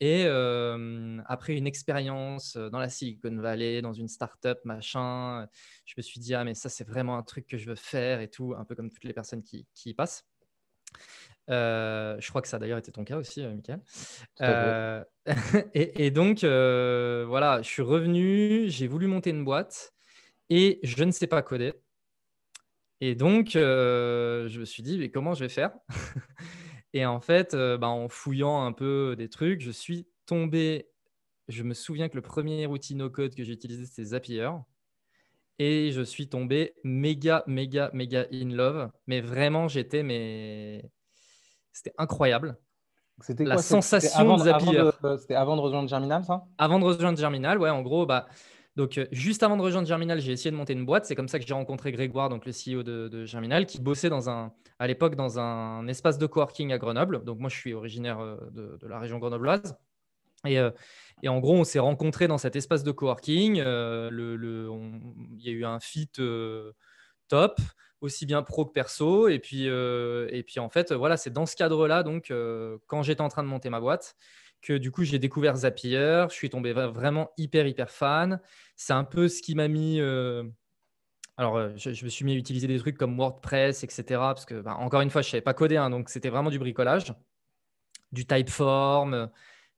Et euh, après une expérience euh, dans la Silicon Valley, dans une startup, machin, je me suis dit, ah, mais ça, c'est vraiment un truc que je veux faire et tout, un peu comme toutes les personnes qui, qui y passent. Euh, je crois que ça a d'ailleurs été ton cas aussi, Michael. et, et, donc, voilà, je suis revenu, j'ai voulu monter une boîte et je ne sais pas coder. Et donc, je me suis dit, mais comment je vais faire et en fait, euh, bah, en fouillant un peu des trucs, je suis tombé. Je me souviens que le premier outil no-code que j'ai utilisé, c'était Zapier. Et je suis tombé méga, méga, méga in love. Mais vraiment, j'étais. Mais... C'était incroyable. C'était la sensation avant, de Zapier. C'était avant de rejoindre Germinal, ça Avant de rejoindre Germinal, ouais. En gros, bah, donc, euh, juste avant de rejoindre Germinal, j'ai essayé de monter une boîte. C'est comme ça que j'ai rencontré Grégoire, donc le CEO de, Germinal, qui bossait à l'époque dans un espace de coworking à Grenoble. Donc, moi, je suis originaire euh, de, la région grenobloise. Euh, et, en gros, on s'est rencontrés dans cet espace de coworking. il y a eu un fit top, aussi bien pro que perso. Et puis, en fait, voilà, c'est dans ce cadre-là, donc, quand j'étais en train de monter ma boîte, du coup j'ai découvert Zapier, je suis tombé vraiment hyper hyper fan. C'est un peu ce qui m'a mis. Euh, alors euh, je, me suis mis à utiliser des trucs comme WordPress, etc. Parce que bah, encore une fois je savais pas coder, hein, donc c'était vraiment du bricolage, du Typeform, euh,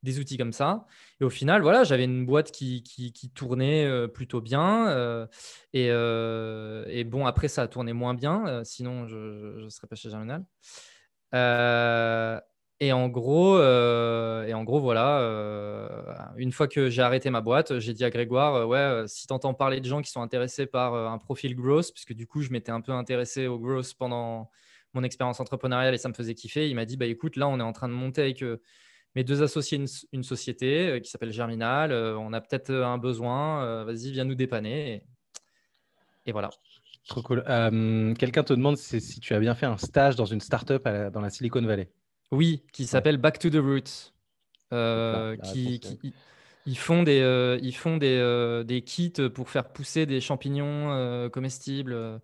des outils comme ça. Et au final, voilà, j'avais une boîte qui, qui, tournait plutôt bien. Et, et, bon, après, ça a tourné moins bien. sinon, je ne serais pas chez Germinal. Euh, et en gros, euh, et en gros voilà, euh, une fois que j'ai arrêté ma boîte, j'ai dit à Grégoire, euh, ouais, si tu entends parler de gens qui sont intéressés par un profil growth, puisque du coup, je m'étais un peu intéressé au growth pendant mon expérience entrepreneuriale et ça me faisait kiffer, il m'a dit, bah écoute, là, on est en train de monter avec mes deux associés une, société qui s'appelle Germinal, on a peut-être un besoin, vas-y, viens nous dépanner. et, voilà. Trop cool. Quelqu'un te demande si, tu as bien fait un stage dans une startup dans la Silicon Valley. Oui, qui s'appelle Back to the Roots. Euh, qui, ils font des, euh, ils font euh, des, kits pour faire pousser des champignons comestibles.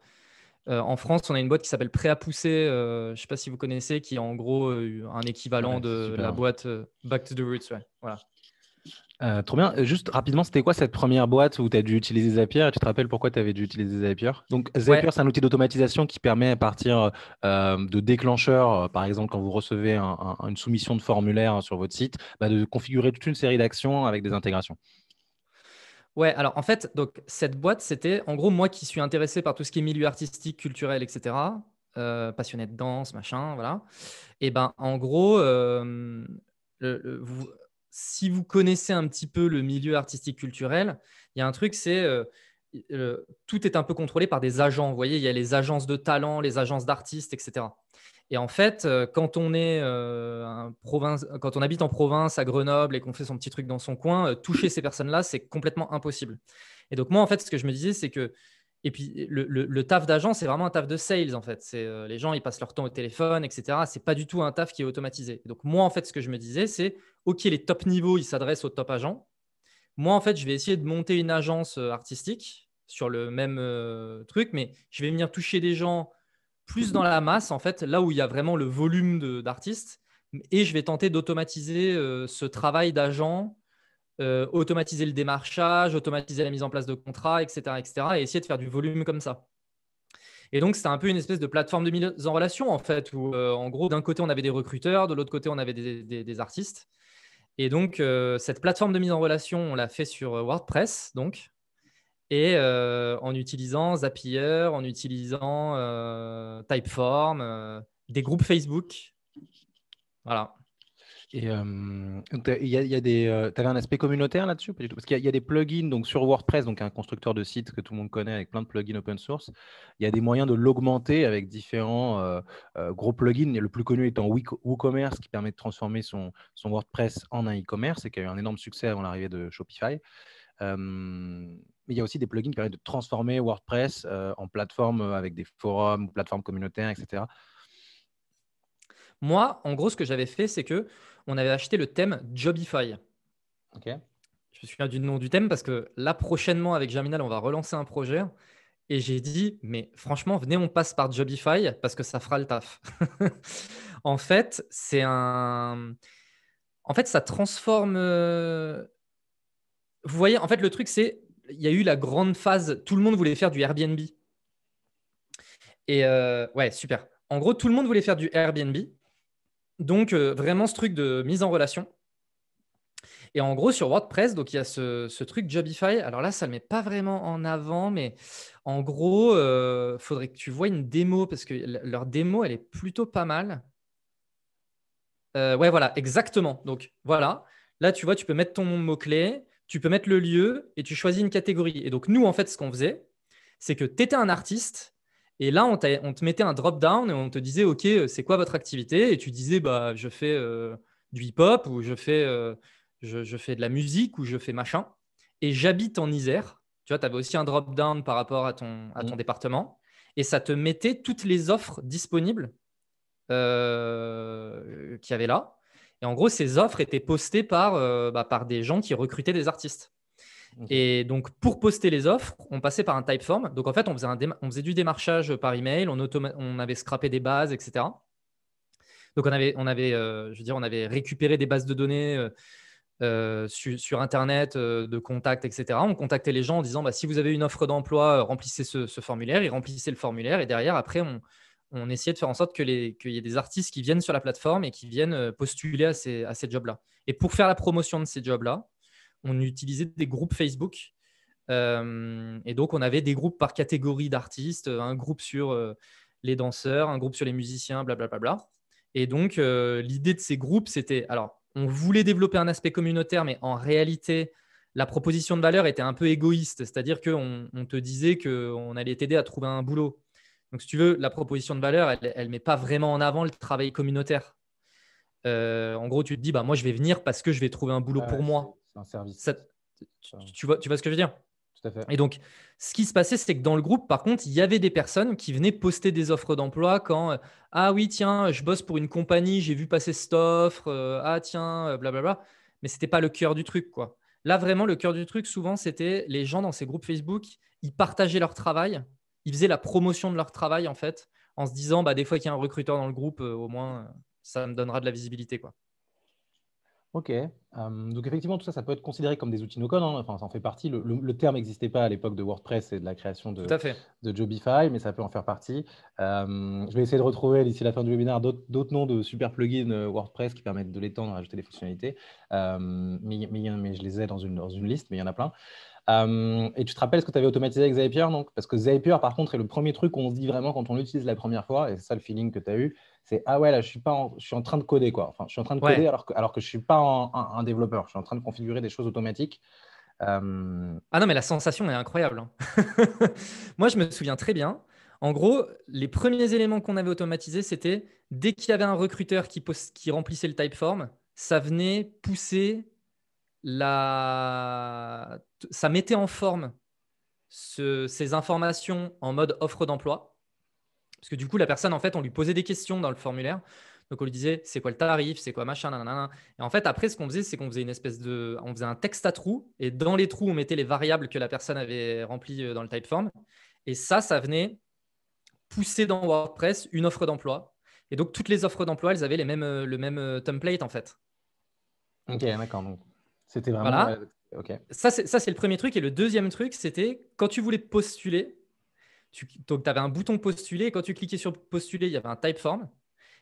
en France, on a une boîte qui s'appelle Prêt à pousser. je ne sais pas si vous connaissez, qui est en gros un ah équivalent de la hein. boîte Back to the Roots. Voilà. Euh, trop bien. Euh, juste rapidement, c'était quoi cette première boîte où tu as dû utiliser Zapier et tu te rappelles pourquoi tu avais dû utiliser Zapier Donc Zapier, c'est un outil d'automatisation qui permet à partir euh, de déclencheurs, par exemple quand vous recevez une soumission de formulaire hein, sur votre site, bah, de configurer toute une série d'actions avec des intégrations. Ouais, alors en fait, donc cette boîte, c'était en gros moi qui suis intéressé par tout ce qui est milieu artistique, culturel, etc. passionné de danse, machin, voilà. Et ben en gros, vous, si vous connaissez un petit peu le milieu artistique culturel, il y a un truc, c'est euh, euh, tout est un peu contrôlé par des agents. Vous voyez, il y a les agences de talent, les agences d'artistes, etc. Et en fait, euh, quand on, est, quand on habite en province, à Grenoble, et qu'on fait son petit truc dans son coin, toucher ces personnes-là, c'est complètement impossible. Et donc moi, en fait, ce que je me disais, c'est que et puis, le, taf d'agent, c'est vraiment un taf de sales, en fait. C'est euh, les gens, ils passent leur temps au téléphone, etc. C'est pas du tout un taf qui est automatisé. Donc, moi, en fait, ce que je me disais, c'est OK, les top niveaux, ils s'adressent aux top agents. Moi, en fait, je vais essayer de monter une agence euh, artistique sur le même euh, truc, mais je vais venir toucher des gens plus dans la masse, en fait, là où il y a vraiment le volume d'artistes. Et je vais tenter d'automatiser ce travail d'agent euh, automatiser le démarchage, automatiser la mise en place de contrats, etc., etc., et essayer de faire du volume comme ça. Et donc, c'était un peu une espèce de plateforme de mise en relation, en fait, où, euh, en gros, d'un côté, on avait des recruteurs, de l'autre côté, on avait des, artistes. Et donc, euh, cette plateforme de mise en relation, on l'a fait sur WordPress, donc, et en utilisant Zapier, en utilisant Typeform, des groupes Facebook. Voilà. Et euh, il y, a, des, euh, avais un aspect communautaire là-dessus Parce qu'il y, a des plugins donc sur WordPress, donc un constructeur de sites que tout le monde connaît avec plein de plugins open source. Il y a des moyens de l'augmenter avec différents euh, gros plugins. Le plus connu étant WooCommerce qui permet de transformer son, son WordPress en un e-commerce et qui a eu un énorme succès avant l'arrivée de Shopify. Mais il y a aussi des plugins qui permettent de transformer WordPress en plateforme avec des forums, plateformes communautaires, etc. Moi, en gros, ce que j'avais fait, c'est que on avait acheté le thème Jobify. Je me souviens du nom du thème parce que là, prochainement, avec Germinal, on va relancer un projet. Et j'ai dit, mais franchement, venez, on passe par Jobify parce que ça fera le taf. en fait, c'est un. En fait, ça transforme. Euh, vous voyez, en fait, le truc, c'est. Il y a eu la grande phase. Tout le monde voulait faire du Airbnb. Et euh, ouais, super. En gros, tout le monde voulait faire du Airbnb. Donc, euh, vraiment ce truc de mise en relation. Et en gros, sur WordPress, donc il y a ce, truc Jobify. Alors là, ça ne le met pas vraiment en avant, mais en gros, il euh, faudrait que tu vois une démo parce que leur démo, elle est plutôt pas mal. Euh, ouais, voilà, exactement. Donc voilà, là, tu vois, tu peux mettre ton mot-clé, tu peux mettre le lieu et tu choisis une catégorie. Et donc, nous, en fait, ce qu'on faisait, c'est que tu étais un artiste et là, on, te mettait un drop-down et on te disait, OK, euh, c'est quoi votre activité Et tu disais, bah, je fais euh, du hip-hop ou euh, je fais, de la musique ou je fais machin. Et j'habite en Isère. Tu vois, tu avais aussi un drop-down par rapport à ton, mm. département. Et ça te mettait toutes les offres disponibles qu'il y avait là. Et en gros, ces offres étaient postées par bah, des gens qui recrutaient des artistes. Et donc, pour poster les offres, on passait par un typeform. Donc, en fait, on faisait, on faisait du démarchage par email, on, on avait scrappé des bases, etc. Donc, on avait, euh, je veux dire, on avait récupéré des bases de données euh, euh, sur Internet, de contacts, etc. On contactait les gens en disant bah, si vous avez une offre d'emploi, remplissez ce, formulaire. Ils remplissaient le formulaire. Et derrière, après, on, essayait de faire en sorte qu'il y ait des artistes qui viennent sur la plateforme et qui viennent postuler à ces, à ces jobs-là. Et pour faire la promotion de ces jobs-là, on utilisait des groupes Facebook. Euh, et donc, on avait des groupes par catégorie d'artistes, euh, un groupe sur euh, les danseurs, un groupe sur les musiciens, blablabla. Et donc, l'idée de ces groupes, c'était, alors, on voulait développer un aspect communautaire, mais en réalité, la proposition de valeur était un peu égoïste, c'est-à-dire qu'on on te disait qu'on allait t'aider à trouver un boulot. Donc, si tu veux, la proposition de valeur, elle ne met pas vraiment en avant le travail communautaire. en gros, tu te dis, bah, moi, je vais venir parce que je vais trouver un boulot ah pour moi service. tu, vois, tu vois ce que je veux dire Tout à fait. Et donc, ce qui se passait, c'est que dans le groupe, par contre, il y avait des personnes qui venaient poster des offres d'emploi quand euh, Ah oui, tiens, je bosse pour une compagnie, j'ai vu passer cette offre, euh, ah tiens, euh, blablabla. Mais ce n'était pas le cœur du truc, quoi. Là, vraiment, le cœur du truc, souvent, c'était les gens dans ces groupes Facebook, ils partageaient leur travail, ils faisaient la promotion de leur travail, en fait, en se disant, bah, des fois qu'il y a un recruteur dans le groupe, au moins, ça me donnera de la visibilité. quoi. Ok. donc effectivement, tout ça, ça peut être considéré comme des outils no-code. Hein. Enfin, ça en fait partie. Le, terme n'existait pas à l'époque de WordPress et de la création de, Jobify, mais ça peut en faire partie. je vais essayer de retrouver d'ici la fin du webinaire d'autres noms de super plugins euh, WordPress qui permettent de l'étendre, rajouter des fonctionnalités. mais, je les ai dans une, liste, mais il y en a plein. et tu te rappelles ce que tu avais automatisé avec Zapier donc Parce que Zapier, par contre, est le premier truc qu'on se dit vraiment quand on l'utilise la première fois, et c'est ça le feeling que tu as eu, c'est ah ouais, là, je suis, pas en, suis en train de coder, quoi. Enfin, je suis en train de coder alors, que, je ne suis pas un, développeur, je suis en train de configurer des choses automatiques. Euh, ah non, mais la sensation est incroyable. Hein. Moi, je me souviens très bien. En gros, les premiers éléments qu'on avait automatisés, c'était dès qu'il y avait un recruteur qui, qui remplissait le typeform, ça venait pousser la... Ça mettait en forme ces informations en mode offre d'emploi parce que du coup, la personne, en fait, on lui posait des questions dans le formulaire. Donc on lui disait c'est quoi le tarif, c'est quoi machin, nanana. Et en fait après ce qu'on faisait c'est qu'on faisait une espèce de, on faisait un texte à trous et dans les trous on mettait les variables que la personne avait remplies euh, dans le typeform. Et ça, ça venait pousser dans WordPress une offre d'emploi. Et donc toutes les offres d'emploi elles avaient les mêmes, euh, le même euh, template en fait. Ok d'accord donc c'était vraiment. Voilà. Okay. Ça c'est le premier truc et le deuxième truc c'était quand tu voulais postuler tu, donc, tu avais un bouton postuler. Et quand tu cliquais sur postuler, il y avait un type form.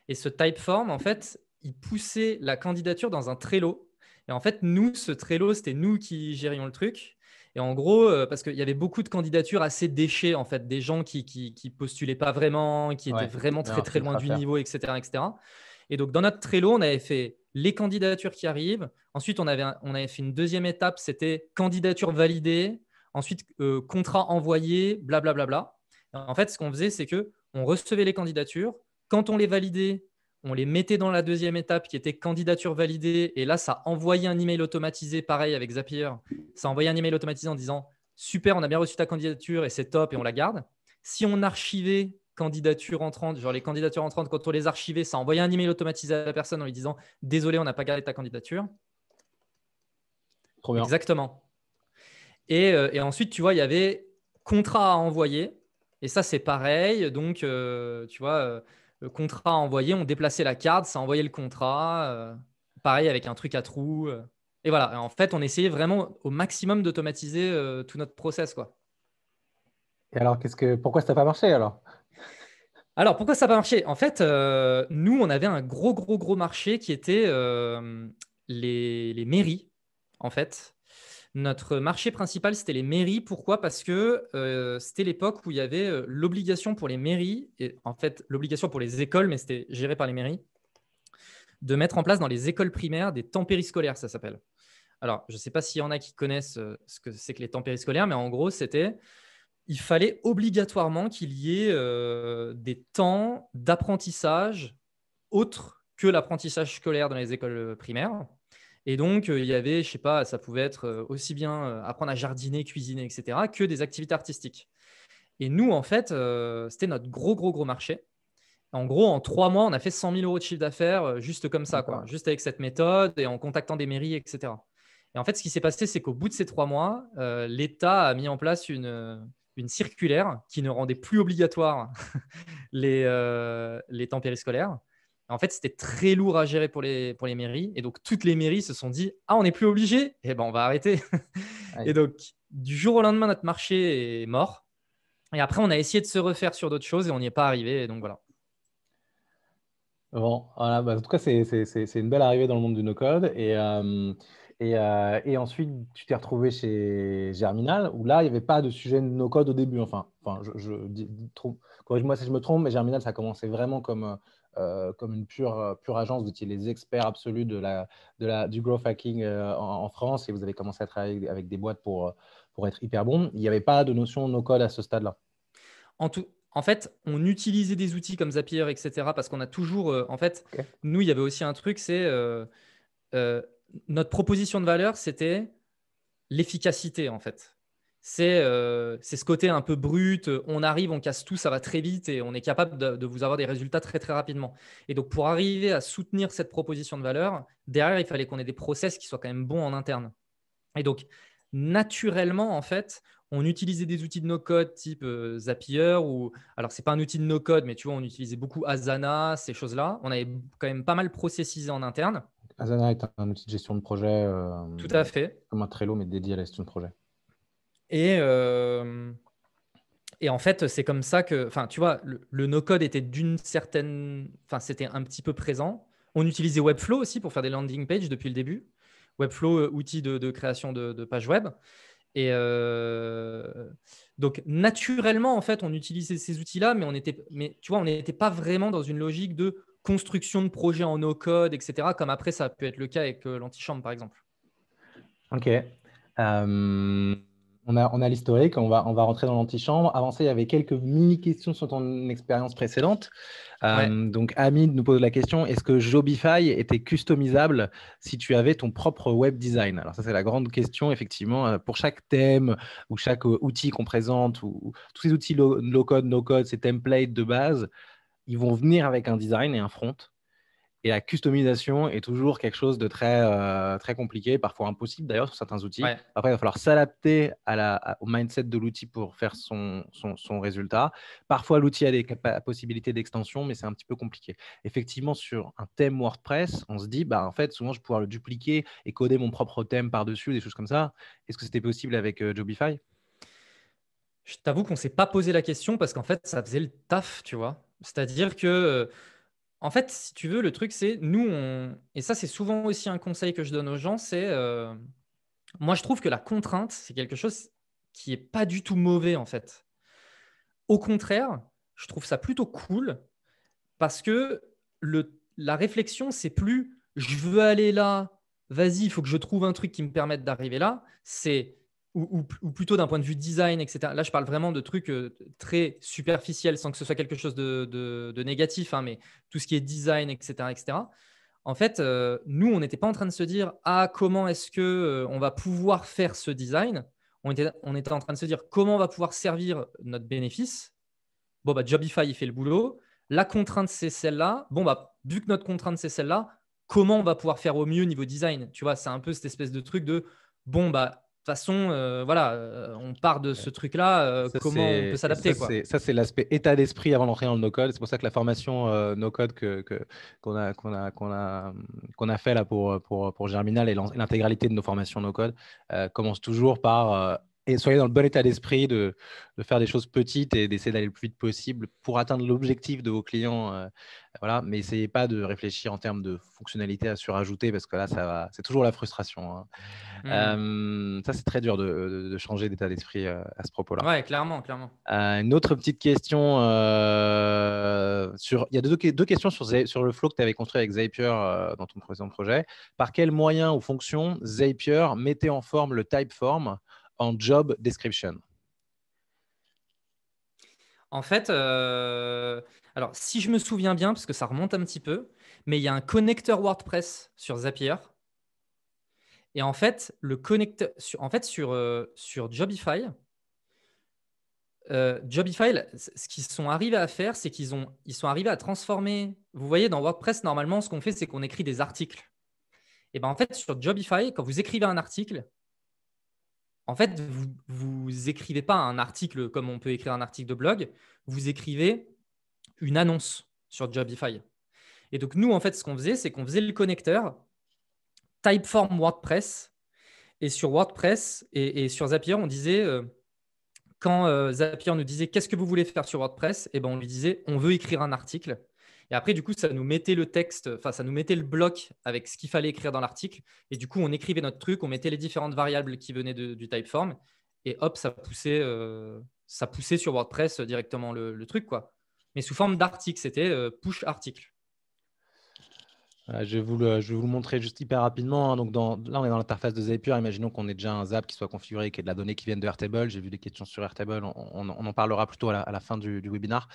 Et ce type form, en fait, il poussait la candidature dans un Trello. Et en fait, nous, ce Trello, c'était nous qui gérions le truc. Et en gros, euh, parce qu'il y avait beaucoup de candidatures assez déchets, en fait, des gens qui, qui, postulaient pas vraiment, qui étaient vraiment très, très loin du niveau, etc., etc. Et donc, dans notre Trello, on avait fait les candidatures qui arrivent. Ensuite, on avait, fait une deuxième étape, c'était candidature validée. Ensuite, euh, contrat envoyé, blablabla. Bla, bla, en fait, ce qu'on faisait, c'est que on recevait les candidatures. Quand on les validait, on les mettait dans la deuxième étape qui était candidature validée. Et là, ça envoyait un email automatisé, pareil avec Zapier. Ça envoyait un email automatisé en disant super, on a bien reçu ta candidature et c'est top et on la garde. Si on archivait candidature entrante, genre les candidatures entrantes, quand on les archivait, ça envoyait un email automatisé à la personne en lui disant désolé, on n'a pas gardé ta candidature. Exactement. Et, euh, et ensuite, tu vois, il y avait contrat à envoyer et ça, c'est pareil. Donc, euh, tu vois, euh, le contrat envoyé, on déplaçait la carte, ça envoyait le contrat. Euh, pareil avec un truc à trous. et voilà. En fait, on essayait vraiment au maximum d'automatiser tout notre process, quoi. Et alors, qu'est-ce que, pourquoi ça n'a pas marché alors Alors, pourquoi ça n'a pas marché En fait, nous, on avait un gros, gros, gros marché qui était les, les mairies, en fait. Notre marché principal, c'était les mairies. Pourquoi Parce que euh, c'était l'époque où il y avait euh, l'obligation pour les mairies, et en fait l'obligation pour les écoles, mais c'était géré par les mairies, de mettre en place dans les écoles primaires des temps périscolaires, ça s'appelle. Alors, je ne sais pas s'il y en a qui connaissent euh, ce que c'est que les temps périscolaires, mais en gros, c'était il fallait obligatoirement qu'il y ait des temps d'apprentissage autres que l'apprentissage scolaire dans les écoles primaires. Et donc, euh, il y avait, je sais pas, ça pouvait être euh, aussi bien euh, apprendre à jardiner, cuisiner, etc., que des activités artistiques. Et nous, en fait, c'était notre gros, gros, gros marché. En gros, en trois mois, on a fait 100 000 euros de chiffre d'affaires juste comme ça, quoi, juste avec cette méthode et en contactant des mairies, etc. Et en fait, ce qui s'est passé, c'est qu'au bout de ces trois mois, l'État a mis en place une, une, circulaire qui ne rendait plus obligatoire les, les temps périscolaires, en fait, c'était très lourd à gérer pour les, pour les mairies. Et donc, toutes les mairies se sont dit Ah, on n'est plus obligé Eh ben, on va arrêter. Et donc, du jour au lendemain, notre marché est mort. Et après, on a essayé de se refaire sur d'autres choses et on n'y est pas arrivé. donc, voilà. Bon, voilà, bah, en tout cas, c'est une belle arrivée dans le monde du no-code. Et, euh, euh, et, ensuite, tu t'es retrouvé chez Germinal, où là, il n'y avait pas de sujet de no-code au début. Enfin, enfin je, je corrige-moi si je me trompe, mais Germinal, ça commençait vraiment comme, euh, euh, comme une pure, euh, pure agence, vous étiez les experts absolus de la, du growth hacking euh, en, France et vous avez commencé à travailler avec des boîtes pour, pour être hyper bon. Il n'y avait pas de notion no-code à ce stade-là en, fait, on utilisait des outils comme Zapier, etc. parce qu'on a toujours. en fait, nous, il y avait aussi un truc c'est notre proposition de valeur, c'était l'efficacité, en fait. Euh, c'est ce côté un peu brut, euh, on arrive, on casse tout, ça va très vite et on est capable de, vous avoir des résultats très très rapidement. Et donc pour arriver à soutenir cette proposition de valeur, derrière, il fallait qu'on ait des process qui soient quand même bons en interne. Et donc naturellement, en fait, on utilisait des outils de no-code type euh, Zapier ou alors c'est pas un outil de no-code, mais tu vois, on utilisait beaucoup Asana, ces choses-là. On avait quand même pas mal processisé en interne. Asana est un outil de gestion de projet. Tout à fait. Comme un Trello, mais dédié à la gestion de projet. Et, euh, et en fait, c'est comme ça que, enfin, tu vois, le, no-code était d'une certaine, enfin, c'était un petit peu présent. On utilisait Webflow aussi pour faire des landing pages depuis le début. Webflow, euh, outil de, de création de, de pages web. Et euh, donc naturellement, en fait, on utilisait ces outils-là, mais on était, mais tu vois, on n'était pas vraiment dans une logique de construction de projets en no-code, etc. Comme après, ça a pu être le cas avec l'antichambre, par exemple. Ok. On a, l'historique, on va, on va rentrer dans l'antichambre. Avant ça, il y avait quelques mini-questions sur ton expérience précédente. Euh, donc, Hamid nous pose la question est-ce que Jobify était customisable si tu avais ton propre web design Alors, ça, c'est la grande question, effectivement. Euh, pour chaque thème ou chaque euh, outil qu'on présente, ou tous ces outils low-code, no-code, ces templates de base, ils vont venir avec un design et un front. Et la customisation est toujours quelque chose de très, euh, très compliqué, parfois impossible d'ailleurs sur certains outils. Après, il va falloir s'adapter à la, au mindset de l'outil pour faire son, son, résultat. Parfois, l'outil a des possibilités d'extension, mais c'est un petit peu compliqué. Effectivement, sur un thème WordPress, on se dit, bah, en fait, souvent, je vais pouvoir le dupliquer et coder mon propre thème par-dessus, des choses comme ça. Est-ce que c'était possible avec euh, Jobify Je t'avoue qu'on ne s'est pas posé la question parce qu'en fait, ça faisait le taf, tu vois. C'est-à-dire que euh, en fait, si tu veux, le truc, c'est nous, et ça, c'est souvent aussi un conseil que je donne aux gens, c'est euh, moi, je trouve que la contrainte, c'est quelque chose qui n'est pas du tout mauvais, en fait. Au contraire, je trouve ça plutôt cool parce que le... la réflexion, c'est plus je veux aller là, vas-y, il faut que je trouve un truc qui me permette d'arriver là. C'est ou, plutôt d'un point de vue design, etc. Là, je parle vraiment de trucs euh, très superficiels, sans que ce soit quelque chose de, négatif, hein, mais tout ce qui est design, etc. etc. En fait, euh, nous, on n'était pas en train de se dire ah comment est-ce que euh, on va pouvoir faire ce design. On était, on était en train de se dire comment on va pouvoir servir notre bénéfice. Bon bah Jobify il fait le boulot. La contrainte c'est celle-là. Bon bah vu que notre contrainte c'est celle-là, comment on va pouvoir faire au mieux niveau design. Tu vois, c'est un peu cette espèce de truc de bon bah toute façon, euh, voilà, euh, on part de ce truc-là, euh, comment on peut s'adapter Ça, c'est l'aspect état d'esprit avant d'entrer dans le no-code. C'est pour ça que la formation no-code qu'on que, qu'on a, a, a, a fait là pour, pour, pour Germinal et l'intégralité de nos formations no-code commence toujours par et soyez dans le bon état d'esprit de, faire des choses petites et d'essayer d'aller le plus vite possible pour atteindre l'objectif de vos clients. Euh, voilà, mais essayez pas de réfléchir en termes de fonctionnalités à surajouter parce que là, ça c'est toujours la frustration. Hein. Mmh. ça, c'est très dur de, changer d'état d'esprit euh, à ce propos-là. Ouais, clairement, clairement. Euh, une autre petite question sur, il y a deux, deux questions sur, sur, le flow que tu avais construit avec Zapier dans ton précédent projet. Par quel moyens ou fonctions Zapier mettait en forme le typeform en job description En fait, euh, alors si je me souviens bien, parce que ça remonte un petit peu, mais il y a un connecteur WordPress sur Zapier. Et en fait, le connecteur, en fait, sur, euh, sur Jobify, euh, Jobify, ce qu'ils sont arrivés à faire, c'est qu'ils ont, ils sont arrivés à transformer. Vous voyez, dans WordPress, normalement, ce qu'on fait, c'est qu'on écrit des articles. Et ben en fait, sur Jobify, quand vous écrivez un article, en fait, vous, écrivez pas un article comme on peut écrire un article de blog, vous écrivez une annonce sur Jobify. Et donc, nous, en fait, ce qu'on faisait, c'est qu'on faisait le connecteur Typeform WordPress. Et sur WordPress et, sur Zapier, on disait, euh, quand euh, Zapier nous disait qu'est-ce que vous voulez faire sur WordPress, et eh ben, on lui disait on veut écrire un article. Et après, du coup, ça nous mettait le texte, enfin, ça nous mettait le bloc avec ce qu'il fallait écrire dans l'article. Et du coup, on écrivait notre truc, on mettait les différentes variables qui venaient du typeform. Et hop, ça poussait, euh, ça poussait sur WordPress directement le, truc, quoi. Mais sous forme d'article, c'était euh, push article je, vais vous le, montrer juste hyper rapidement. Hein. Donc dans, là, on est dans l'interface de Zapier. Imaginons qu'on ait déjà un Zap qui soit configuré, qui ait de la donnée qui vient de Airtable. J'ai vu des questions sur Airtable. On, en parlera plutôt à la, à la fin du, du webinar.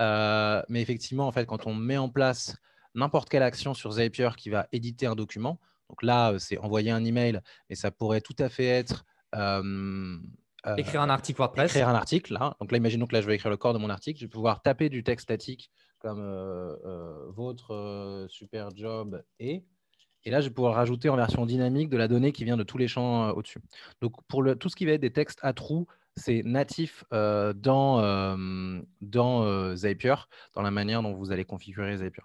Euh, mais effectivement, en fait, quand on met en place n'importe quelle action sur Zapier qui va éditer un document, donc là, euh, c'est envoyer un email, mais ça pourrait tout à fait être euh, euh, écrire un article WordPress. Écrire un article, Donc là, imaginons que là, je vais écrire le corps de mon article. Je vais pouvoir taper du texte statique comme euh, euh, votre super job est. Et là, je vais pouvoir rajouter en version dynamique de la donnée qui vient de tous les champs au-dessus. Donc pour le, tout ce qui va être des textes à trous, c'est natif dans, dans Zapier, dans la manière dont vous allez configurer Zapier.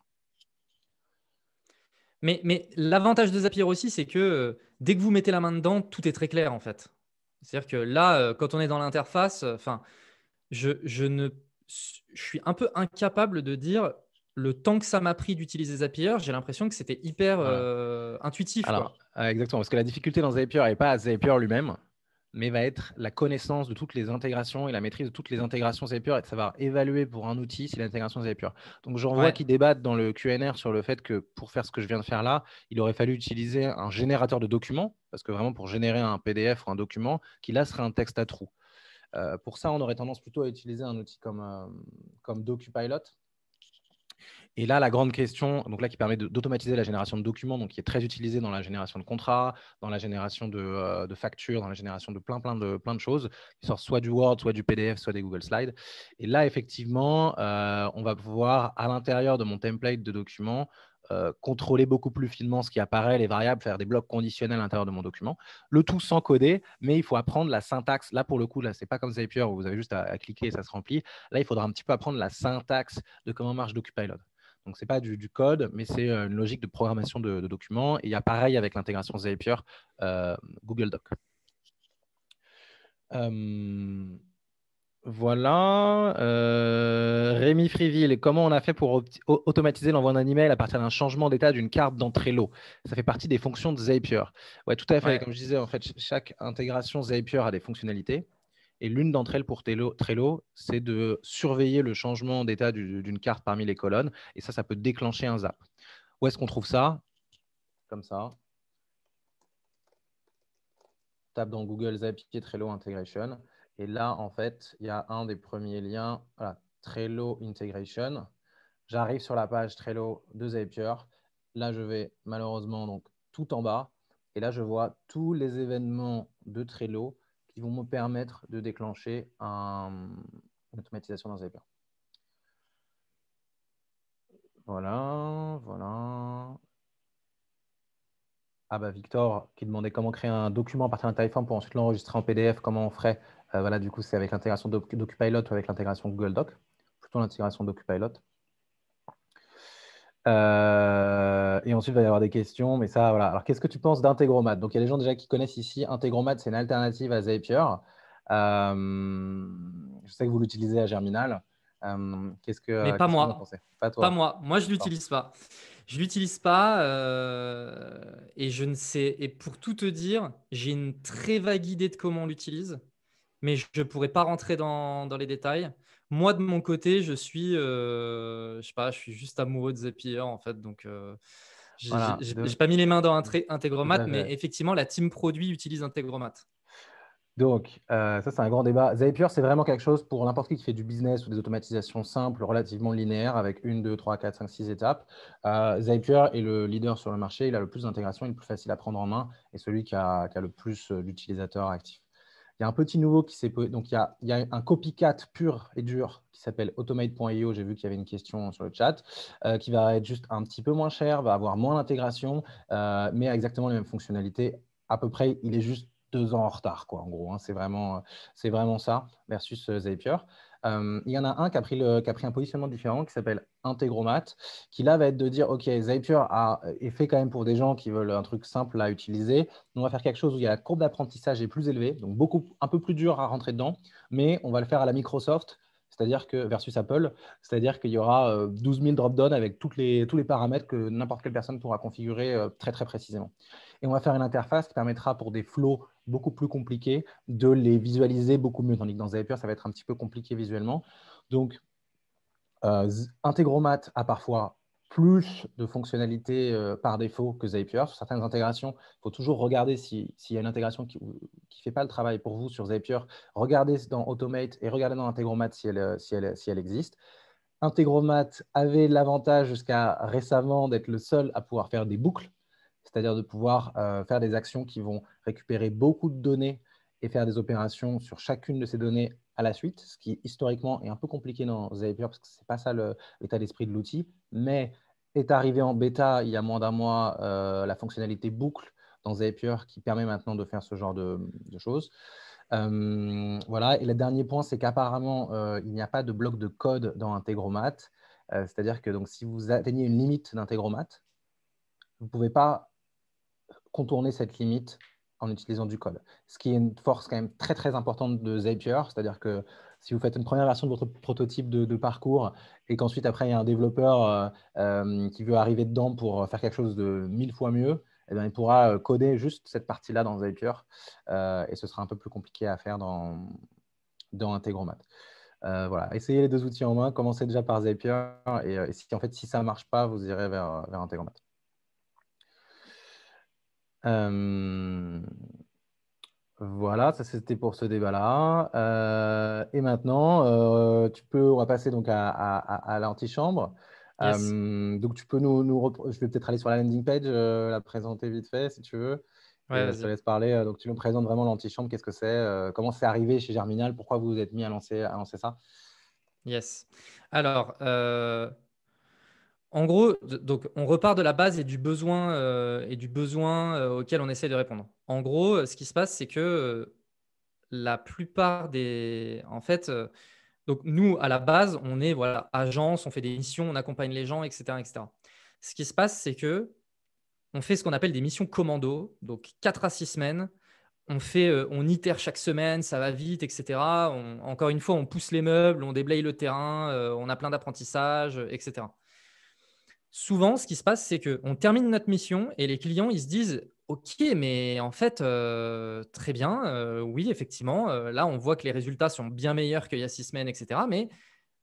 Mais, mais l'avantage de Zapier aussi, c'est que dès que vous mettez la main dedans, tout est très clair en fait. C'est-à-dire que là, euh, quand on est dans l'interface, euh, enfin, je, ne, je suis un peu incapable de dire le temps que ça m'a pris d'utiliser Zapier, j'ai l'impression que c'était hyper euh, intuitif. Exactement, parce que la difficulté dans Zapier n'est pas à Zapier lui-même, mais va être la connaissance de toutes les intégrations et la maîtrise de toutes les intégrations Zapier et de savoir évaluer pour un outil si l'intégration Zapier. Donc je ouais. vois qui débattent dans le QNR sur le fait que pour faire ce que je viens de faire là, il aurait fallu utiliser un générateur de documents, parce que vraiment pour générer un PDF ou un document, qui là serait un texte à trous. Euh, pour ça, on aurait tendance plutôt à utiliser un outil comme, euh, comme DocuPilot, et là, la grande question, donc là, qui permet d'automatiser la génération de documents, donc qui est très utilisée dans la génération de contrats, dans la génération de, euh, factures, dans la génération de plein, plein de, plein de choses, qui sortent soit du Word, soit du PDF, soit des Google Slides. Et là, effectivement, euh, on va pouvoir, à l'intérieur de mon template de documents, euh, contrôler beaucoup plus finement ce qui apparaît, les variables, faire des blocs conditionnels à l'intérieur de mon document. Le tout sans coder, mais il faut apprendre la syntaxe. Là, pour le coup, là, c'est pas comme Zapier où vous avez juste à, à, cliquer et ça se remplit. Là, il faudra un petit peu apprendre la syntaxe de comment marche DocuPilot. Donc, ce n'est pas du, code, mais c'est euh, une logique de programmation de, documents. Et il y a pareil avec l'intégration Zapier, euh, Google Doc. Euh, voilà. Rémi Friville, comment on a fait pour automatiser l'envoi d'un email à partir d'un changement d'état d'une carte d'entrée Trello Ça fait partie des fonctions de Zapier. Oui, tout à fait. Comme je disais, en fait, chaque intégration Zapier a des fonctionnalités. Et l'une d'entre elles pour Trello, c'est de surveiller le changement d'état d'une carte parmi les colonnes. Et ça, ça peut déclencher un zap. Où est-ce qu'on trouve ça Comme ça. Tape dans Google Zapier Trello Integration. Et là, en fait, il y a un des premiers liens, voilà, Trello Integration. J'arrive sur la page Trello de Zapier. Là, je vais malheureusement donc tout en bas. Et là, je vois tous les événements de Trello qui vont me permettre de déclencher une automatisation dans Zapier. Voilà, voilà. Ah bah Victor qui demandait comment créer un document à partir d'un téléphone pour ensuite l'enregistrer en PDF, comment on ferait euh, Voilà, du coup, c'est avec l'intégration d'Occupilot ou avec l'intégration Google Doc, plutôt l'intégration d'Occupilot. Euh, et ensuite, il va y avoir des questions, mais ça, voilà. Alors, qu'est-ce que tu penses d'Integromat Donc, il y a des gens déjà qui connaissent ici. Integromat, c'est une alternative à Zapier. Euh, je sais que vous l'utilisez à Germinal. Euh, qu'est-ce que Mais pas moi. pas, toi. pas moi. Moi, je l'utilise pas. Je l'utilise pas et je ne sais. Et pour tout te dire, j'ai une très vague idée de comment on l'utilise, mais je ne pourrais pas rentrer dans les détails. Moi, de mon côté, je suis, euh, je sais pas, je suis juste amoureux de Zapier, en fait. Donc, euh, j'ai pas mis les mains dans un mais effectivement, la team produit utilise Integromat. Donc, euh, ça, c'est un grand débat. Zapier, c'est vraiment quelque chose pour n'importe qui qui fait du business ou des automatisations simples, relativement linéaires, avec une, deux, trois, quatre, cinq, six étapes. Euh, Zapier est le leader sur le marché. Il a le plus d'intégration, il est le plus facile à prendre en main et celui qui qui a le plus d'utilisateurs actifs. Il y a un petit nouveau qui s'est. Donc, il y, a, un copycat pur et dur qui s'appelle automate.io. J'ai vu qu'il y avait une question sur le chat, euh, qui va être juste un petit peu moins cher, va avoir moins d'intégration, euh, mais a exactement les mêmes fonctionnalités. À peu près, il est juste deux ans en retard, quoi, en gros. Hein. C'est vraiment, euh, vraiment ça versus Zapier. Euh, il y en a un qui a pris, un positionnement différent qui s'appelle Integromat, qui là va être de dire, OK, Zapier a, est fait quand même pour des gens qui veulent un truc simple à utiliser. On va faire quelque chose où la courbe d'apprentissage est plus élevée, donc beaucoup, un peu plus dur à rentrer dedans, mais on va le faire à la Microsoft c'est-à-dire que versus Apple, c'est-à-dire qu'il y aura 12 euh, 000 drop down avec tous les paramètres que n'importe quelle personne pourra configurer euh, très très précisément. Et on va faire une interface qui permettra pour des flots beaucoup plus compliqué de les visualiser beaucoup mieux, tandis que dans Zapier, ça va être un petit peu compliqué visuellement. Donc, euh, Integromat a parfois plus de fonctionnalités euh, par défaut que Zapier. Sur certaines intégrations, il faut toujours regarder s'il y a une intégration qui ne fait pas le travail pour vous sur Zapier. Regardez dans Automate et regardez dans Integromat si elle, euh, elle, si elle existe. Integromat avait l'avantage jusqu'à récemment d'être le seul à pouvoir faire des boucles c'est-à-dire de pouvoir euh, faire des actions qui vont récupérer beaucoup de données et faire des opérations sur chacune de ces données à la suite, ce qui historiquement est un peu compliqué dans Zapier parce que ce n'est pas ça l'état d'esprit de l'outil, mais est arrivé en bêta il y a moins d'un mois euh, la fonctionnalité boucle dans Zapier qui permet maintenant de faire ce genre de, choses. Euh, voilà, et le dernier point, c'est qu'apparemment, il n'y a pas de bloc de code dans Integromat. C'est-à-dire que donc, si vous atteignez une limite d'Integromat, vous ne pouvez pas contourner cette limite en utilisant du code. Ce qui est une force quand même très très importante de Zapier, c'est-à-dire que si vous faites une première version de votre prototype de, parcours et qu'ensuite après il y a un développeur euh, euh, qui veut arriver dedans pour faire quelque chose de mille fois mieux, eh bien, il pourra euh, coder juste cette partie-là dans Zapier et ce sera un peu plus compliqué à faire dans, dans Integromat. voilà, essayez les deux outils en main, commencez déjà par Zapier et, si en fait si ça ne marche pas, vous irez vers, vers Integromat. Euh, voilà, ça c'était pour ce débat-là. Euh, et maintenant, euh, tu peux, repasser donc à, l'antichambre. donc tu peux nous, nous je vais peut-être aller sur la landing page, la présenter vite fait si tu veux. je te laisse parler. Donc tu nous présentes vraiment l'antichambre. Qu'est-ce que c'est Comment c'est arrivé chez Germinal Pourquoi vous vous êtes mis à lancer, à lancer ça Yes. Alors, en gros, donc on repart de la base et du besoin euh, et du besoin euh, auquel on essaie de répondre. En gros, euh, ce qui se passe, c'est que la plupart des, en fait, nous à la base, on est voilà agence, on fait des missions, on accompagne les gens, etc., etc. Ce qui se passe, c'est que on fait ce qu'on appelle des missions commando, donc 4 à 6 semaines. On fait, on itère chaque semaine, ça va vite, etc. encore une fois, on pousse les meubles, on déblaye le terrain, on a plein d'apprentissages, etc souvent, ce qui se passe, c'est qu'on termine notre mission et les clients, ils se disent Ok, mais en fait, euh, très bien, euh, oui, effectivement, euh, là, on voit que les résultats sont bien meilleurs qu'il y a six semaines, etc. Mais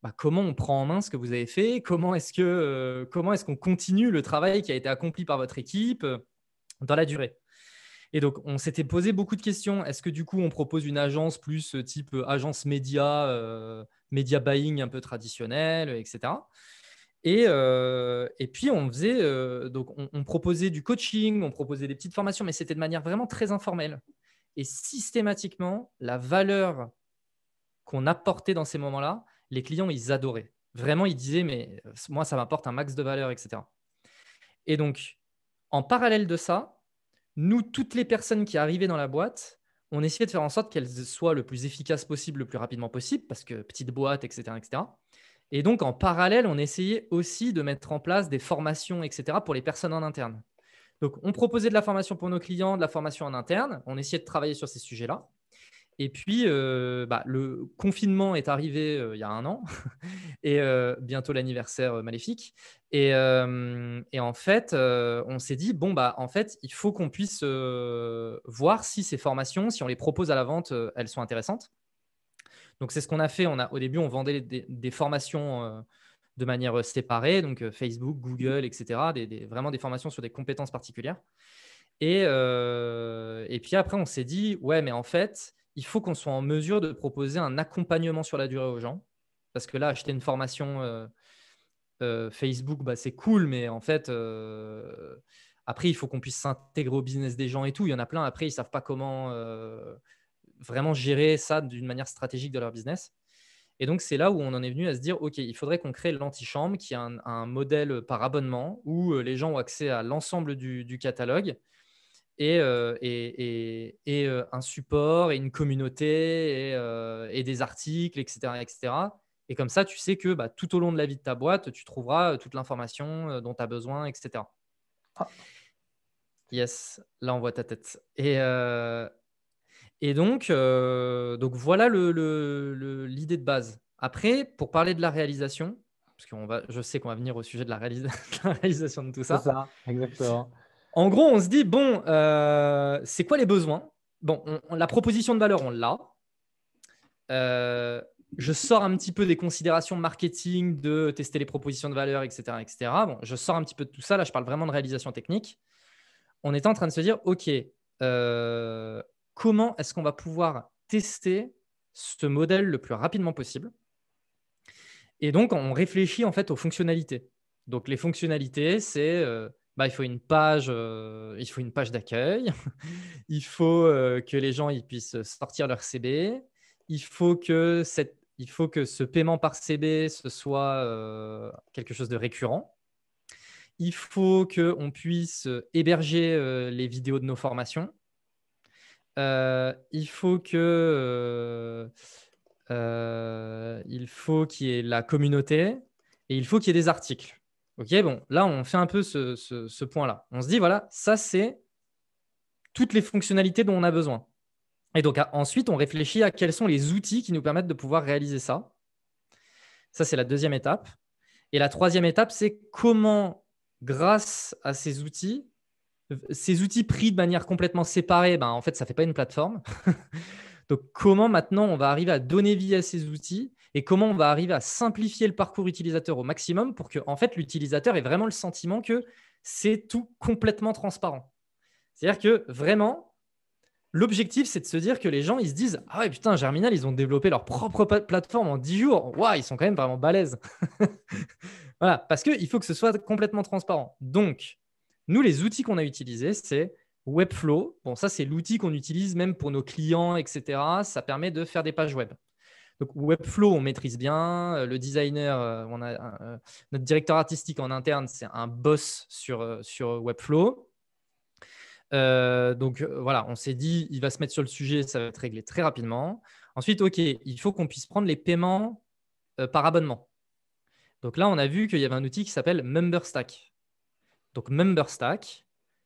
bah, comment on prend en main ce que vous avez fait Comment est-ce comment est qu'on continue le travail qui a été accompli par votre équipe dans la durée et donc, on s'était posé beaucoup de questions. Est-ce que du coup, on propose une agence plus type agence média, média buying un peu traditionnel, etc. Euh, et, puis on faisait, euh, donc on, on, proposait du coaching, on proposait des petites formations, mais c'était de manière vraiment très informelle. Et systématiquement, la valeur qu'on apportait dans ces moments-là, les clients, ils adoraient. Vraiment, ils disaient, mais euh, moi, ça m'apporte un max de valeur, etc. Et donc, en parallèle de ça, nous, toutes les personnes qui arrivaient dans la boîte, on essayait de faire en sorte qu'elles soient le plus efficaces possible, le plus rapidement possible, parce que petite boîte, etc. etc. Et donc, en parallèle, on essayait aussi de mettre en place des formations, etc., pour les personnes en interne. Donc, on proposait de la formation pour nos clients, de la formation en interne. On essayait de travailler sur ces sujets-là. Et puis, euh, bah, le confinement est arrivé euh, il y a un an, et euh, bientôt l'anniversaire maléfique. Et, et, en fait, on s'est dit, bon, bah, en fait, il faut qu'on puisse voir si ces formations, si on les propose à la vente, elles sont intéressantes. Donc c'est ce qu'on a fait. On a, au début, on vendait des, formations euh, de manière euh, séparée, donc euh, Facebook, Google, etc. vraiment des formations sur des compétences particulières. Et, et puis après, on s'est dit, ouais, mais en fait, il faut qu'on soit en mesure de proposer un accompagnement sur la durée aux gens. Parce que là, acheter une formation Facebook, bah, c'est cool, mais en fait, après, il faut qu'on puisse s'intégrer au business des gens et tout. Il y en a plein, après, ils ne savent pas comment vraiment gérer ça d'une manière stratégique de leur business. Et donc, c'est là où on en est venu à se dire, OK, il faudrait qu'on crée l'antichambre, qui est un, modèle par abonnement, où euh, les gens ont accès à l'ensemble du, catalogue, euh, et, et, et, euh, un support, et une communauté, et, des articles, etc., etc. Et comme ça, tu sais que bah, tout au long de la vie de ta boîte, tu trouveras toute l'information dont tu as besoin, etc. Ah. Yes, là on voit ta tête. Et, et donc, euh, donc voilà l'idée de base. Après, pour parler de la réalisation, parce que je sais qu'on va venir au sujet de la, réalisation de tout ça. ça, exactement. En gros, on se dit bon, euh, c'est quoi les besoins Bon, la proposition de valeur, on l'a. Euh, je sors un petit peu des considérations marketing, de tester les propositions de valeur, etc., etc. Bon, je sors un petit peu de tout ça. Là, je parle vraiment de réalisation technique. On est en train de se dire, OK, comment est-ce qu'on va pouvoir tester ce modèle le plus rapidement possible. Et donc, on réfléchit en fait aux fonctionnalités. Donc, les fonctionnalités, c'est euh, bah, il faut une page, euh, il faut une page d'accueil, il faut euh, que les gens ils puissent sortir leur CB, il faut que cette, il faut que ce paiement par CB ce soit quelque chose de récurrent. Il faut qu'on puisse héberger les vidéos de nos formations euh, il faut que euh, euh, il faut qu'il y ait la communauté et il faut qu'il y ait des articles. Ok, bon, là on fait un peu ce, ce point-là. On se dit voilà, ça c'est toutes les fonctionnalités dont on a besoin. Et donc ensuite, on réfléchit à quels sont les outils qui nous permettent de pouvoir réaliser ça. Ça, c'est la deuxième étape. Et la troisième étape, c'est comment, grâce à ces outils, ces outils pris de manière complètement séparée, ben, en fait, ça ne fait pas une plateforme. Donc, comment maintenant on va arriver à donner vie à ces outils et comment on va arriver à simplifier le parcours utilisateur au maximum pour que, en fait, l'utilisateur ait vraiment le sentiment que c'est tout complètement transparent. C'est-à-dire que vraiment, l'objectif, c'est de se dire que les gens, ils se disent Ah ouais, putain, Germinal, ils ont développé leur propre plateforme en 10 jours. Waouh, ils sont quand même vraiment balèzes. voilà, parce qu'il faut que ce soit complètement transparent. Donc, nous, les outils qu'on a utilisés, c'est Webflow. Bon, ça, c'est l'outil qu'on utilise même pour nos clients, etc. Ça permet de faire des pages web. Donc, Webflow, on maîtrise bien. Euh, le designer, euh, on a euh, notre directeur artistique en interne, c'est un boss sur, sur Webflow. donc voilà, on s'est dit, il va se mettre sur le sujet, ça va être réglé très rapidement. Ensuite, OK, il faut qu'on puisse prendre les paiements par abonnement. Donc là, on a vu qu'il y avait un outil qui s'appelle MemberStack. Donc MemberStack,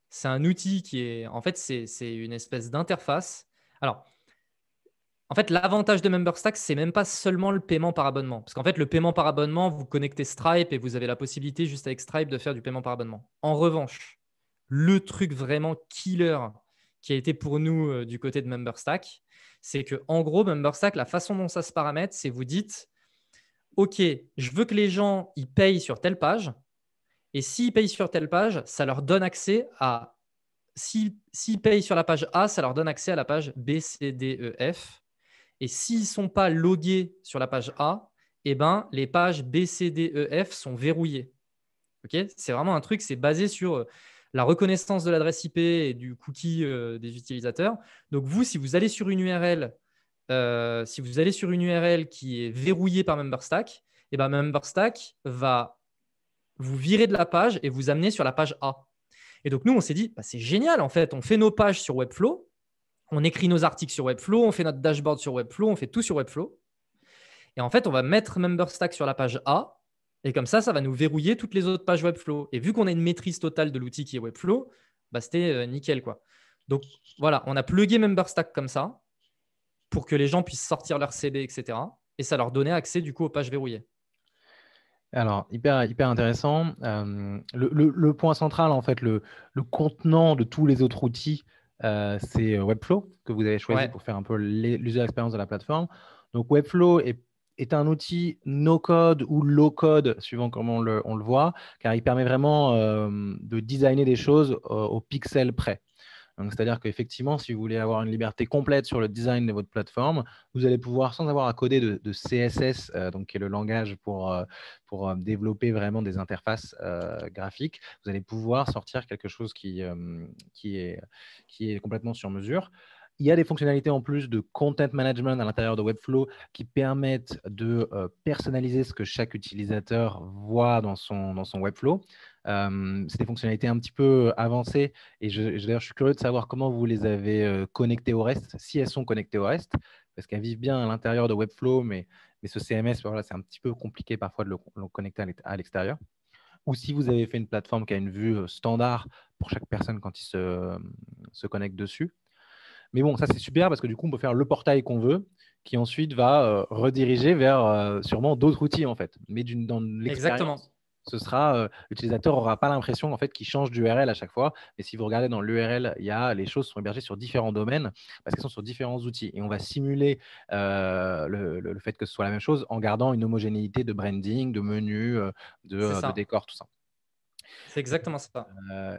c'est un outil qui est, en fait, c'est une espèce d'interface. Alors, en fait, l'avantage de MemberStack, c'est même pas seulement le paiement par abonnement. Parce qu'en fait, le paiement par abonnement, vous connectez Stripe et vous avez la possibilité, juste avec Stripe, de faire du paiement par abonnement. En revanche, le truc vraiment killer qui a été pour nous euh, du côté de MemberStack, c'est que en gros, MemberStack, la façon dont ça se paramètre, c'est vous dites, OK, je veux que les gens ils payent sur telle page, et s'ils payent sur telle page, ça leur donne accès à. S'ils payent sur la page A, ça leur donne accès à la page B, C, D, E, F. Et s'ils ne sont pas logués sur la page A, eh ben, les pages B, C, D, E, F sont verrouillées. c'est vraiment un truc, c'est basé sur euh, la reconnaissance de l'adresse IP et du cookie euh, des utilisateurs. Donc vous, si vous allez sur une URL, euh, si vous allez sur une URL qui est verrouillée par MemberStack, et eh ben MemberStack va vous virez de la page et vous amenez sur la page A. Et donc, nous, on s'est dit, bah, c'est génial, en fait, on fait nos pages sur Webflow, on écrit nos articles sur Webflow, on fait notre dashboard sur Webflow, on fait tout sur Webflow. Et en fait, on va mettre MemberStack sur la page A. Et comme ça, ça va nous verrouiller toutes les autres pages Webflow. Et vu qu'on a une maîtrise totale de l'outil qui est Webflow, bah, c'était euh, nickel. quoi. Donc voilà, on a plugué MemberStack comme ça pour que les gens puissent sortir leur CB, etc. Et ça leur donnait accès du coup aux pages verrouillées. Alors, hyper, hyper intéressant. Euh, le, point central, en fait, le, contenant de tous les autres outils, euh, c'est euh, Webflow que vous avez choisi pour faire un peu l'user expérience de la plateforme. Donc, Webflow est, un outil no-code ou low-code, suivant comment on le, voit, car il permet vraiment de designer des choses au pixel près c'est-à-dire qu'effectivement, si vous voulez avoir une liberté complète sur le design de votre plateforme, vous allez pouvoir, sans avoir à coder de, CSS, euh, qui est le langage pour, euh, euh, développer vraiment des interfaces graphiques, vous allez pouvoir sortir quelque chose qui, est, complètement sur mesure. Il y a des fonctionnalités en plus de content management à l'intérieur de Webflow qui permettent de personnaliser ce que chaque utilisateur voit dans son, dans son Webflow c'est des fonctionnalités un petit peu avancées. Et je, je suis curieux de savoir comment vous les avez connectées au reste, si elles sont connectées au reste, parce qu'elles vivent bien à l'intérieur de Webflow, mais, ce CMS, c'est un petit peu compliqué parfois de le, connecter à l'extérieur ou si vous avez fait une plateforme qui a une vue standard pour chaque personne quand il se, se connecte dessus. Mais bon, ça c'est super parce que du coup, on peut faire le portail qu'on veut, qui ensuite va rediriger vers sûrement d'autres outils en fait, mais dans l'expérience. Exactement ce sera euh, l'utilisateur n'aura pas l'impression en fait qu'il change d'URL à chaque fois. Mais si vous regardez dans l'URL, il y a les choses sont hébergées sur différents domaines parce qu'elles sont sur différents outils et on va simuler euh, le, fait que ce soit la même chose en gardant une homogénéité de branding, de menu, euh, de, décor, tout ça. C'est exactement ça.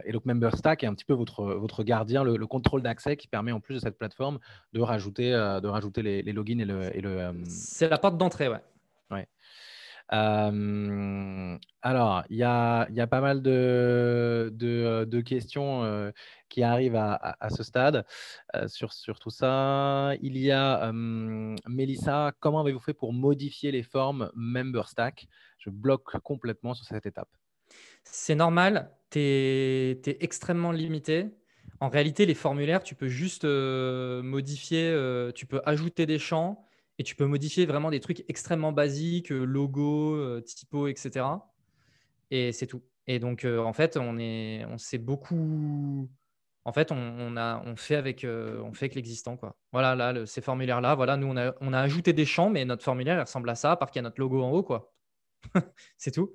et donc MemberStack est un petit peu votre, votre gardien, le, contrôle d'accès qui permet en plus de cette plateforme de rajouter, de rajouter les, logins et le. C'est la porte d'entrée, ouais. ouais. Euh, alors, il y a, pas mal de, questions euh, qui arrivent à, ce stade euh, sur, tout ça. Il y a Mélissa, comment avez-vous fait pour modifier les formes Member Stack Je bloque complètement sur cette étape. C'est normal, tu es, extrêmement limité. En réalité, les formulaires, tu peux juste modifier, tu peux ajouter des champs, et tu peux modifier vraiment des trucs extrêmement basiques, euh, logo, euh, typo, etc. Et c'est tout. Et donc, euh, en fait, on est, on s'est beaucoup. En fait, on, a, on fait avec, on fait avec l'existant, Voilà, là, ces formulaires-là, voilà, nous, on a, ajouté des champs, mais notre formulaire il ressemble à ça, parce qu'il y a notre logo en haut, quoi. c'est tout.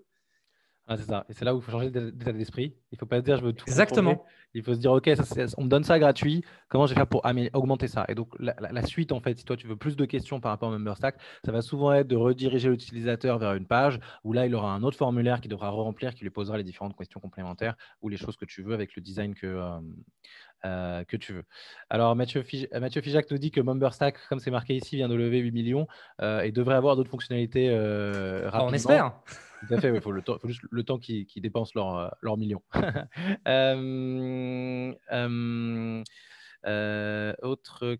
Ah, c'est ça. Et c'est là où il faut changer d'état d'esprit. Il ne faut pas se dire je veux tout. Exactement. Il faut se dire ok, on me donne ça gratuit. Comment je vais faire pour augmenter ça Et donc la, suite en fait, si toi tu veux plus de questions par rapport au member stack, ça va souvent être de rediriger l'utilisateur vers une page où là il aura un autre formulaire qu'il devra remplir, qui lui posera les différentes questions complémentaires ou les choses que tu veux avec le design que euh, euh, que tu veux. Alors, Mathieu, Fij euh, Fijac nous dit que Mumberstack, comme c'est marqué ici, vient de lever 8 millions euh, et devrait avoir d'autres fonctionnalités bah, rapidement. On espère. Tout à fait, il faut, juste le temps qu'ils dépensent leurs leur millions. autre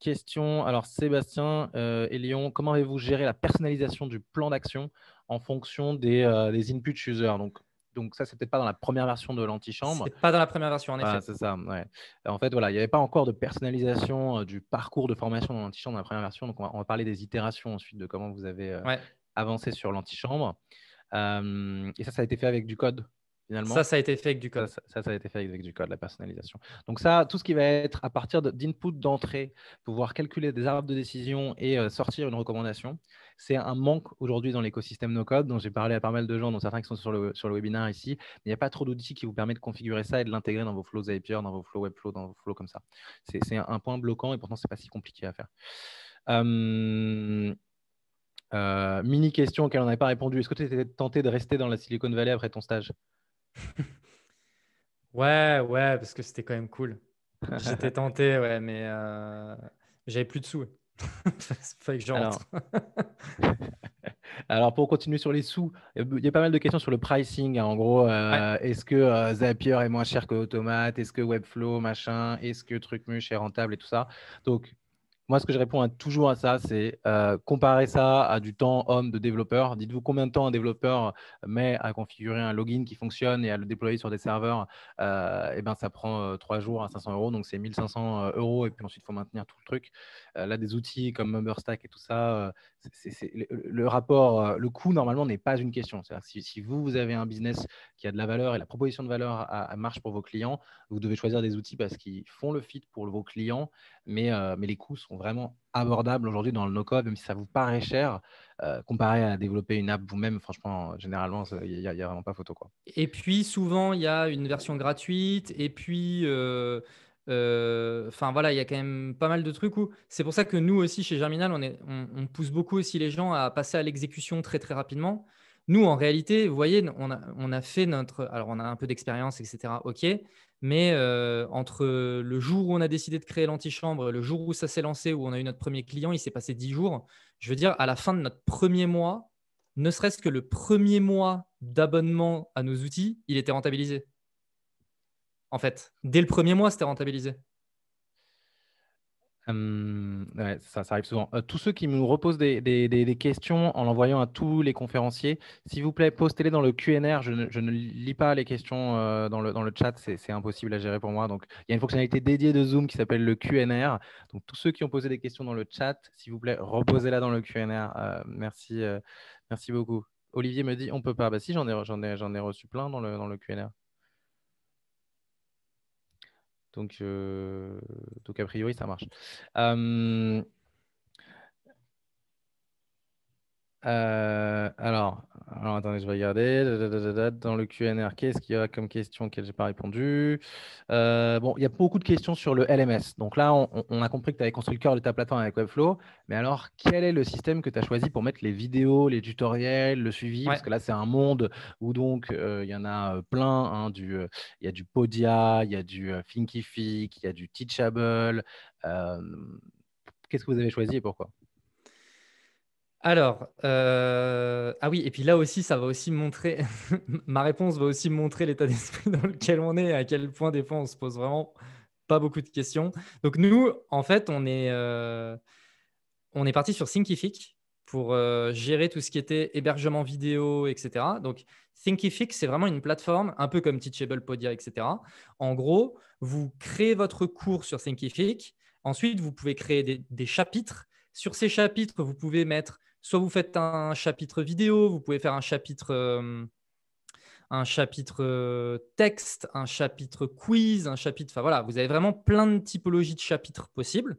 question. Alors, Sébastien et Lyon, comment avez-vous géré la personnalisation du plan d'action en fonction des, inputs user Donc, donc ça, peut-être pas dans la première version de l'antichambre. Pas dans la première version, en effet. c'est ça. En fait, voilà, il n'y avait pas encore de personnalisation euh, du parcours de formation dans l'antichambre dans la première version. Donc on va, parler des itérations ensuite de comment vous avez euh, avancé sur l'antichambre. et ça, ça a été fait avec du code ça, ça a été fait avec du code. Ça, ça, a été fait avec du code, la personnalisation. Donc ça, tout ce qui va être à partir d'input d'entrée, pouvoir calculer des arbres de décision et euh, sortir une recommandation, c'est un manque aujourd'hui dans l'écosystème no-code dont j'ai parlé à pas mal de gens, dont certains qui sont sur le, sur le webinaire ici. il n'y a pas trop d'outils qui vous permettent de configurer ça et de l'intégrer dans vos flows API, dans vos flows Webflow, dans vos flows comme ça. C'est un point bloquant et pourtant, ce n'est pas si compliqué à faire. Euh, mini question laquelle on n'avait pas répondu. Est-ce que tu étais tenté de rester dans la Silicon Valley après ton stage ouais, ouais, parce que c'était quand même cool. J'étais tenté, ouais, mais euh, j'avais plus de sous. fallait que Alors... pour continuer sur les sous, il y a pas mal de questions sur le pricing. Hein. En gros, euh, est-ce que euh, Zapier est moins cher que Automate Est-ce que Webflow, machin Est-ce que Trucmuche est rentable et tout ça Donc, moi, ce que je réponds toujours à ça, c'est euh, comparer ça à du temps homme de développeur. Dites-vous combien de temps un développeur met à configurer un login qui fonctionne et à le déployer sur des serveurs. et euh, eh ben, ça prend euh, trois jours à 500 euros, donc c'est 1500 euros. Et puis ensuite, il faut maintenir tout le truc. là, des outils comme MemberStack et tout ça, le, rapport, le coût, normalement, n'est pas une question. C'est-à-dire si, si, vous, vous avez un business qui a de la valeur et la proposition de valeur marche pour vos clients, vous devez choisir des outils parce qu'ils font le fit pour vos clients, mais, mais les coûts sont vraiment abordables aujourd'hui dans le no-code, même si ça vous paraît cher, euh, comparé à développer une app vous-même, franchement, généralement, il n'y a, vraiment pas photo. Quoi. Et puis, souvent, il y a une version gratuite, et puis, euh, euh, enfin voilà, il y a quand même pas mal de trucs où c'est pour ça que nous aussi, chez Germinal, on, on, pousse beaucoup aussi les gens à passer à l'exécution très, très rapidement. Nous, en réalité, vous voyez, on a, on a fait notre. Alors, on a un peu d'expérience, etc. OK. Mais euh, entre le jour où on a décidé de créer l'antichambre, le jour où ça s'est lancé, où on a eu notre premier client, il s'est passé dix jours. Je veux dire, à la fin de notre premier mois, ne serait-ce que le premier mois d'abonnement à nos outils, il était rentabilisé. En fait, dès le premier mois, c'était rentabilisé ça, ça, arrive souvent. Euh, tous ceux qui nous reposent des, questions en l'envoyant à tous les conférenciers, s'il vous plaît, postez-les dans le QNR. Je ne, lis pas les questions euh, dans, le, dans le chat, c'est, impossible à gérer pour moi. Donc, il y a une fonctionnalité dédiée de Zoom qui s'appelle le QNR. Donc, tous ceux qui ont posé des questions dans le chat, s'il vous plaît, reposez-la dans le QNR. Euh, merci, merci beaucoup. Olivier me dit on peut pas. Bah, si, j'en ai, j'en ai, j'en ai reçu plein dans le, dans le QNR. Euh, donc, a priori, ça marche. Euh, alors, alors, attendez, je vais regarder. Dans le QNR, qu'est-ce qu'il y a comme question que je n'ai pas répondu euh, Bon, il y a beaucoup de questions sur le LMS. Donc là, on, a compris que tu avais construit le cœur de ta plateforme avec Webflow. Mais alors, quel est le système que tu as choisi pour mettre les vidéos, les tutoriels, le suivi Parce que là, c'est un monde où donc euh, il y en a plein. Hein, il y a du Podia, il y a du Thinkific, il y a du Teachable. Qu'est-ce que vous avez choisi et pourquoi alors, euh, ah oui, et puis là aussi, ça va aussi montrer, ma réponse va aussi montrer l'état d'esprit dans lequel on est, à quel point des fois on se pose vraiment pas beaucoup de questions. Donc nous, en fait, on est, euh, on est parti sur Thinkific pour euh, gérer tout ce qui était hébergement vidéo, etc. Donc Thinkific, c'est vraiment une plateforme, un peu comme Teachable, Podia, etc. En gros, vous créez votre cours sur Thinkific. Ensuite, vous pouvez créer des chapitres. Sur ces chapitres, vous pouvez mettre soit vous faites un chapitre vidéo, vous pouvez faire un chapitre, euh, un chapitre euh, texte, un chapitre quiz, un chapitre. Enfin voilà, vous avez vraiment plein de typologies de chapitres possibles.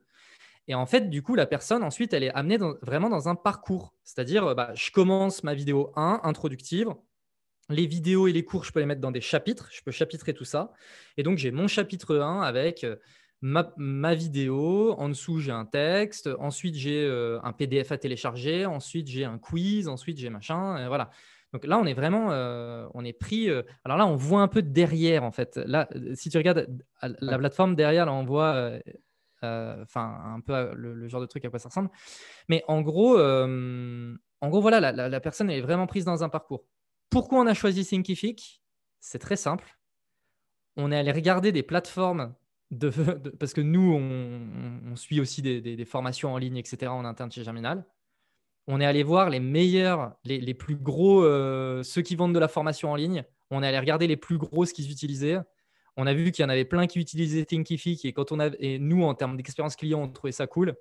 Et en fait, du coup, la personne, ensuite, elle est amenée vraiment dans un parcours. C'est-à-dire, euh, bah, je commence ma vidéo 1, introductive. Les vidéos et les cours, je peux les mettre dans des chapitres. Je peux chapitrer tout ça. Et donc, j'ai mon chapitre 1 avec ma, vidéo, en dessous j'ai un texte, ensuite j'ai euh, un PDF à télécharger, ensuite j'ai un quiz, ensuite j'ai machin, et voilà. Donc là, on est vraiment, euh, on est pris. Euh, alors là, on voit un peu derrière, en fait. Là, si tu regardes la plateforme derrière, là, on voit, enfin, un peu le, genre de truc à quoi ça ressemble. Mais en gros, en gros, voilà, la, la, personne est vraiment prise dans un parcours. Pourquoi on a choisi Thinkific C'est très simple. On est allé regarder des plateformes parce que nous, on, suit aussi des, formations en ligne, etc., en interne chez Germinal. On est allé voir les meilleurs, les, plus gros, euh, ceux qui vendent de la formation en ligne. On est allé regarder les plus gros, ce qu'ils utilisaient. On a vu qu'il y en avait plein qui utilisaient Thinkific. Et, quand on a, et nous, en termes d'expérience client, on trouvait ça cool.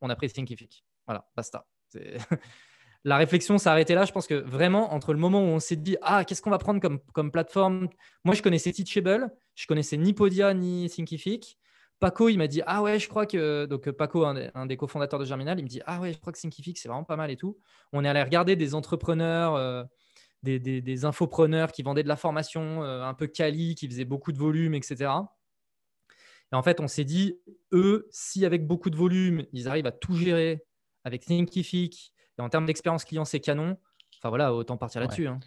On a pris Thinkific. Voilà, basta. la réflexion s'est arrêtée là. Je pense que vraiment, entre le moment où on s'est dit, ah, qu'est-ce qu'on va prendre comme, comme plateforme Moi, je connaissais Teachable je connaissais ni Podia ni Thinkific. Paco, il m'a dit Ah ouais, je crois que. Donc, Paco, un, des, cofondateurs de Germinal, il me dit Ah ouais, je crois que Thinkific, c'est vraiment pas mal et tout. On est allé regarder des entrepreneurs, euh, des, infopreneurs qui vendaient de la formation euh, un peu cali, qui faisaient beaucoup de volume, etc. Et en fait, on s'est dit Eux, si avec beaucoup de volume, ils arrivent à tout gérer avec Thinkific, et en termes d'expérience client, c'est canon, Enfin voilà, autant partir là-dessus. Hein.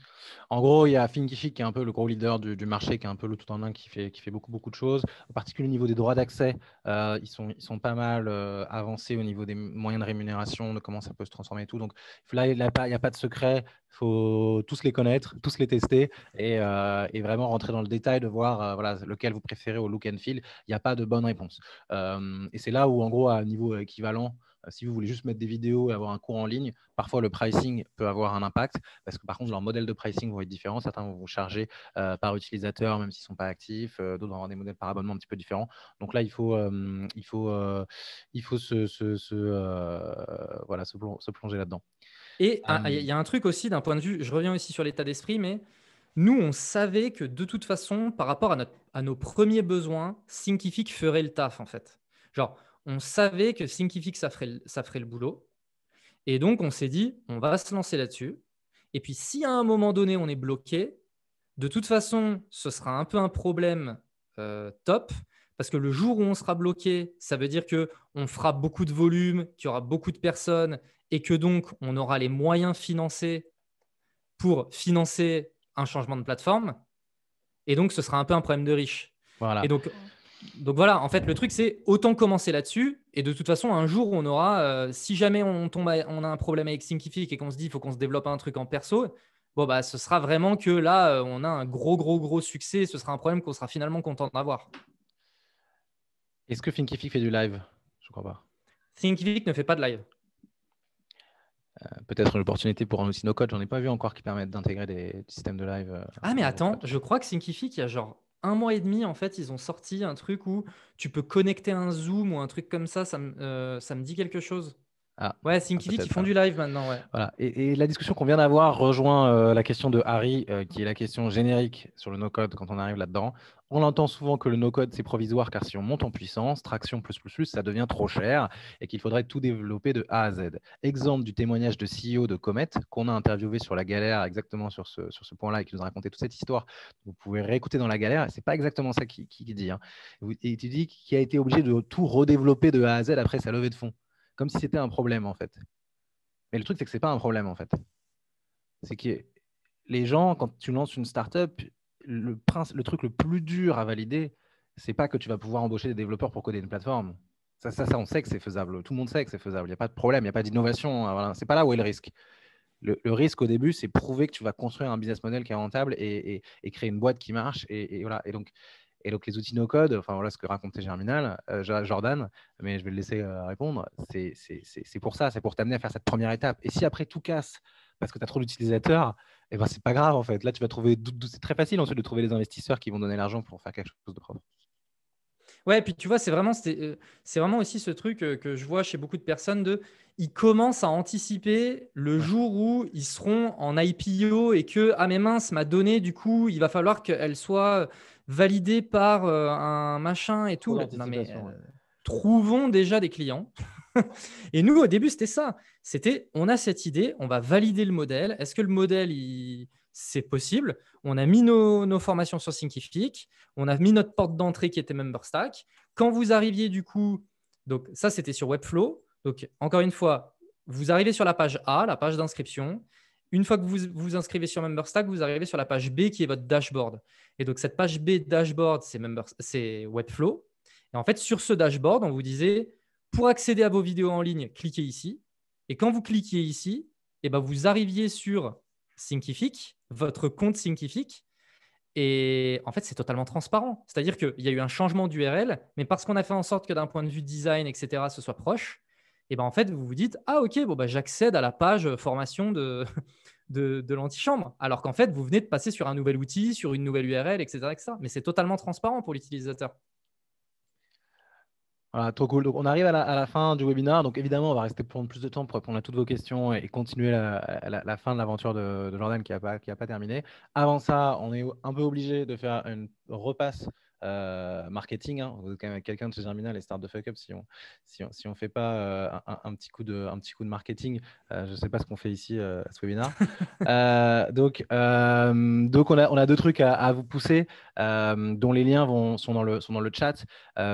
En gros, il y a Thinkific qui est un peu le gros leader du, marché, qui est un peu le tout en un, qui fait, qui fait beaucoup, beaucoup de choses. En particulier au niveau des droits d'accès, euh, ils, sont, ils sont pas mal euh, avancés au niveau des moyens de rémunération, de comment ça peut se transformer et tout. Donc là, il n'y a, pas de secret. Il faut tous les connaître, tous les tester et, euh, vraiment rentrer dans le détail de voir voilà, lequel vous préférez au look and feel. Il n'y a pas de bonne réponse. et c'est là où, en gros, à un niveau équivalent, euh, si vous voulez juste mettre des vidéos et avoir un cours en ligne, parfois le pricing peut avoir un impact parce que par contre, leur modèle de pricing vont être différents. Certains vont vous charger euh, par utilisateur, même s'ils ne sont pas actifs. Euh, d'autres vont avoir des modèles par abonnement un petit peu différents. Donc là, il faut, il faut, il faut se, voilà, plonger là-dedans. Et ah, il y a un truc aussi d'un point de vue, je reviens aussi sur l'état d'esprit, mais nous, on savait que de toute façon, par rapport à, notre, à nos premiers besoins, Thinkific ferait le taf en fait. Genre, on savait que Thinkific, ça ferait, ça ferait le boulot. Et donc, on s'est dit, on va se lancer là-dessus. Et puis, si à un moment donné, on est bloqué, de toute façon, ce sera un peu un problème euh, top. Parce que le jour où on sera bloqué, ça veut dire que on fera beaucoup de volume, qu'il y aura beaucoup de personnes et que donc on aura les moyens financés pour financer un changement de plateforme. Et donc, ce sera un peu un problème de riche. Voilà. Et donc, donc voilà, en fait, le truc, c'est autant commencer là-dessus. Et de toute façon, un jour, on aura, euh, si jamais on, tombe on a un problème avec Thinkific et qu'on se dit, il faut qu'on se développe un truc en perso, bon, bah, ce sera vraiment que là, euh, on a un gros, gros, gros succès. Ce sera un problème qu'on sera finalement content d'avoir. Est-ce que Thinkific fait du live Je crois pas. Thinkific ne fait pas de live. Euh, peut-être une opportunité pour un outil no-code. J'en ai pas vu encore qui permettent d'intégrer des systèmes de live. ah, mais attends, je crois que Thinkific, il y a genre un mois et demi, en fait, ils ont sorti un truc où tu peux connecter un Zoom ou un truc comme ça. Ça me, euh, dit quelque chose. Ah. ouais, ah, font du live maintenant. Ouais. Et, la discussion qu'on vient d'avoir rejoint euh, la question de Harry, euh, qui est la question générique sur le no-code quand on arrive là-dedans. On entend souvent que le no-code, c'est provisoire car si on monte en puissance, traction plus plus plus, ça devient trop cher et qu'il faudrait tout développer de A à Z. Exemple du témoignage de CEO de Comet, qu'on a interviewé sur la galère, exactement sur ce, sur ce point-là, et qui nous a raconté toute cette histoire. Vous pouvez réécouter dans la galère, c'est pas exactement ça qu'il dit. Hein. dit tu dis qu'il a été obligé de tout redévelopper de A à Z après sa levée de fonds comme si c'était un problème en fait. Mais le truc, c'est que ce n'est pas un problème en fait. C'est que les gens, quand tu lances une startup, le, prince, le truc le plus dur à valider, c'est pas que tu vas pouvoir embaucher des développeurs pour coder une plateforme. Ça, ça, ça on sait que c'est faisable. Tout le monde sait que c'est faisable. Il n'y a pas de problème, il n'y a pas d'innovation. Hein, voilà. Ce n'est pas là où est le risque. Le, risque au début, c'est prouver que tu vas construire un business model qui est rentable et, créer une boîte qui marche. voilà. et donc, et donc, les outils no-code, enfin voilà ce que racontait Germinal, euh, Jordan, mais je vais le laisser euh, répondre, c'est pour ça, c'est pour t'amener à faire cette première étape. Et si après tout casse parce que tu as trop d'utilisateurs, et eh ben, c'est pas grave en fait. Là, tu vas trouver, c'est très facile ensuite de trouver les investisseurs qui vont donner l'argent pour faire quelque chose de propre. Ouais, puis tu vois, c'est vraiment, euh, vraiment aussi ce truc que je vois chez beaucoup de personnes de, ils commencent à anticiper le jour où ils seront en IPO et que ah mais mince, ma donné du coup, il va falloir qu'elle soit validé par euh, un machin et tout. Euh, trouvons déjà des clients. et nous, au début, c'était ça. C'était, on a cette idée, on va valider le modèle. Est-ce que le modèle, c'est possible On a mis nos, formations sur Thinkific, on a mis notre porte d'entrée qui était MemberStack. Quand vous arriviez du coup, donc ça, c'était sur Webflow. Donc, encore une fois, vous arrivez sur la page A, la page d'inscription. Une fois que vous vous inscrivez sur MemberStack, vous arrivez sur la page B qui est votre dashboard. Et donc, cette page B dashboard, c'est c'est Webflow. Et en fait, sur ce dashboard, on vous disait, pour accéder à vos vidéos en ligne, cliquez ici. Et quand vous cliquez ici, eh ben, vous arriviez sur Synkific, votre compte Synkific. Et en fait, c'est totalement transparent. C'est-à-dire qu'il y a eu un changement d'URL, mais parce qu'on a fait en sorte que d'un point de vue design, etc., ce soit proche, et ben en fait, vous vous dites Ah, ok, bon, bah, j'accède à la page euh, formation de, l'antichambre. Alors qu'en fait, vous venez de passer sur un nouvel outil, sur une nouvelle URL, etc. mais c'est totalement transparent pour l'utilisateur. Voilà, trop cool. Donc, on arrive à la, fin du webinaire. Donc, évidemment, on va rester prendre plus de temps pour répondre à toutes vos questions et, continuer la, fin de l'aventure de, Jordan qui n'a pas, terminé. Avant ça, on est un peu obligé de faire une repasse euh, marketing. Hein. Vous êtes quand même quelqu'un de chez Germinal et Start the Fuck Up. Si on si ne on, fait pas euh, un, petit coup de, petit coup de marketing, euh, je ne sais pas ce qu'on fait ici à ce webinaire. donc, donc on, a, on a deux trucs à, vous pousser, dont les liens vont, sont, dans le, sont dans le chat.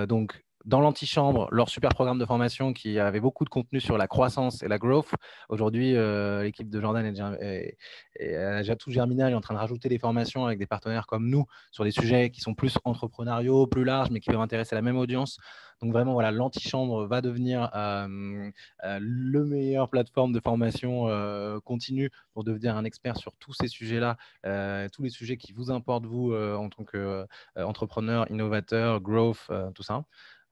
donc, dans l'antichambre leur super programme de formation qui avait beaucoup de contenu sur la croissance et la growth. Aujourd'hui, euh, l'équipe de Jordan est, est, déjà tout germinal est en train de rajouter des formations avec des partenaires comme nous sur des sujets qui sont plus entrepreneuriaux, plus larges, mais qui peuvent intéresser la même audience. Donc vraiment, voilà, l'antichambre va devenir euh, euh, le meilleur plateforme de formation continue pour devenir un expert sur tous ces sujets-là, tous les sujets qui vous importent, vous, en tant qu'entrepreneur, innovateur, growth, tout ça.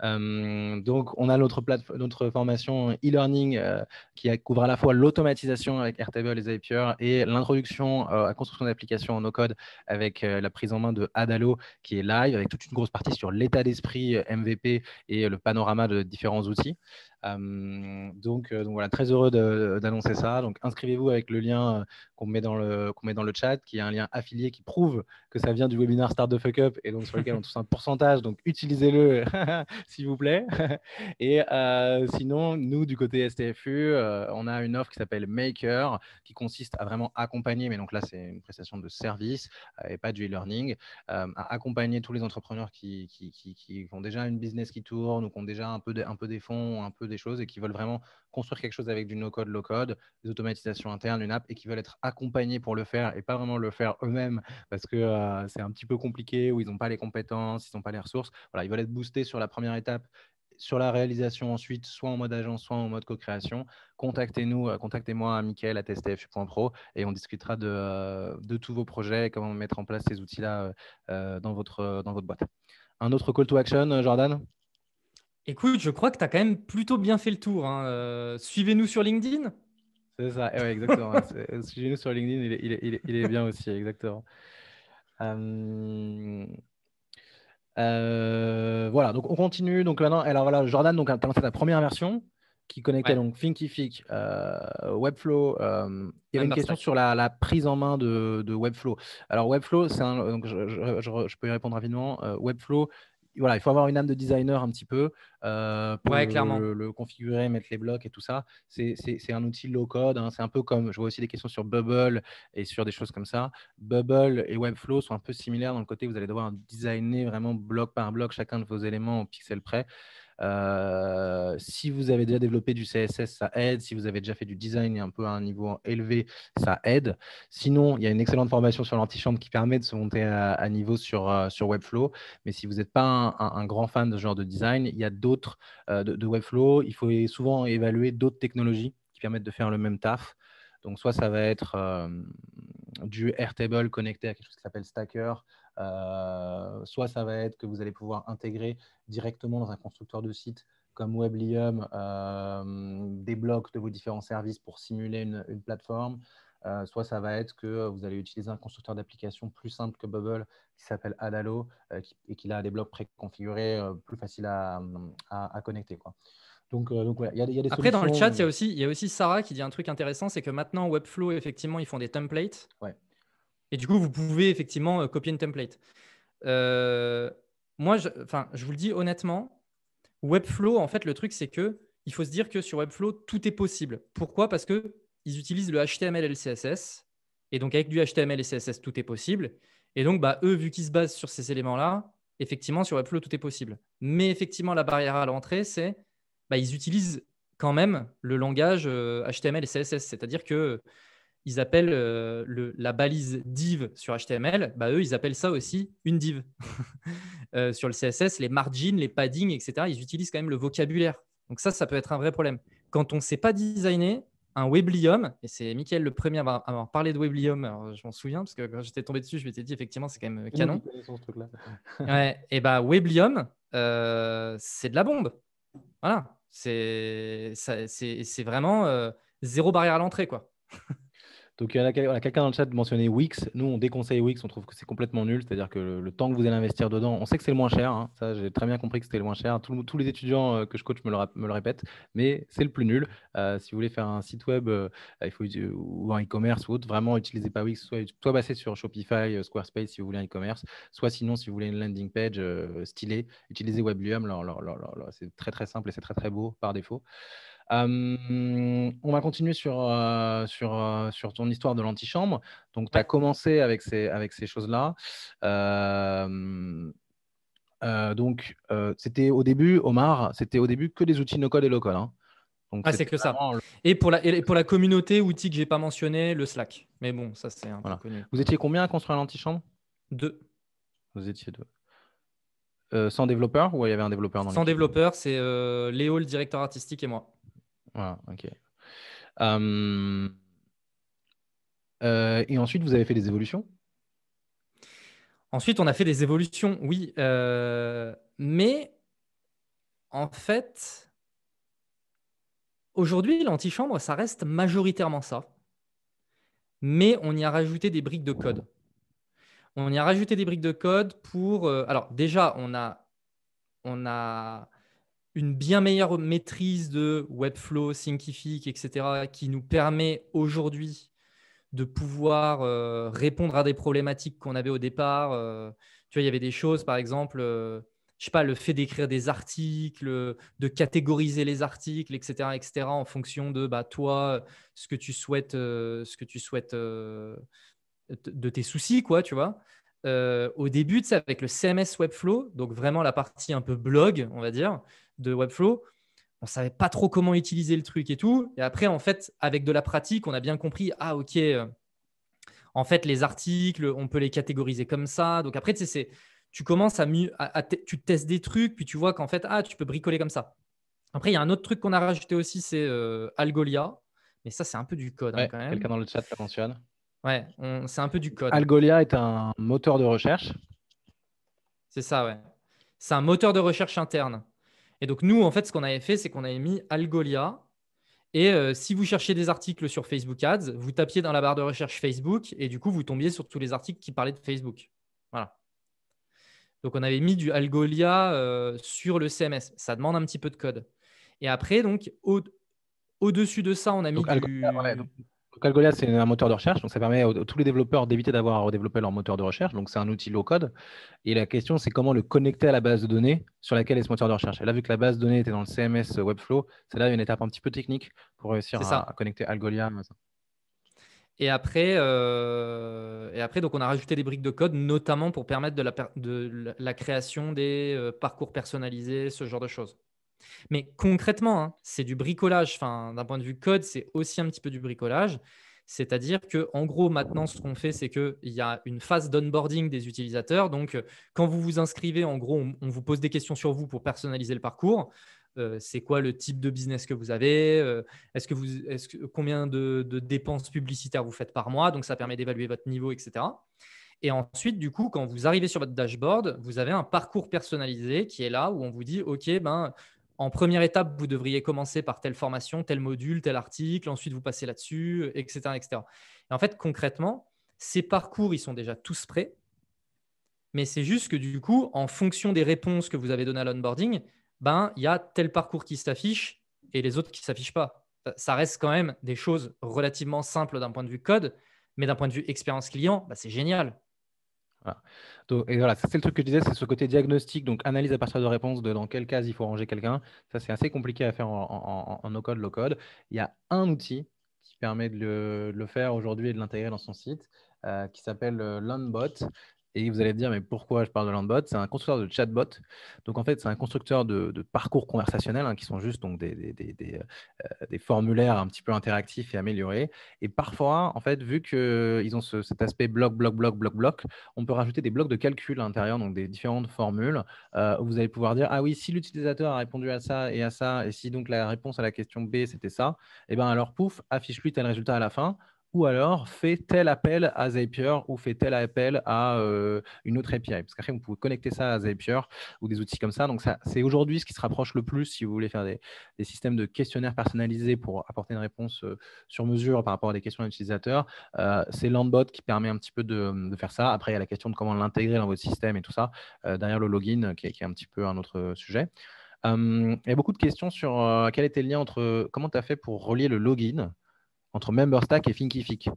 Euh, donc, on a notre, notre formation e-learning euh, qui couvre à la fois l'automatisation avec Airtable et Zapier et l'introduction euh, à la construction d'applications en no-code avec la prise en main de Adalo qui est live avec toute une grosse partie sur l'état d'esprit MVP et le panorama de différents outils. Euh, donc, voilà, très heureux d'annoncer ça. Donc inscrivez-vous avec le lien euh, qu'on met, dans le, met dans le chat, qui est un lien affilié qui prouve que ça vient du webinaire Start the Fuck Up et donc sur lequel on touche un pourcentage. Donc utilisez-le, s'il vous plaît. et euh, sinon, nous, du côté STFU, on a une offre qui s'appelle Maker, qui consiste à vraiment accompagner, mais donc là, c'est une prestation de service et pas du e-learning, à accompagner tous les entrepreneurs qui, qui, qui, qui, ont déjà une business qui tourne ou qui ont déjà un peu, un peu des fonds, un peu des choses et qui veulent vraiment construire quelque chose avec du no-code, low-code, des automatisations internes, une app, et qui veulent être accompagnés pour le faire et pas vraiment le faire eux-mêmes parce que euh, c'est un petit peu compliqué ou ils n'ont pas les compétences, ils n'ont pas les ressources. Voilà, ils veulent être boostés sur la première étape sur la réalisation ensuite, soit en mode agence, soit en mode co-création, contactez-nous, euh, contactez-moi à Mickaël à testf.pro et on discutera de, euh, de, tous vos projets et comment mettre en place ces outils-là dans, votre, dans votre boîte. Un autre call to action, Jordan Écoute, je crois que tu as quand même plutôt bien fait le tour. Hein. Euh, suivez-nous sur LinkedIn. C'est ça, eh exactement. Euh, suivez-nous sur LinkedIn, il est, bien aussi, exactement. Euh, voilà, donc on continue. Donc maintenant, alors voilà, Jordan donc, a lancé la première version qui connectait donc Thinkific, Webflow. il y avait une question sur la, prise en main de, Webflow. Alors Webflow, c'est donc je, peux y répondre rapidement. Webflow, il faut avoir une âme de designer un petit peu euh, pour Le, configurer, mettre les blocs et tout ça. C'est un outil low code. Hein. C'est un peu comme, je vois aussi des questions sur Bubble et sur des choses comme ça. Bubble et Webflow sont un peu similaires dans le côté où vous allez devoir designer vraiment bloc par bloc chacun de vos éléments au pixel près. Euh, si vous avez déjà développé du CSS, ça aide. Si vous avez déjà fait du design un peu à un niveau élevé, ça aide. Sinon, il y a une excellente formation sur l'antichambre qui permet de se monter à, niveau sur, euh, sur Webflow. Mais si vous n'êtes pas un, grand fan de ce genre de design, il y a d'autres euh, de, de, Webflow. Il faut souvent évaluer d'autres technologies qui permettent de faire le même taf. Donc, soit ça va être du Airtable connecté à quelque chose qui s'appelle Stacker, euh, soit ça va être que vous allez pouvoir intégrer directement dans un constructeur de site comme Weblium euh, des blocs de vos différents services pour simuler une, plateforme. Euh, soit ça va être que vous allez utiliser un constructeur d'application plus simple que Bubble qui s'appelle Adalo et qui a des blocs préconfigurés plus faciles à, connecter. Quoi. Donc, donc il y, a, y a Après, dans le chat, il y, a aussi, Sarah qui dit un truc intéressant c'est que maintenant, Webflow, effectivement, ils font des templates. Ouais. Et du coup, vous pouvez effectivement euh, copier une template. Euh, moi, je, je vous le dis honnêtement, Webflow, en fait, le truc, c'est que il faut se dire que sur Webflow, tout est possible. Pourquoi Parce qu'ils utilisent le HTML et le CSS. Et donc, avec du HTML et CSS, tout est possible. Et donc, bah, eux, vu qu'ils se basent sur ces éléments-là, effectivement, sur Webflow, tout est possible. Mais effectivement, la barrière à l'entrée, c'est bah, ils utilisent quand même le langage HTML euh, et CSS. C'est-à-dire que ils appellent euh, la balise div sur HTML, bah, eux, ils appellent ça aussi une div. Euh, sur le CSS, les margins, les paddings, etc., ils utilisent quand même le vocabulaire. Donc ça, ça peut être un vrai problème. Quand on ne sait pas designer un Weblium, et c'est Mickaël le premier à avoir, parlé de Weblium, je m'en souviens, parce que quand j'étais tombé dessus, je m'étais dit, effectivement, c'est quand même euh, canon. et bah Weblium, c'est de la bombe. Voilà, c'est vraiment zéro barrière à l'entrée, quoi. Donc, il y en a, quelqu'un dans le chat qui mentionnait Wix. Nous, on déconseille Wix, on trouve que c'est complètement nul. C'est-à-dire que le, temps que vous allez investir dedans, on sait que c'est le moins cher. Hein. Ça, j'ai très bien compris que c'était le moins cher. tous les étudiants euh, que je coach me le, répètent, mais c'est le plus nul. Euh, si vous voulez faire un site web euh, il ou un e-commerce ou autre, vraiment, n'utilisez pas Wix. Soit, soit basé sur Shopify, Squarespace si vous voulez un e-commerce, soit sinon, si vous voulez une landing page stylée, utilisez Weblium. C'est très, très simple et c'est très, très beau par défaut on va continuer sur, sur, sur ton histoire de l'antichambre. Donc, tu as commencé avec ces, avec ces choses-là. donc, c'était au début, Omar, c'était au début que des outils no et low hein. Ah, c'est que ça. Et, pour la, pour la communauté, outils que n'ai pas mentionné, le Slack. Mais bon, ça, c'est un peu connu. Vous étiez combien à construire l'antichambre Deux. Vous étiez deux. sans développeur ou il y avait un développeur dans Sans développeur, c'est Léo, le directeur artistique, et moi ok. Hum, euh, et ensuite, vous avez fait des évolutions Ensuite, on a fait des évolutions, oui. Euh, mais en fait, aujourd'hui, l'antichambre, ça reste majoritairement ça. Mais on y a rajouté des briques de code. On y a rajouté des briques de code pour... Euh, alors déjà, on a... On a une bien meilleure maîtrise de Webflow, Thinkific, etc., qui nous permet aujourd'hui de pouvoir euh, répondre à des problématiques qu'on avait au départ. Euh, tu vois, il y avait des choses, par exemple, euh, je sais pas, le fait d'écrire des articles, de catégoriser les articles, etc., etc., en fonction de bah, toi, ce que tu souhaites, ce que tu souhaites de tes soucis, quoi, tu vois. au début, c'est avec le CMS Webflow, donc vraiment la partie un peu blog, on va dire de Webflow, on savait pas trop comment utiliser le truc et tout. Et après, en fait, avec de la pratique, on a bien compris, ah ok, euh, en fait, les articles, on peut les catégoriser comme ça. Donc après, tu tu commences à, mieux, tu testes des trucs, puis tu vois qu'en fait, ah, tu peux bricoler comme ça. Après, il y a un autre truc qu'on a rajouté aussi, c'est euh, Algolia. Mais ça, c'est un peu du code hein, Quelqu'un dans le chat ça fonctionne Ouais, c'est un peu du code. Algolia est un moteur de recherche. C'est ça, ouais. C'est un moteur de recherche interne. Et donc, nous, en fait, ce qu'on avait fait, c'est qu'on avait mis Algolia. Et euh, si vous cherchez des articles sur Facebook Ads, vous tapiez dans la barre de recherche Facebook et du coup, vous tombiez sur tous les articles qui parlaient de Facebook. Voilà. Donc, on avait mis du Algolia euh, sur le CMS. Ça demande un petit peu de code. Et après, donc, au, dessus de ça, on a mis du... Algolia, c'est un moteur de recherche, donc ça permet à tous les développeurs d'éviter d'avoir à redévelopper leur moteur de recherche. Donc c'est un outil low code. Et la question, c'est comment le connecter à la base de données sur laquelle est ce moteur de recherche. Et là, vu que la base de données était dans le CMS Webflow, c'est là une étape un petit peu technique pour réussir à, connecter Algolia. Et après, euh, et après donc on a rajouté des briques de code, notamment pour permettre de la, de la création des euh, parcours personnalisés, ce genre de choses. Mais concrètement, hein, c'est du bricolage. d'un point de vue code, c'est aussi un petit peu du bricolage. C'est-à-dire que, en gros, maintenant, ce qu'on fait, c'est qu'il y a une phase d'onboarding des utilisateurs. Donc, euh, quand vous vous inscrivez, en gros, on, vous pose des questions sur vous pour personnaliser le parcours. Euh, c'est quoi le type de business que vous avez euh, Est-ce que vous, combien de, dépenses publicitaires vous faites par mois Donc, ça permet d'évaluer votre niveau, etc. Et ensuite, du coup, quand vous arrivez sur votre dashboard, vous avez un parcours personnalisé qui est là où on vous dit, OK, ben, en première étape, vous devriez commencer par telle formation, tel module, tel article, ensuite vous passez là-dessus, etc., Et en fait, concrètement, ces parcours, ils sont déjà tous prêts, mais c'est juste que du coup, en fonction des réponses que vous avez données à l'onboarding, ben, il y a tel parcours qui s'affiche et les autres qui ne s'affichent pas. Ça reste quand même des choses relativement simples d'un point de vue code, mais d'un point de vue expérience client, ben, c'est génial et voilà, c'est le truc que je disais, c'est ce côté diagnostic, donc analyse à partir de réponse de dans quel cas il faut ranger quelqu'un. Ça, c'est assez compliqué à faire en, no-code, low-code. Il y a un outil qui permet de le, faire aujourd'hui et de l'intégrer dans son site, euh, qui s'appelle euh, et vous allez me dire, mais pourquoi je parle de Landbot C'est un constructeur de chatbot. Donc, en fait, c'est un constructeur de, parcours conversationnels hein, qui sont juste donc, euh, des, formulaires un petit peu interactifs et améliorés. Et parfois, en fait, vu qu'ils euh, ont cet aspect bloc, bloc, bloc, bloc, bloc, on peut rajouter des blocs de calcul à l'intérieur, donc des différentes formules. Euh, où vous allez pouvoir dire, ah oui, si l'utilisateur a répondu à ça et à ça, et si donc la réponse à la question B, c'était ça, et eh bien alors, pouf, affiche-lui tel résultat à la fin ou alors fait tel appel à Zapier ou fait tel appel à euh, une autre API. Parce qu'après, vous pouvez connecter ça à Zapier ou des outils comme ça. Donc, ça, c'est aujourd'hui ce qui se rapproche le plus si vous voulez faire des, systèmes de questionnaires personnalisés pour apporter une réponse euh, sur mesure par rapport à des questions à l'utilisateur. Euh, c'est Landbot qui permet un petit peu de, faire ça. Après, il y a la question de comment l'intégrer dans votre système et tout ça. derrière le login, qui qui est, un petit peu un autre sujet. il y a beaucoup de questions sur quel était le lien entre comment tu as fait pour relier le login entre MemberStack et Thinkific.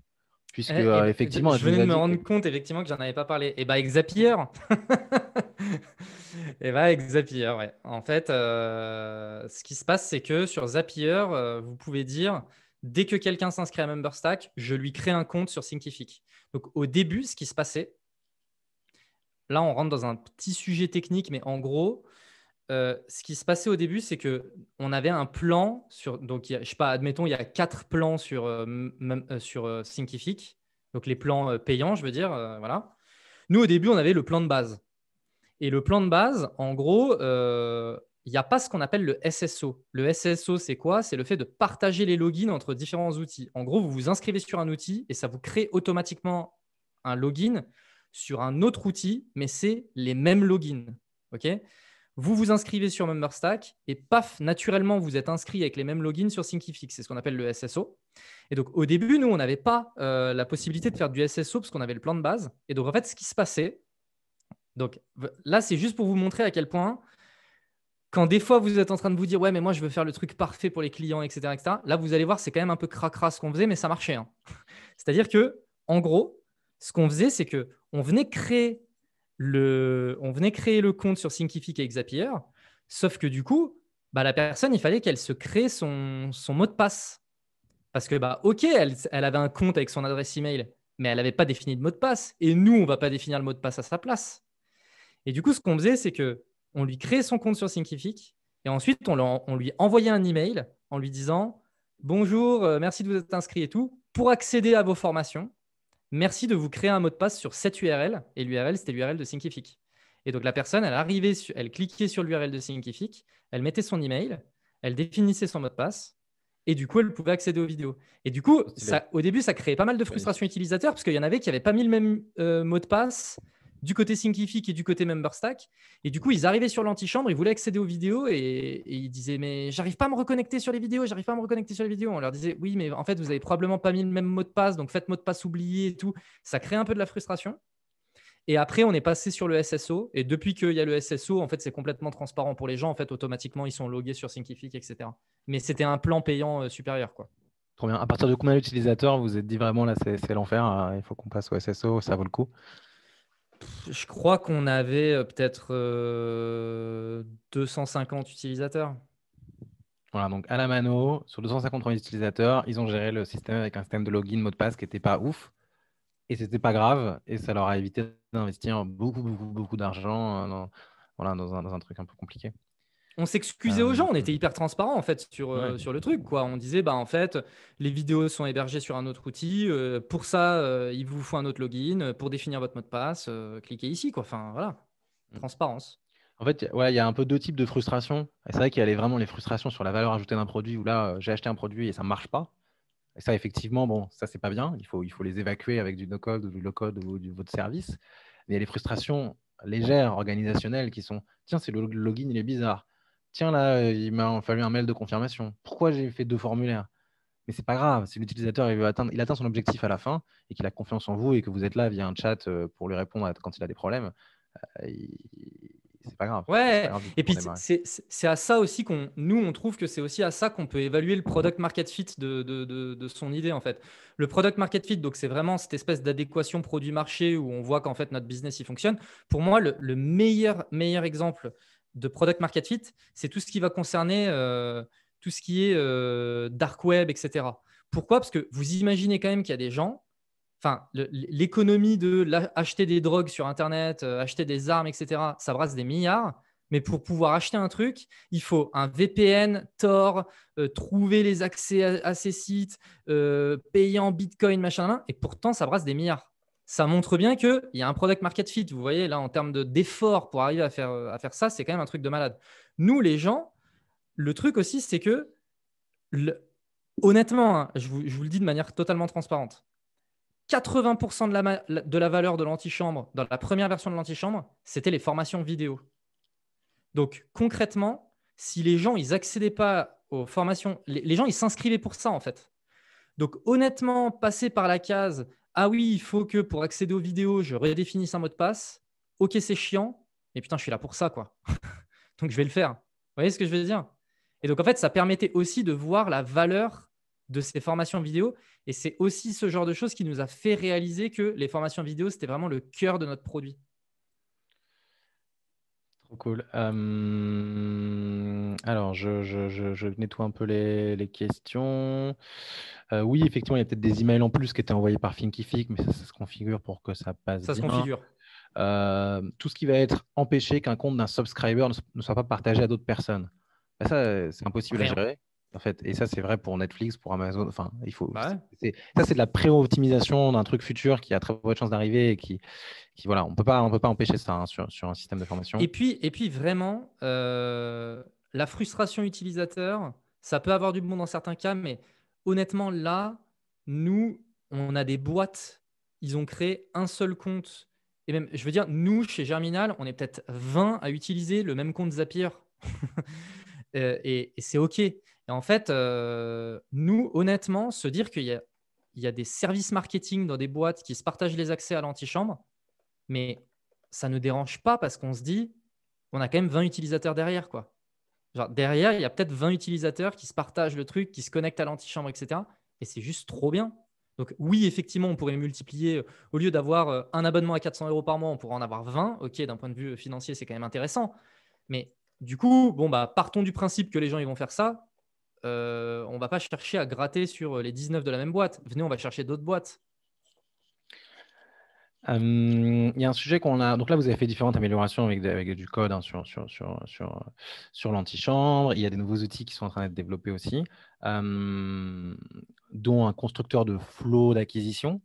Puisque, eh, euh, eh, effectivement, je, venais de me rendre compte effectivement que j'en avais pas parlé. Et eh bah, ben, avec Zapier Et bah, ben, avec Zapier, ouais. En fait, euh, ce qui se passe, c'est que sur Zapier, euh, vous pouvez dire dès que quelqu'un s'inscrit à MemberStack, je lui crée un compte sur Thinkific. Donc, au début, ce qui se passait, là, on rentre dans un petit sujet technique, mais en gros, euh, ce qui se passait au début, c'est que on avait un plan sur, donc sais pas, admettons, il y a quatre plans sur, euh, euh, donc les plans payants, je veux dire, voilà. Nous au début, on avait le plan de base. Et le plan de base, en gros, il n'y a pas ce qu'on appelle le SSO. Le SSO, c'est quoi C'est le fait de partager les logins entre différents outils. En gros, vous vous inscrivez sur un outil et ça vous crée automatiquement un login sur un autre outil, mais c'est les mêmes logins. OK vous vous inscrivez sur MemberStack et paf, naturellement, vous êtes inscrit avec les mêmes logins sur Syncifix. C'est ce qu'on appelle le SSO. Et donc, au début, nous, on n'avait pas euh, la possibilité de faire du SSO parce qu'on avait le plan de base. Et donc, en fait, ce qui se passait, donc là, c'est juste pour vous montrer à quel point, quand des fois vous êtes en train de vous dire, ouais, mais moi, je veux faire le truc parfait pour les clients, etc., etc. là, vous allez voir, c'est quand même un peu cracra ce qu'on faisait, mais ça marchait. Hein. C'est-à-dire que, en gros, ce qu'on faisait, c'est que on venait créer on venait créer le compte sur Thinkific et Zapier, sauf que du coup, bah, la personne, il fallait qu'elle se crée son, mot de passe. Parce que, bah, OK, elle, avait un compte avec son adresse email, mais elle n'avait pas défini de mot de passe. Et nous, on va pas définir le mot de passe à sa place. Et du coup, ce qu'on faisait, c'est que on lui créait son compte sur Thinkific et ensuite, on, on lui envoyait un email en lui disant Bonjour, euh, merci de vous être inscrit et tout. Pour accéder à vos formations, merci de vous créer un mot de passe sur cette URL. Et l'URL, c'était l'URL de Thinkific. Et donc la personne, elle arrivait, elle cliquait sur l'URL de Thinkific, elle mettait son email, elle définissait son mot de passe, et du coup, elle pouvait accéder aux vidéos. Et du coup, ça, au début, ça créait pas mal de frustration utilisateur, parce qu'il y en avait qui n'avaient pas mis le même euh, mot de passe, du côté Thinkific et du côté MemberStack. Et du coup, ils arrivaient sur l'antichambre, ils voulaient accéder aux vidéos et, ils disaient Mais j'arrive pas à me reconnecter sur les vidéos, j'arrive pas à me reconnecter sur les vidéos. On leur disait Oui, mais en fait, vous avez probablement pas mis le même mot de passe, donc faites mot de passe oublié et tout. Ça crée un peu de la frustration. Et après, on est passé sur le SSO. Et depuis qu'il y a le SSO, en fait, c'est complètement transparent pour les gens. En fait, automatiquement, ils sont logués sur Thinkific, etc. Mais c'était un plan payant euh, supérieur, quoi. Trop bien. À partir de combien d'utilisateurs vous êtes dit vraiment là, c'est l'enfer, euh, il faut qu'on passe au SSO, ça vaut le coup je crois qu'on avait euh, peut-être 250 euh, utilisateurs. Voilà, donc à la mano, sur 250 utilisateurs, ils ont géré le système avec un système de login, mot de passe qui n'était pas ouf. Et c'était pas grave. Et ça leur a évité d'investir beaucoup, beaucoup, beaucoup d'argent euh, voilà, dans un truc un peu compliqué on s'excusait ah aux gens, on était hyper transparent en fait sur, euh, sur le truc. Quoi. On disait, bah, en fait, les vidéos sont hébergées sur un autre outil. Euh, pour ça, euh, il vous faut un autre login. Pour définir votre mot de passe, cliquez ici. Quoi. Enfin, voilà, mm. transparence. En fait, ouais, il y a un peu deux types de frustrations. C'est vrai qu'il y a vraiment les frustrations sur la valeur ajoutée d'un produit où là, j'ai acheté un produit et ça ne marche pas. Et ça, effectivement, bon, ça, c'est pas bien. Il faut, il faut les évacuer avec du no-code ou du low-code ou du, votre service. Mais il y a les frustrations légères, organisationnelles qui sont tiens, c'est le login, il est bizarre tiens là, il m'a fallu un mail de confirmation. Pourquoi j'ai fait deux formulaires Mais c'est pas grave, si l'utilisateur il il atteint son objectif à la fin et qu'il a confiance en vous et que vous êtes là via un chat euh, pour lui répondre quand il a des problèmes, ce euh, c'est pas grave. Ouais. et puis c'est à ça aussi qu'on, nous, on trouve que c'est aussi à ça qu'on peut évaluer le product market fit de, de, de, son idée en fait. Le product market fit, donc c'est vraiment cette espèce d'adéquation produit marché où on voit qu'en fait notre business il fonctionne. Pour moi, le, le meilleur meilleur exemple de product market fit, c'est tout ce qui va concerner euh, tout ce qui est euh, dark web, etc. Pourquoi Parce que vous imaginez quand même qu'il y a des gens, enfin, l'économie de acheter des drogues sur Internet, euh, acheter des armes, etc., ça brasse des milliards. Mais pour pouvoir acheter un truc, il faut un VPN, Tor, trouver les accès à, à ces sites, payer en Bitcoin, machin, et pourtant ça brasse des milliards ça montre bien qu'il y a un product market fit. Vous voyez, là, en termes d'effort pour arriver à faire, à faire ça, c'est quand même un truc de malade. Nous, les gens, le truc aussi, c'est que, honnêtement, hein, je, vous, le dis de manière totalement transparente, 80% de la, de la valeur de l'antichambre, dans la première version de l'antichambre, c'était les formations vidéo. Donc, concrètement, si les gens, ils accédaient pas aux formations, les gens, ils s'inscrivaient pour ça, en fait. Donc honnêtement, passer par la case ah oui, il faut que pour accéder aux vidéos, je redéfinisse un mot de passe. Ok, c'est chiant, mais putain, je suis là pour ça, quoi. donc je vais le faire. Vous voyez ce que je veux dire Et donc en fait, ça permettait aussi de voir la valeur de ces formations vidéo. Et c'est aussi ce genre de choses qui nous a fait réaliser que les formations vidéo, c'était vraiment le cœur de notre produit cool. alors, je, nettoie un peu les, questions. Euh, oui, effectivement, il y a peut-être des emails en plus qui étaient envoyés par Thinkific, mais ça, se configure pour que ça passe. Ça se configure. tout ce qui va être empêché qu'un compte d'un subscriber ne soit pas partagé à d'autres personnes. Ben ça, c'est impossible à gérer. En fait, et ça, c'est vrai pour Netflix, pour Amazon. Enfin, il faut. Bah ça, c'est de la pré-optimisation d'un truc futur qui a très peu de chances d'arriver et qui, qui, voilà, on peut pas, on peut pas empêcher ça hein, sur, sur, un système de formation. Et puis, et puis vraiment, euh, la frustration utilisateur, ça peut avoir du bon dans certains cas, mais honnêtement, là, nous, on a des boîtes. Ils ont créé un seul compte. Et même, je veux dire, nous, chez Germinal, on est peut-être 20 à utiliser le même compte Zapier. Euh, et c'est OK. Et en fait, euh, nous, honnêtement, se dire qu'il y, a, des services marketing dans des boîtes qui se partagent les accès à l'antichambre, mais ça ne dérange pas parce qu'on se dit, on a quand même 20 utilisateurs derrière. quoi. derrière, il y a peut-être 20 utilisateurs qui se partagent le truc, qui se connectent à l'antichambre, etc. Et c'est juste trop bien. Donc oui, effectivement, on pourrait multiplier, euh, au lieu d'avoir euh, un abonnement à 400 euros par mois, on pourrait en avoir 20. OK, d'un point de vue financier, c'est quand même intéressant. Mais du coup, bon, bah, partons du principe que les gens vont faire ça. Euh, on ne va pas chercher à gratter sur euh, les 19 de la même boîte. Venez, on va chercher d'autres boîtes. Hum, il y a un sujet qu'on a. Donc là, vous avez fait différentes améliorations avec, du code hein, sur, sur, l'antichambre. Il y a des nouveaux outils qui sont en train d'être développés aussi, hum, dont un constructeur de flow d'acquisition.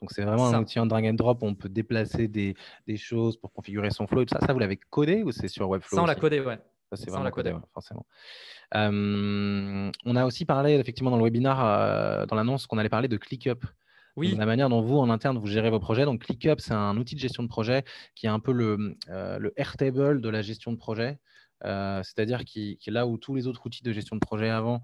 Donc c'est vraiment un outil en drag and drop on peut déplacer des, choses pour configurer son flow. Et tout ça, ça vous l'avez codé ou c'est sur Webflow Ça, on l'a codé, ouais c'est vraiment la forcément. on a aussi parlé, effectivement, dans le webinaire, euh, dans l'annonce, qu'on allait parler de ClickUp. Oui. La manière dont vous, en interne, vous gérez vos projets. Donc, ClickUp, c'est un outil de gestion de projet qui est un peu le, air euh, le Airtable de la gestion de projet. Euh, c'est-à-dire qui, est là où tous les autres outils de gestion de projet avant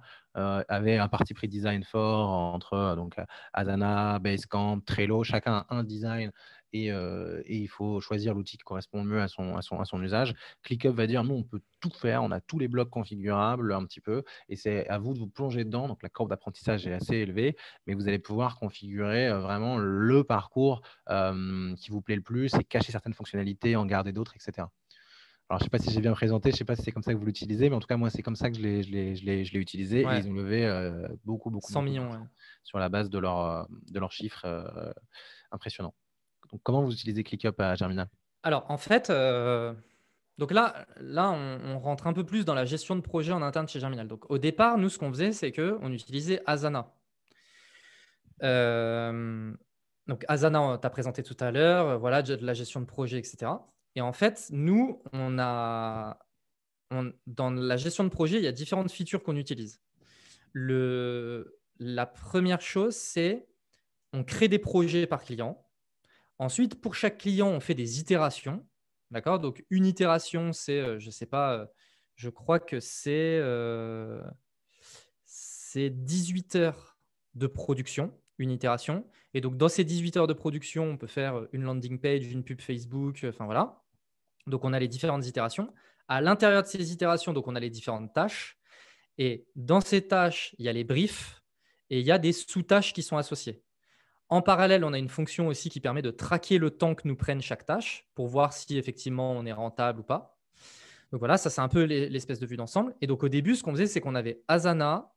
avaient un parti pris design fort entre donc, Asana, Basecamp, Trello, chacun un design euh, et, il faut choisir l'outil qui correspond le mieux à son, usage. ClickUp va dire, nous, on peut tout faire, on a tous les blocs configurables un petit peu, et c'est à vous de vous plonger dedans. Donc la courbe d'apprentissage est assez élevée, mais vous allez pouvoir configurer euh, vraiment le parcours euh, qui vous plaît le plus et cacher certaines fonctionnalités, en garder d'autres, etc. Alors, je ne sais pas si j'ai bien présenté, je ne sais pas si c'est comme ça que vous l'utilisez, mais en tout cas, moi, c'est comme ça que je l'ai utilisé. Et ils ont levé beaucoup, beaucoup. 100 millions. Sur la base de leurs chiffres impressionnants comment vous utilisez ClickUp à Germinal Alors, en fait, euh, donc là, là on, rentre un peu plus dans la gestion de projet en interne chez Germinal. Donc, au départ, nous, ce qu'on faisait, c'est qu'on utilisait Asana. Euh, donc, Asana, tu as présenté tout à l'heure, euh, voilà, de la gestion de projet, etc. Et en fait, nous, on a, dans la gestion de projet, il y a différentes features qu'on utilise. la première chose, c'est on crée des projets par client. Ensuite, pour chaque client, on fait des itérations. D'accord Donc, une itération, c'est, euh, je ne sais pas, euh, je crois que c'est 18 euh, heures de production, une itération. Et donc, dans ces 18 heures de production, on peut faire une landing page, une pub Facebook, enfin voilà. Donc, on a les différentes itérations. À l'intérieur de ces itérations, donc, on a les différentes tâches. Et dans ces tâches, il y a les briefs et il y a des sous-tâches qui sont associées. En parallèle, on a une fonction aussi qui permet de traquer le temps que nous prenne chaque tâche pour voir si effectivement on est rentable ou pas. Donc voilà, ça c'est un peu l'espèce de vue d'ensemble. Et donc au début, ce qu'on faisait, c'est qu'on avait Asana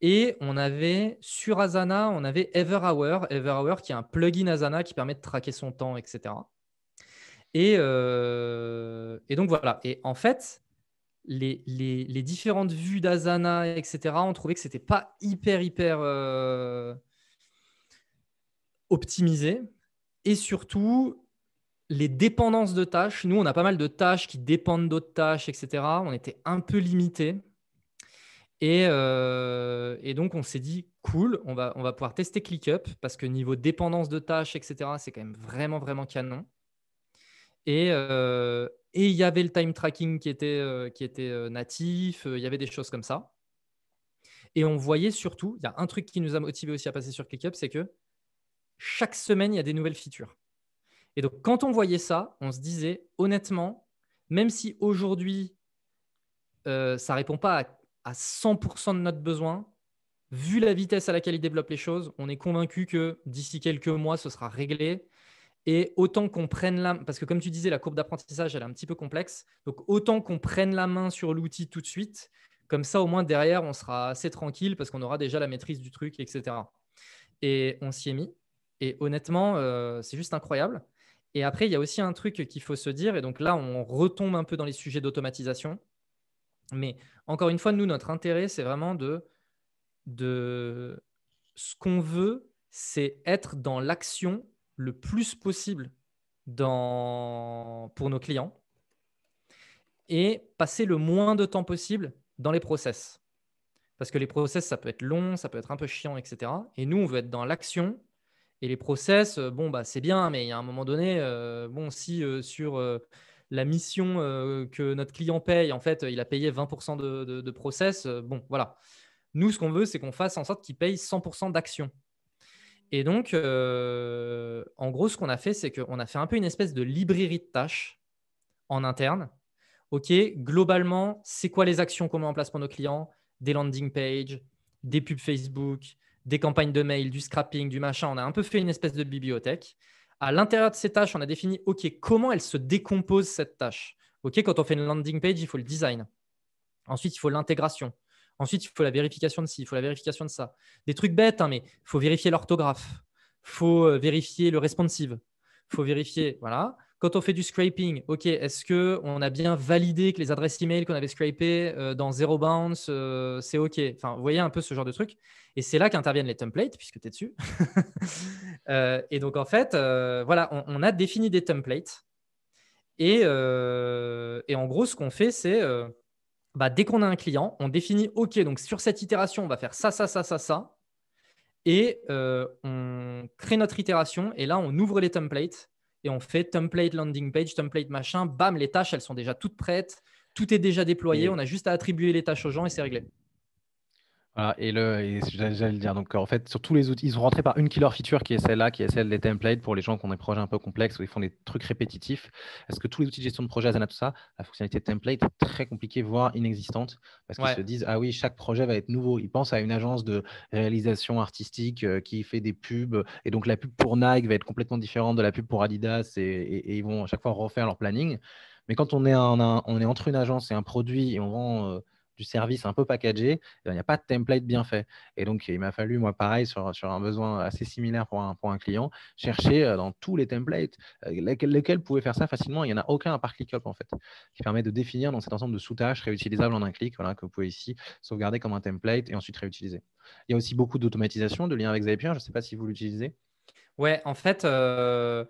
et on avait sur Asana, on avait Everhour, Everhour qui est un plugin Asana qui permet de traquer son temps, etc. Euh, et, donc voilà. Et en fait, les, différentes vues d'Asana, etc., on trouvait que ce n'était pas hyper, hyper. Euh, optimiser et surtout les dépendances de tâches. Nous, on a pas mal de tâches qui dépendent d'autres tâches, etc. On était un peu limité. Et, euh, et, donc, on s'est dit, cool, on va, on va pouvoir tester ClickUp parce que niveau dépendance de tâches, etc., c'est quand même vraiment, vraiment canon. Et, euh, et il y avait le time tracking qui était, euh, qui était natif, il y avait des choses comme ça. Et on voyait surtout, il y a un truc qui nous a motivé aussi à passer sur ClickUp, c'est que chaque semaine, il y a des nouvelles features. Et donc, quand on voyait ça, on se disait, honnêtement, même si aujourd'hui, euh, ça ne répond pas à, 100% de notre besoin, vu la vitesse à laquelle ils développent les choses, on est convaincu que d'ici quelques mois, ce sera réglé. Et autant qu'on prenne la parce que comme tu disais, la courbe d'apprentissage, elle est un petit peu complexe. Donc autant qu'on prenne la main sur l'outil tout de suite, comme ça au moins derrière, on sera assez tranquille parce qu'on aura déjà la maîtrise du truc, etc. Et on s'y est mis. Et honnêtement, euh, c'est juste incroyable. Et après, il y a aussi un truc qu'il faut se dire, et donc là, on retombe un peu dans les sujets d'automatisation. Mais encore une fois, nous, notre intérêt, c'est vraiment de, de... Ce qu'on veut, c'est être dans l'action le plus possible dans... pour nos clients et passer le moins de temps possible dans les process. Parce que les process, ça peut être long, ça peut être un peu chiant, etc. Et nous, on veut être dans l'action et les process, euh, bon, bah, c'est bien, hein, mais il y a un moment donné, euh, bon, si euh, sur la mission que notre client paye, en fait, il a payé 20% de, process, bon, voilà. Nous, ce qu'on veut, c'est qu'on fasse en sorte qu'il paye 100% d'actions. Et donc, en gros, ce qu'on a fait, c'est qu'on a fait un peu une espèce de librairie de tâches en interne. OK, globalement, c'est quoi les actions qu'on met en place pour nos clients Des landing pages, des pubs Facebook, des campagnes de mail, du scrapping, du machin. On a un peu fait une espèce de bibliothèque. À l'intérieur de ces tâches, on a défini, OK, comment elle se décompose cette tâche OK, quand on fait une landing page, il faut le design. Ensuite, il faut l'intégration. Ensuite, il faut la vérification de ci, il faut la vérification de ça. Des trucs bêtes, hein, mais il faut vérifier l'orthographe, il faut euh, vérifier le responsive, il faut vérifier, voilà. Quand on fait du scraping, OK, est-ce que on a bien validé que les adresses email qu'on avait scrapées euh, dans Zero Bounce, euh, c'est OK Enfin, vous voyez un peu ce genre de truc. Et c'est là qu'interviennent les templates, puisque tu es dessus. Euh, et donc, en fait, voilà, on, a défini des templates. Et, en gros, ce qu'on fait, c'est bah, dès qu'on a un client, on définit OK, donc sur cette itération, on va faire ça, ça, ça, ça, ça. Et on crée notre itération. Et là, on ouvre les templates et on fait template landing page, template machin, bam, les tâches, elles sont déjà toutes prêtes, tout est déjà déployé, on a juste à attribuer les tâches aux gens et c'est réglé. Voilà, et, le, j'allais le dire, donc en fait, sur tous les outils, ils sont rentrés par une killer feature qui est celle-là, qui est celle des templates pour les gens qui ont des projets un peu complexes où ils font des trucs répétitifs. Est-ce que tous les outils de gestion de projet, Asana, tout ça, la fonctionnalité template est très compliquée, voire inexistante, parce qu'ils se disent, ah oui, chaque projet va être nouveau. Ils pensent à une agence de réalisation artistique euh, qui fait des pubs, et donc la pub pour Nike va être complètement différente de la pub pour Adidas, et, ils vont à chaque fois refaire leur planning. Mais quand on est, on est entre une agence et un produit et on vend. Euh, du service un peu packagé, eh il n'y a pas de template bien fait. Et donc, il m'a fallu, moi, pareil, sur, un besoin assez similaire pour un, pour un client, chercher euh, dans tous les templates euh, lesquels, vous pouvaient faire ça facilement. Il n'y en a aucun à part ClickUp, en fait, qui permet de définir dans cet ensemble de sous-tâches réutilisables en un clic, voilà, que vous pouvez ici sauvegarder comme un template et ensuite réutiliser. Il y a aussi beaucoup d'automatisation, de liens avec Zapier. Je ne sais pas si vous l'utilisez. Ouais, en fait. Euh,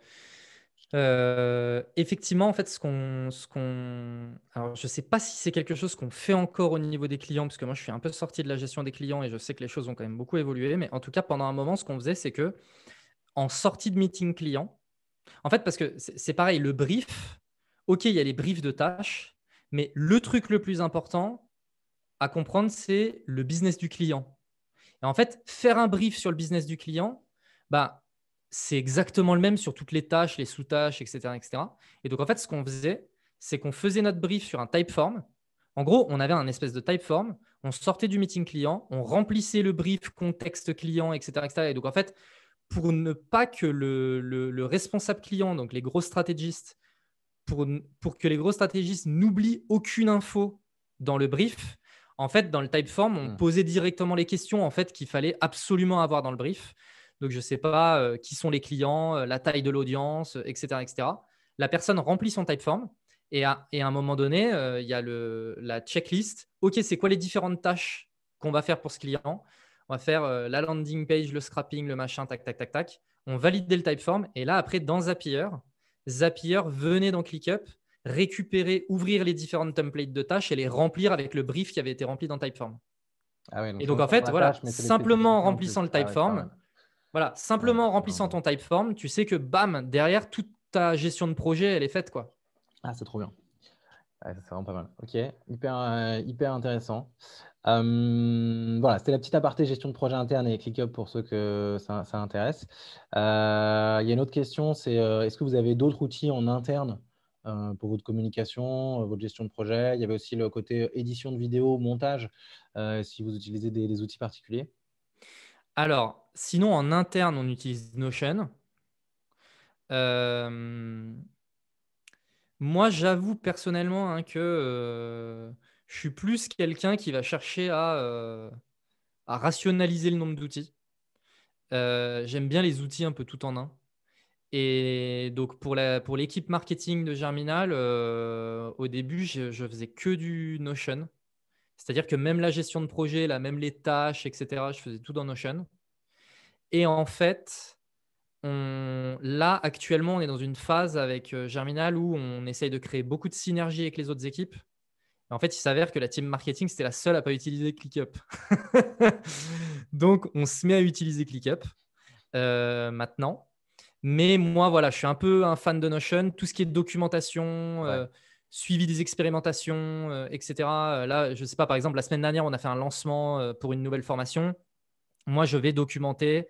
euh, effectivement, en fait, ce qu'on, alors je sais pas si c'est quelque chose qu'on fait encore au niveau des clients, parce que moi je suis un peu sorti de la gestion des clients et je sais que les choses ont quand même beaucoup évolué, mais en tout cas pendant un moment, ce qu'on faisait, c'est que en sortie de meeting client, en fait, parce que c'est pareil, le brief, ok, il y a les briefs de tâches, mais le truc le plus important à comprendre, c'est le business du client. Et en fait, faire un brief sur le business du client, bah c'est exactement le même sur toutes les tâches, les sous-tâches, etc., etc. Et donc, en fait, ce qu'on faisait, c'est qu'on faisait notre brief sur un typeform. En gros, on avait un espèce de typeform, on sortait du meeting client, on remplissait le brief contexte client, etc. etc. Et donc, en fait, pour ne pas que le, responsable client, donc les gros stratégistes, pour, que les gros stratégistes n'oublient aucune info dans le brief, en fait, dans le typeform, on hmm. posait directement les questions en fait qu'il fallait absolument avoir dans le brief. Donc, je ne sais pas euh, qui sont les clients, euh, la taille de l'audience, etc., euh, etc. La personne remplit son typeform et à, et à un moment donné, il y a la checklist. OK, c'est quoi les différentes tâches qu'on va faire pour ce client On va faire la landing page, le scrapping, le machin, tac, tac, tac, tac. On valide le typeform et là, après, dans Zapier, Zapier venait dans ClickUp récupérer, ouvrir les différentes templates de tâches et les remplir avec le brief qui avait été rempli dans Typeform. Ah et donc en fait, voilà, simplement en remplissant le Typeform, voilà, simplement en remplissant ton type form, tu sais que bam, derrière, toute ta gestion de projet, elle est faite. quoi. Ah, c'est trop bien. c'est vraiment pas mal. Ok, hyper, euh, intéressant. Euh, voilà, c'était la petite aparté gestion de projet interne et ClickUp pour ceux que ça, intéresse. Euh, il y a une autre question, c'est est-ce que vous avez d'autres outils en interne pour votre communication, votre gestion de projet Il y avait aussi le côté édition de vidéo, montage, si vous utilisez des outils particuliers. Alors, sinon, en interne, on utilise Notion. Euh, moi, j'avoue personnellement hein, que euh, je suis plus quelqu'un qui va chercher à, euh, rationaliser le nombre d'outils. J'aime bien les outils un peu tout en un. Et donc, pour l'équipe marketing de Germinal, au début, je, ne faisais que du Notion. C'est-à-dire que même la gestion de projet, là, même les tâches, etc., je faisais tout dans Notion. Et en fait, on... là, actuellement, on est dans une phase avec euh, Germinal où on essaye de créer beaucoup de synergies avec les autres équipes. en fait, il s'avère que la team marketing, c'était la seule à pas utiliser ClickUp. Donc, on se met à utiliser ClickUp euh, maintenant. Mais moi, voilà, je suis un peu un fan de Notion. Tout ce qui est documentation, euh, suivi des expérimentations, euh, etc. Euh, là, je ne sais pas, par exemple, la semaine dernière, on a fait un lancement euh, pour une nouvelle formation. Moi, je vais documenter.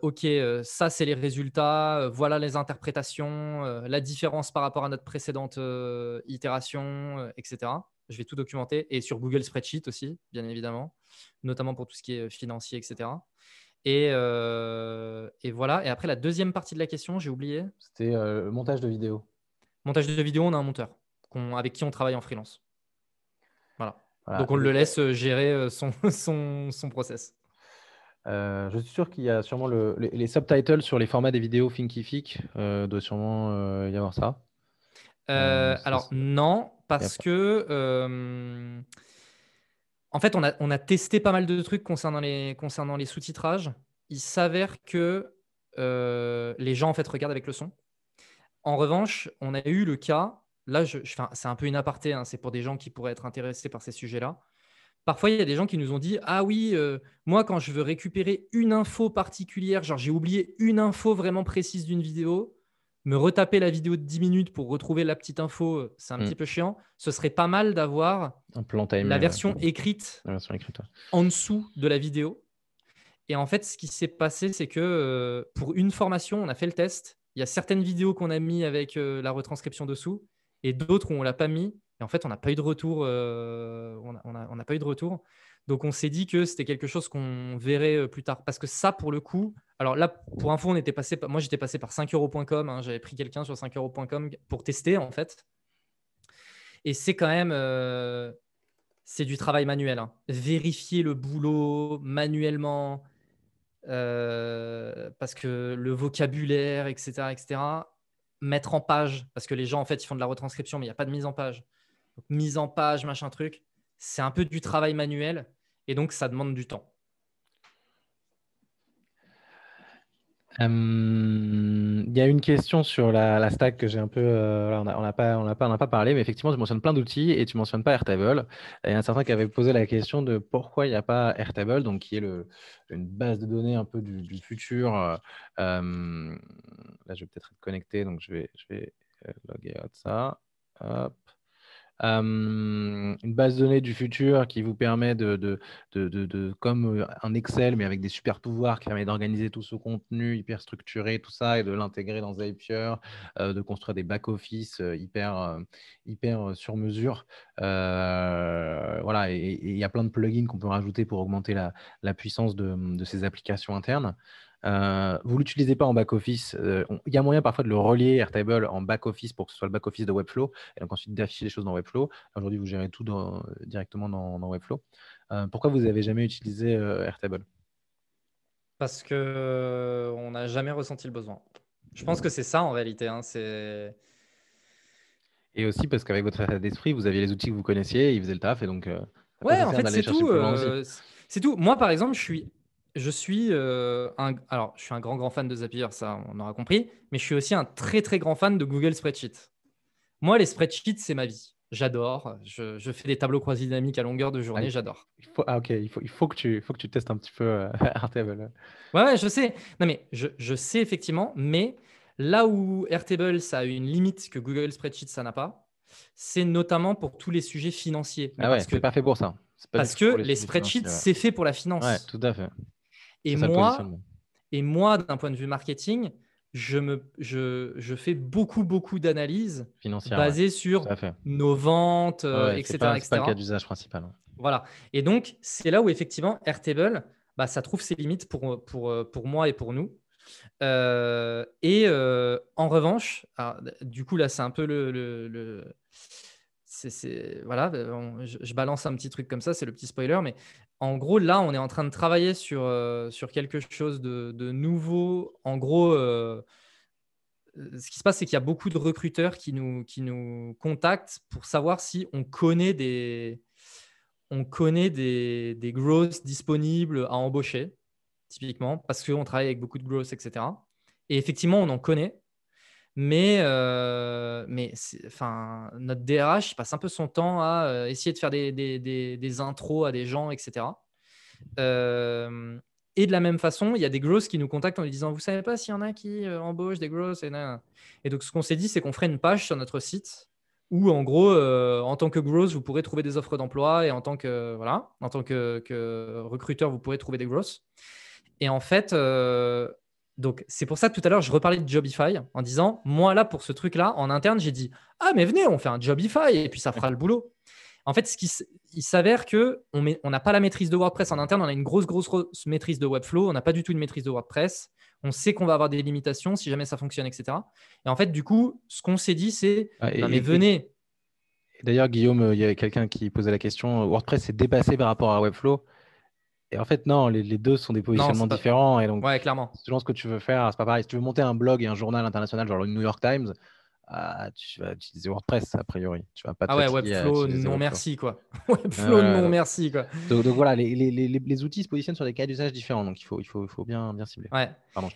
OK, ça, c'est les résultats. voilà les interprétations, la différence par rapport à notre précédente itération, etc. Je vais tout documenter et sur Google Spreadsheet aussi, bien évidemment, notamment pour tout ce qui est financier, etc. Et, et, voilà. Et après, la deuxième partie de la question, j'ai oublié. C'était montage de vidéo. Montage de vidéo, on a un monteur avec qui on travaille en freelance. Voilà. Donc on le laisse euh, gérer euh, son, son, son process. Euh, je suis sûr qu'il y a sûrement le, les, subtitles sur les formats des vidéos Thinkific. Euh, doit sûrement y avoir ça. alors non, parce que en fait on a, on a, testé pas mal de trucs concernant les, concernant les sous-titrages. Il s'avère que les gens en fait regardent avec le son. En revanche, on a eu le cas là, c'est un peu une aparté, hein, c'est pour des gens qui pourraient être intéressés par ces sujets-là. Parfois, il y a des gens qui nous ont dit Ah oui, euh, moi, quand je veux récupérer une info particulière, genre j'ai oublié une info vraiment précise d'une vidéo, me retaper la vidéo de 10 minutes pour retrouver la petite info, euh, c'est un mm. petit peu chiant. Ce serait pas mal d'avoir euh, la version écrite, en dessous de la vidéo. Et en fait, ce qui s'est passé, c'est que pour une formation, on a fait le test. Il y a certaines vidéos qu'on a mis avec la retranscription dessous et d'autres où on l'a pas mis. Et en fait, on n'a pas eu de retour. Euh, on a, pas eu de retour. Donc, on s'est dit que c'était quelque chose qu'on verrait euh, plus tard. Parce que ça, pour le coup, alors là, pour info, on était passé. Moi, j'étais passé par 5euros.com. Hein. J'avais pris quelqu'un sur 5euros.com pour tester, en fait. Et c'est quand même. Euh, c'est du travail manuel. Hein. Vérifier le boulot manuellement. parce que le vocabulaire, etc., etc mettre en page, parce que les gens, en fait, ils font de la retranscription, mais il n'y a pas de mise en page. mise en page, machin truc, c'est un peu du travail manuel, et donc ça demande du temps. Euh, il y a une question sur la, la stack que j'ai un peu. Euh, on n'a pas, pas, pas parlé, mais effectivement, tu mentionnes plein d'outils et tu mentionnes pas Airtable. Il y a certains qui avait posé la question de pourquoi il n'y a pas Airtable, donc qui est le, une base de données un peu du, futur euh, là, je vais peut-être être connecté, donc je vais, je vais euh, loguer ça. Hop. Hum, une base de données du futur qui vous permet de, de, de, de, comme euh, un Excel, mais avec des super pouvoirs qui permet d'organiser tout ce contenu hyper structuré, tout ça, et de l'intégrer dans Zapier, euh, de construire des back-office hyper, hyper sur mesure. voilà, et il y a plein de plugins qu'on peut rajouter pour augmenter la, la puissance de, ces applications internes. Euh, vous ne l'utilisez pas en back-office. Euh, il y a moyen parfois de le relier Airtable en back-office pour que ce soit le back-office de Webflow et donc ensuite d'afficher les choses dans Webflow. Aujourd'hui, vous gérez tout dans, directement dans, Webflow. Euh, pourquoi vous n'avez jamais utilisé Airtable Parce que on n'a jamais ressenti le besoin. Je pense que c'est ça en réalité. Hein, c'est. Et aussi parce qu'avec votre état d'esprit, vous aviez les outils que vous connaissiez, ils faisaient le taf et donc. ouais, en fait, c'est tout. c'est tout. Moi, par exemple, je suis je suis euh, un, alors je suis un grand grand fan de Zapier, ça on aura compris, mais je suis aussi un très très grand fan de Google Spreadsheet. Moi, les spreadsheets, c'est ma vie. J'adore. Je, fais des tableaux croisés dynamiques à longueur de journée. Ah, j'adore. Il faut, ah, ok. Il faut, il faut que tu, faut que tu testes un petit peu euh, Airtable. Ouais, je sais. Non, mais je, sais effectivement. Mais là où Airtable, ça a une limite que Google Spreadsheet, ça n'a pas, c'est notamment pour tous les sujets financiers. Ah ouais, que pas fait pour ça. parce que les, spreadsheets, c'est fait pour la finance. Ouais, tout à fait. Et moi, et moi, d'un point de vue marketing, je, me, je, fais beaucoup, beaucoup d'analyses basées sur nos ventes, euh, etc. C'est pas, le cas d'usage principal. Hein. Voilà. Et donc, c'est là où effectivement, Airtable, bah, ça trouve ses limites pour, pour, pour moi et pour nous. Euh, et euh, en revanche, du coup, là, c'est un peu le, le c'est voilà, euh, je, balance un petit truc comme ça, c'est le petit spoiler, mais en gros là, on est en train de travailler sur euh, sur quelque chose de, nouveau. En gros, euh, ce qui se passe, c'est qu'il y a beaucoup de recruteurs qui nous qui nous contactent pour savoir si on connaît des on connaît des, des grosses disponibles à embaucher, typiquement, parce qu'on travaille avec beaucoup de grosses, etc. Et effectivement, on en connaît, mais, euh, mais enfin, notre DRH passe un peu son temps à euh, essayer de faire des, des, des, des intros à des gens, etc. et de la même façon, il y a des grosses qui nous contactent en lui disant Vous savez pas s'il y en a qui euh, embauchent des grosses et, et donc, ce qu'on s'est dit, c'est qu'on ferait une page sur notre site où, en gros, en tant que grosses, vous pourrez trouver des offres d'emploi et en tant que, voilà, en tant que, recruteur, vous pourrez trouver des grosses. Et en fait, donc, c'est pour ça, que tout à l'heure, je reparlais de Jobify en disant, moi, là, pour ce truc-là, en interne, j'ai dit, ah, mais venez, on fait un Jobify et puis ça fera le boulot. En fait, ce il s'avère que on n'a pas la maîtrise de WordPress en interne, on a une grosse, grosse, maîtrise de Webflow, on n'a pas du tout une maîtrise de WordPress, on sait qu'on va avoir des limitations si jamais ça fonctionne, etc. Et en fait, du coup, ce qu'on s'est dit, c'est, ah, mais venez. D'ailleurs, Guillaume, il y avait quelqu'un qui posait la question, WordPress est dépassé par rapport à Webflow. Et en fait, non, les, deux sont des positionnements différents. Et donc, ouais, clairement. Selon ce que tu veux faire, c'est pas pareil. Si tu veux monter un blog et un journal international, genre le New York Times, ah, tu vas utiliser WordPress a priori. Tu ah ouais, Webflow, non merci quoi. Webflow, non merci quoi. Donc, voilà, les, les, les, les, outils se positionnent sur des cas d'usage différents, donc il faut, il faut, faut bien, bien cibler. Ouais.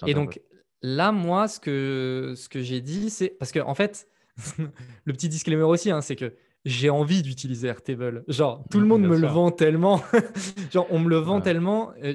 Et donc là, moi, ce que, ce que j'ai dit, c'est parce que en fait, le petit disclaimer aussi, hein, c'est que j'ai envie d'utiliser Rtable Genre, tout le monde me le vend tellement. Genre, on me le vend tellement. Euh,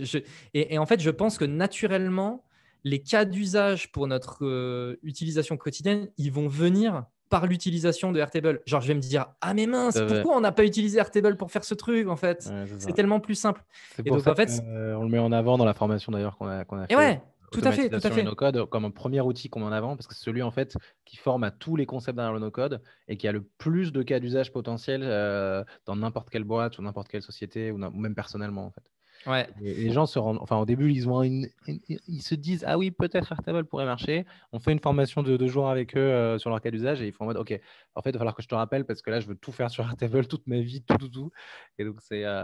et, en fait, je pense que naturellement, les cas d'usage pour notre euh, utilisation quotidienne, ils vont venir par l'utilisation de Rtable Genre, je vais me dire, ah mais mince, pourquoi on n'a pas utilisé Rtable pour faire ce truc, en fait C'est tellement plus simple. Et donc, en fait, on le met en avant dans la formation d'ailleurs qu'on a, fait. Et ouais, tout à fait, code comme un premier outil qu'on en avant, parce que c'est celui en fait qui forme à tous les concepts derrière le no-code et qui a le plus de cas d'usage potentiel euh, dans n'importe quelle boîte ou n'importe quelle société ou, même personnellement en fait. Ouais. les gens se rendent, enfin au début ils une, ils se disent ah oui peut-être Airtable pourrait marcher. On fait une formation de deux jours avec eux euh, sur leur cas d'usage et ils font en mode ok en fait il va falloir que je te rappelle parce que là je veux tout faire sur Airtable toute ma vie tout tout tout et donc c'est euh,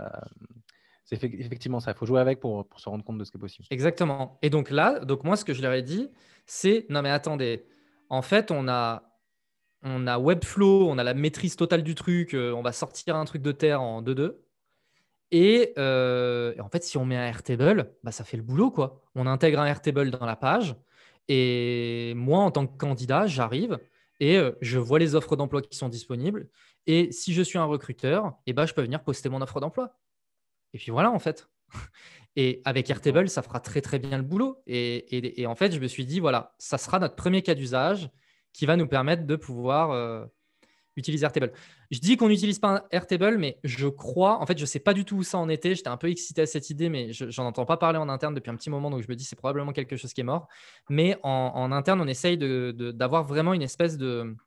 c'est effectivement ça. Il faut jouer avec pour, se rendre compte de ce qui est possible. Exactement. Et donc là, donc moi, ce que je leur ai dit, c'est non, mais attendez, en fait, on a, on a Webflow, on a la maîtrise totale du truc, euh, on va sortir un truc de terre en 2-2. Euh, et, en fait, si on met un Airtable, bah, ça fait le boulot. quoi. On intègre un Airtable dans la page. Et moi, en tant que candidat, j'arrive et euh, je vois les offres d'emploi qui sont disponibles. Et si je suis un recruteur, et eh ben, je peux venir poster mon offre d'emploi. Et puis voilà, en fait. Et avec Airtable, ça fera très très bien le boulot. Et, en fait, je me suis dit, voilà, ça sera notre premier cas d'usage qui va nous permettre de pouvoir euh, utiliser Airtable. Je dis qu'on n'utilise pas Airtable, mais je crois, en fait, je ne sais pas du tout où ça en était. J'étais un peu excité à cette idée, mais je n'en entends pas parler en interne depuis un petit moment, donc je me dis, c'est probablement quelque chose qui est mort. Mais en, interne, on essaye d'avoir vraiment une espèce de,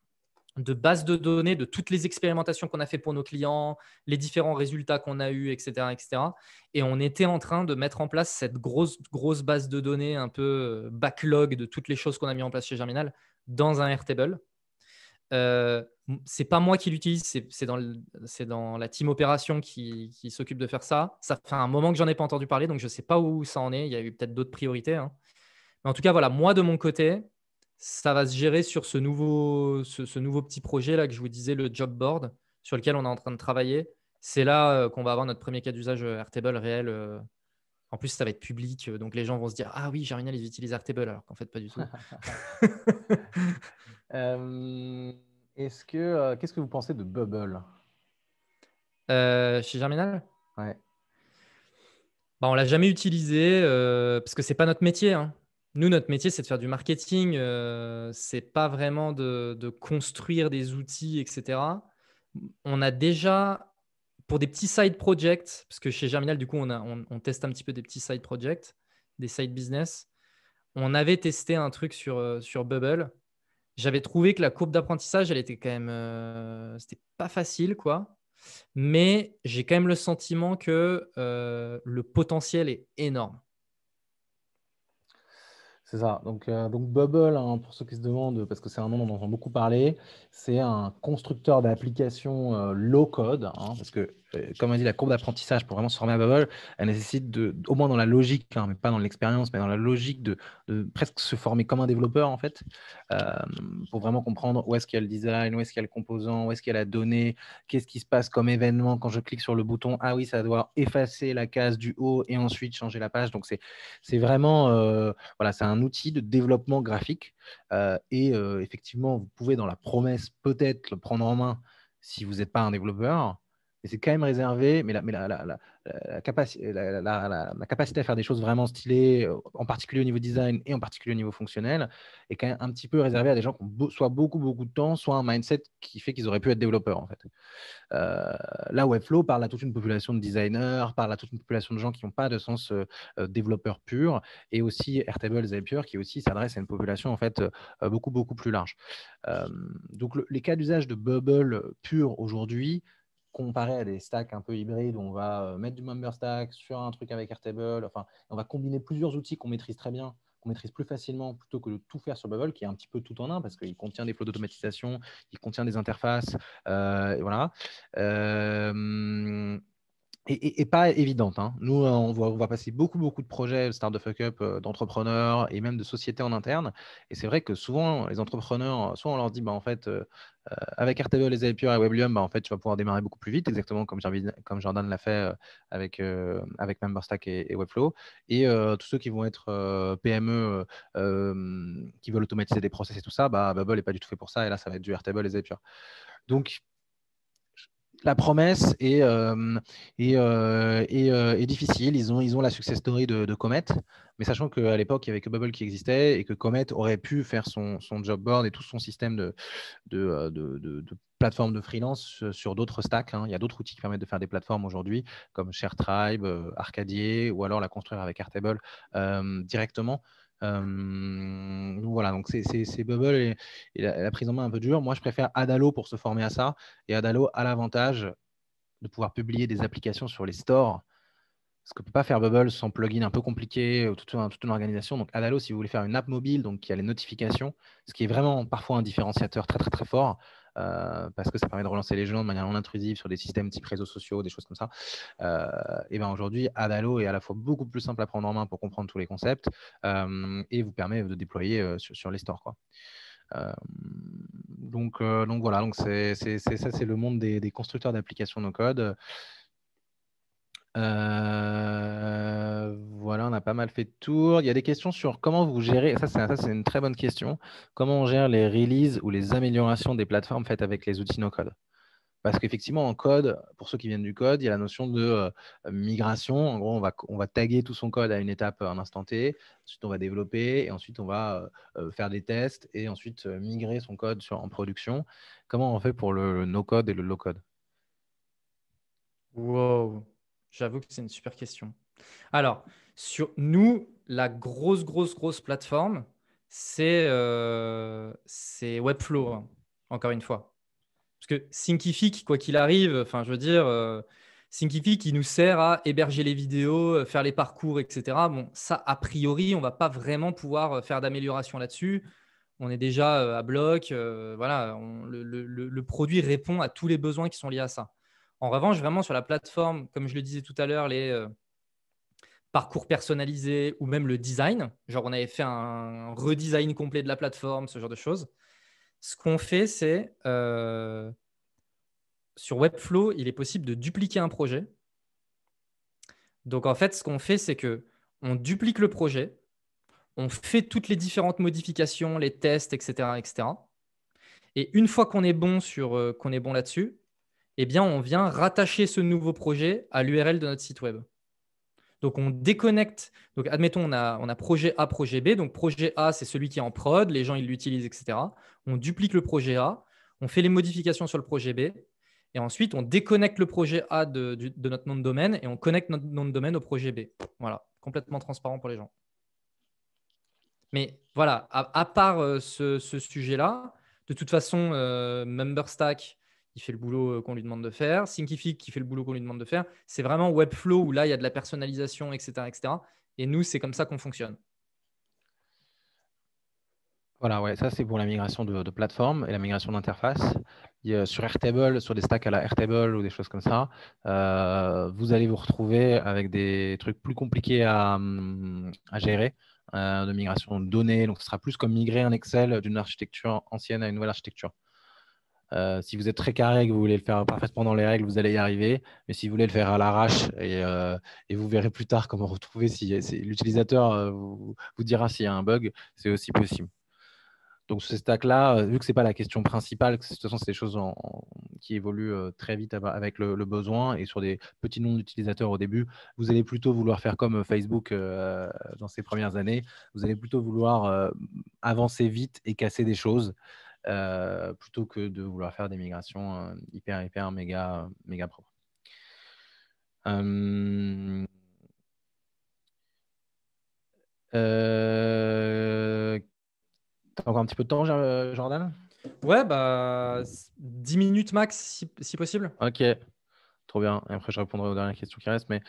de base de données de toutes les expérimentations qu'on a fait pour nos clients, les différents résultats qu'on a eus, etc., etc. Et on était en train de mettre en place cette grosse, grosse base de données un peu euh, backlog de toutes les choses qu'on a mis en place chez Germinal dans un Airtable. Euh, c'est pas moi qui l'utilise, c'est dans, dans, la team opération qui, s'occupe de faire ça. Ça fait un moment que j'en ai pas entendu parler, donc je ne sais pas où ça en est. Il y a eu peut-être d'autres priorités. Hein. Mais en tout cas, voilà, moi de mon côté, ça va se gérer sur ce nouveau, ce, nouveau petit projet là que je vous disais, le job board, sur lequel on est en train de travailler. C'est là euh, qu'on va avoir notre premier cas d'usage euh, Airtable réel. Euh. En plus, ça va être public, donc les gens vont se dire Ah oui, Germinal, ils utilisent Airtable, alors qu'en fait, pas du tout. est-ce que, qu'est-ce que vous pensez de Bubble Chez Germinal Ouais. Bah, on l'a jamais utilisé parce que c'est pas notre métier. Hein. Nous, notre métier, c'est de faire du marketing. Ce euh, c'est pas vraiment de, construire des outils, etc. On a déjà, pour des petits side projects, parce que chez Germinal, du coup, on, a, teste un petit peu des petits side projects, des side business. On avait testé un truc sur, euh, sur Bubble. J'avais trouvé que la courbe d'apprentissage, elle était quand même. Euh, c'était pas facile, quoi. Mais j'ai quand même le sentiment que le potentiel est énorme. C'est ça. Donc, euh, Bubble, hein, pour ceux qui se demandent, parce que c'est un nom dont on entend beaucoup parler, c'est un constructeur d'applications euh, low code, hein, parce que euh, comme on dit, la courbe d'apprentissage pour vraiment se former à Bubble, elle nécessite de, au moins dans la logique, hein, mais pas dans l'expérience, mais dans la logique de, de, presque se former comme un développeur en fait, euh, pour vraiment comprendre où est-ce qu'il y a le design, où est-ce qu'il y a le composant, où est-ce qu'il y a la donnée, qu'est-ce qui se passe comme événement quand je clique sur le bouton. Ah oui, ça doit effacer la case du haut et ensuite changer la page. Donc c'est vraiment euh, voilà, c'est un outil de développement graphique et effectivement vous pouvez dans la promesse peut-être le prendre en main si vous n'êtes pas un développeur mais c'est quand même réservé. Mais la, la, la capacité à faire des choses vraiment stylées, euh, en particulier au niveau design et en particulier au niveau fonctionnel, est quand même un petit peu réservée à des gens qui ont soit beaucoup, beaucoup de temps, soit un mindset qui fait qu'ils auraient pu être développeurs. En fait. Euh, là, Webflow parle à toute une population de designers, parle à toute une population de gens qui n'ont pas de sens euh, euh, développeur pur, et aussi Airtable Zapier qui aussi s'adresse à une population en fait beaucoup, beaucoup plus large. donc, les cas d'usage de Bubble pur aujourd'hui, comparé à des stacks un peu hybrides on va euh, mettre du member stack sur un truc avec Airtable, enfin, on va combiner plusieurs outils qu'on maîtrise très bien, qu'on maîtrise plus facilement plutôt que de tout faire sur Bubble, qui est un petit peu tout en un parce qu'il contient des flots d'automatisation, il contient des interfaces, euh, et voilà. Euh, et, pas évidente. Hein. Nous, euh, on voit, on passer beaucoup, beaucoup de projets Start Fuck Up euh, d'entrepreneurs et même de sociétés en interne. Et c'est vrai que souvent, les entrepreneurs, euh, soit on leur dit, bah, en fait, avec Airtable, les API et Weblium, bah, en fait, tu vas pouvoir démarrer beaucoup plus vite, exactement comme, comme Jordan l'a fait avec, avec MemberStack et, Webflow. Et tous ceux qui vont être PME, qui veulent automatiser des process et tout ça, bah, Bubble n'est pas du tout fait pour ça. Et là, ça va être du Airtable, les API. Donc, la promesse euh, euh, euh, est, difficile. Ils ont, ils ont la success story de, Comet, mais sachant qu'à l'époque, il n'y avait que Bubble qui existait et que Comet aurait pu faire son, job board et tout son système de, de, de plateforme de freelance sur d'autres stacks. Hein. Il y a d'autres outils qui permettent de faire des plateformes aujourd'hui, comme ShareTribe, Arcadier, ou alors la construire avec Artable directement. Euh, voilà, donc c'est Bubble et, la, prise en main un peu dure. Moi, je préfère Adalo pour se former à ça. Et Adalo a l'avantage de pouvoir publier des applications sur les stores. Ce que peut pas faire Bubble sans plugin un peu compliqué, toute, toute une organisation. Donc Adalo, si vous voulez faire une app mobile, donc il a les notifications, ce qui est vraiment parfois un différenciateur très très très fort. Euh, parce que ça permet de relancer les gens de manière non intrusive sur des systèmes type réseaux sociaux, des choses comme ça. Euh, et ben aujourd'hui, Adalo est à la fois beaucoup plus simple à prendre en main pour comprendre tous les concepts euh, et vous permet de déployer sur, les stores. donc, voilà, donc c'est, ça, c'est le monde des, des constructeurs d'applications no code. Euh, voilà, on a pas mal fait de tour. Il y a des questions sur comment vous gérez, ça c'est une très bonne question, comment on gère les releases ou les améliorations des plateformes faites avec les outils no-code parce qu'effectivement, en code, pour ceux qui viennent du code, il y a la notion de euh, migration. En gros, on va, va taguer tout son code à une étape à euh, un instant T. Ensuite, on va développer et ensuite, on va faire des tests et ensuite migrer son code en production. Comment on fait pour le, le no-code et le low-code Wow J'avoue que c'est une super question. Alors, sur nous, la grosse, grosse, grosse plateforme, c'est euh, Webflow, hein, encore une fois. Parce que Thinkific, quoi qu'il arrive, enfin, je veux dire, euh, Thinkific, il nous sert à héberger les vidéos, euh, faire les parcours, etc. Bon, ça, a priori, on ne va pas vraiment pouvoir euh, faire d'amélioration là-dessus. On est déjà à bloc. voilà, le, produit répond à tous les besoins qui sont liés à ça. En revanche, vraiment sur la plateforme, comme je le disais tout à l'heure, les euh, parcours personnalisés ou même le design, genre on avait fait un redesign complet de la plateforme, ce genre de choses. Ce qu'on fait, c'est euh, sur Webflow, il est possible de dupliquer un projet. Donc en fait, ce qu'on fait, c'est que on duplique le projet, on fait toutes les différentes modifications, les tests, etc., etc. Et une fois qu'on est bon sur euh, qu'on est bon là-dessus, eh bien, on vient rattacher ce nouveau projet à l'URL de notre site web. Donc, on déconnecte. Donc, admettons, on a, projet A, projet B. Donc, projet A, c'est celui qui est en prod, les gens, ils l'utilisent, etc. On duplique le projet A, on fait les modifications sur le projet B. Et ensuite, on déconnecte le projet A de, notre nom de domaine et on connecte notre nom de domaine au projet B. Voilà, complètement transparent pour les gens. Mais voilà, à, part euh, ce, sujet-là, de toute façon, euh, MemberStack, il fait le boulot euh, qu'on lui demande de faire. Thinkific qui fait le boulot qu'on lui demande de faire. C'est vraiment Webflow où là, il y a de la personnalisation, etc. etc. Et nous, c'est comme ça qu'on fonctionne. Voilà, ouais, ça c'est pour la migration de, plateforme et la migration d'interface. Sur Airtable, sur des stacks à la Airtable ou des choses comme ça, euh, vous allez vous retrouver avec des trucs plus compliqués à, gérer euh, de migration de données. Donc ce sera plus comme migrer un Excel d'une architecture ancienne à une nouvelle architecture. Euh, si vous êtes très carré et que vous voulez le faire parfaitement dans les règles, vous allez y arriver. Mais si vous voulez le faire à l'arrache, et, euh, vous verrez plus tard comment retrouver si, l'utilisateur euh, vous, dira s'il y a un bug, c'est aussi possible. Donc ce stack-là, vu que ce n'est pas la question principale, que de toute façon c'est des choses qui évoluent très vite avec le, besoin et sur des petits noms d'utilisateurs au début, vous allez plutôt vouloir faire comme Facebook dans ses premières années, vous allez plutôt vouloir avancer vite et casser des choses. Euh, plutôt que de vouloir faire des migrations euh, hyper, hyper, méga, euh, méga propres. Hum, t'as encore un petit peu de temps, Jordan Ouais, bah 10 minutes max si, possible. Ok, trop bien. après, je répondrai aux dernières questions qui restent. Mais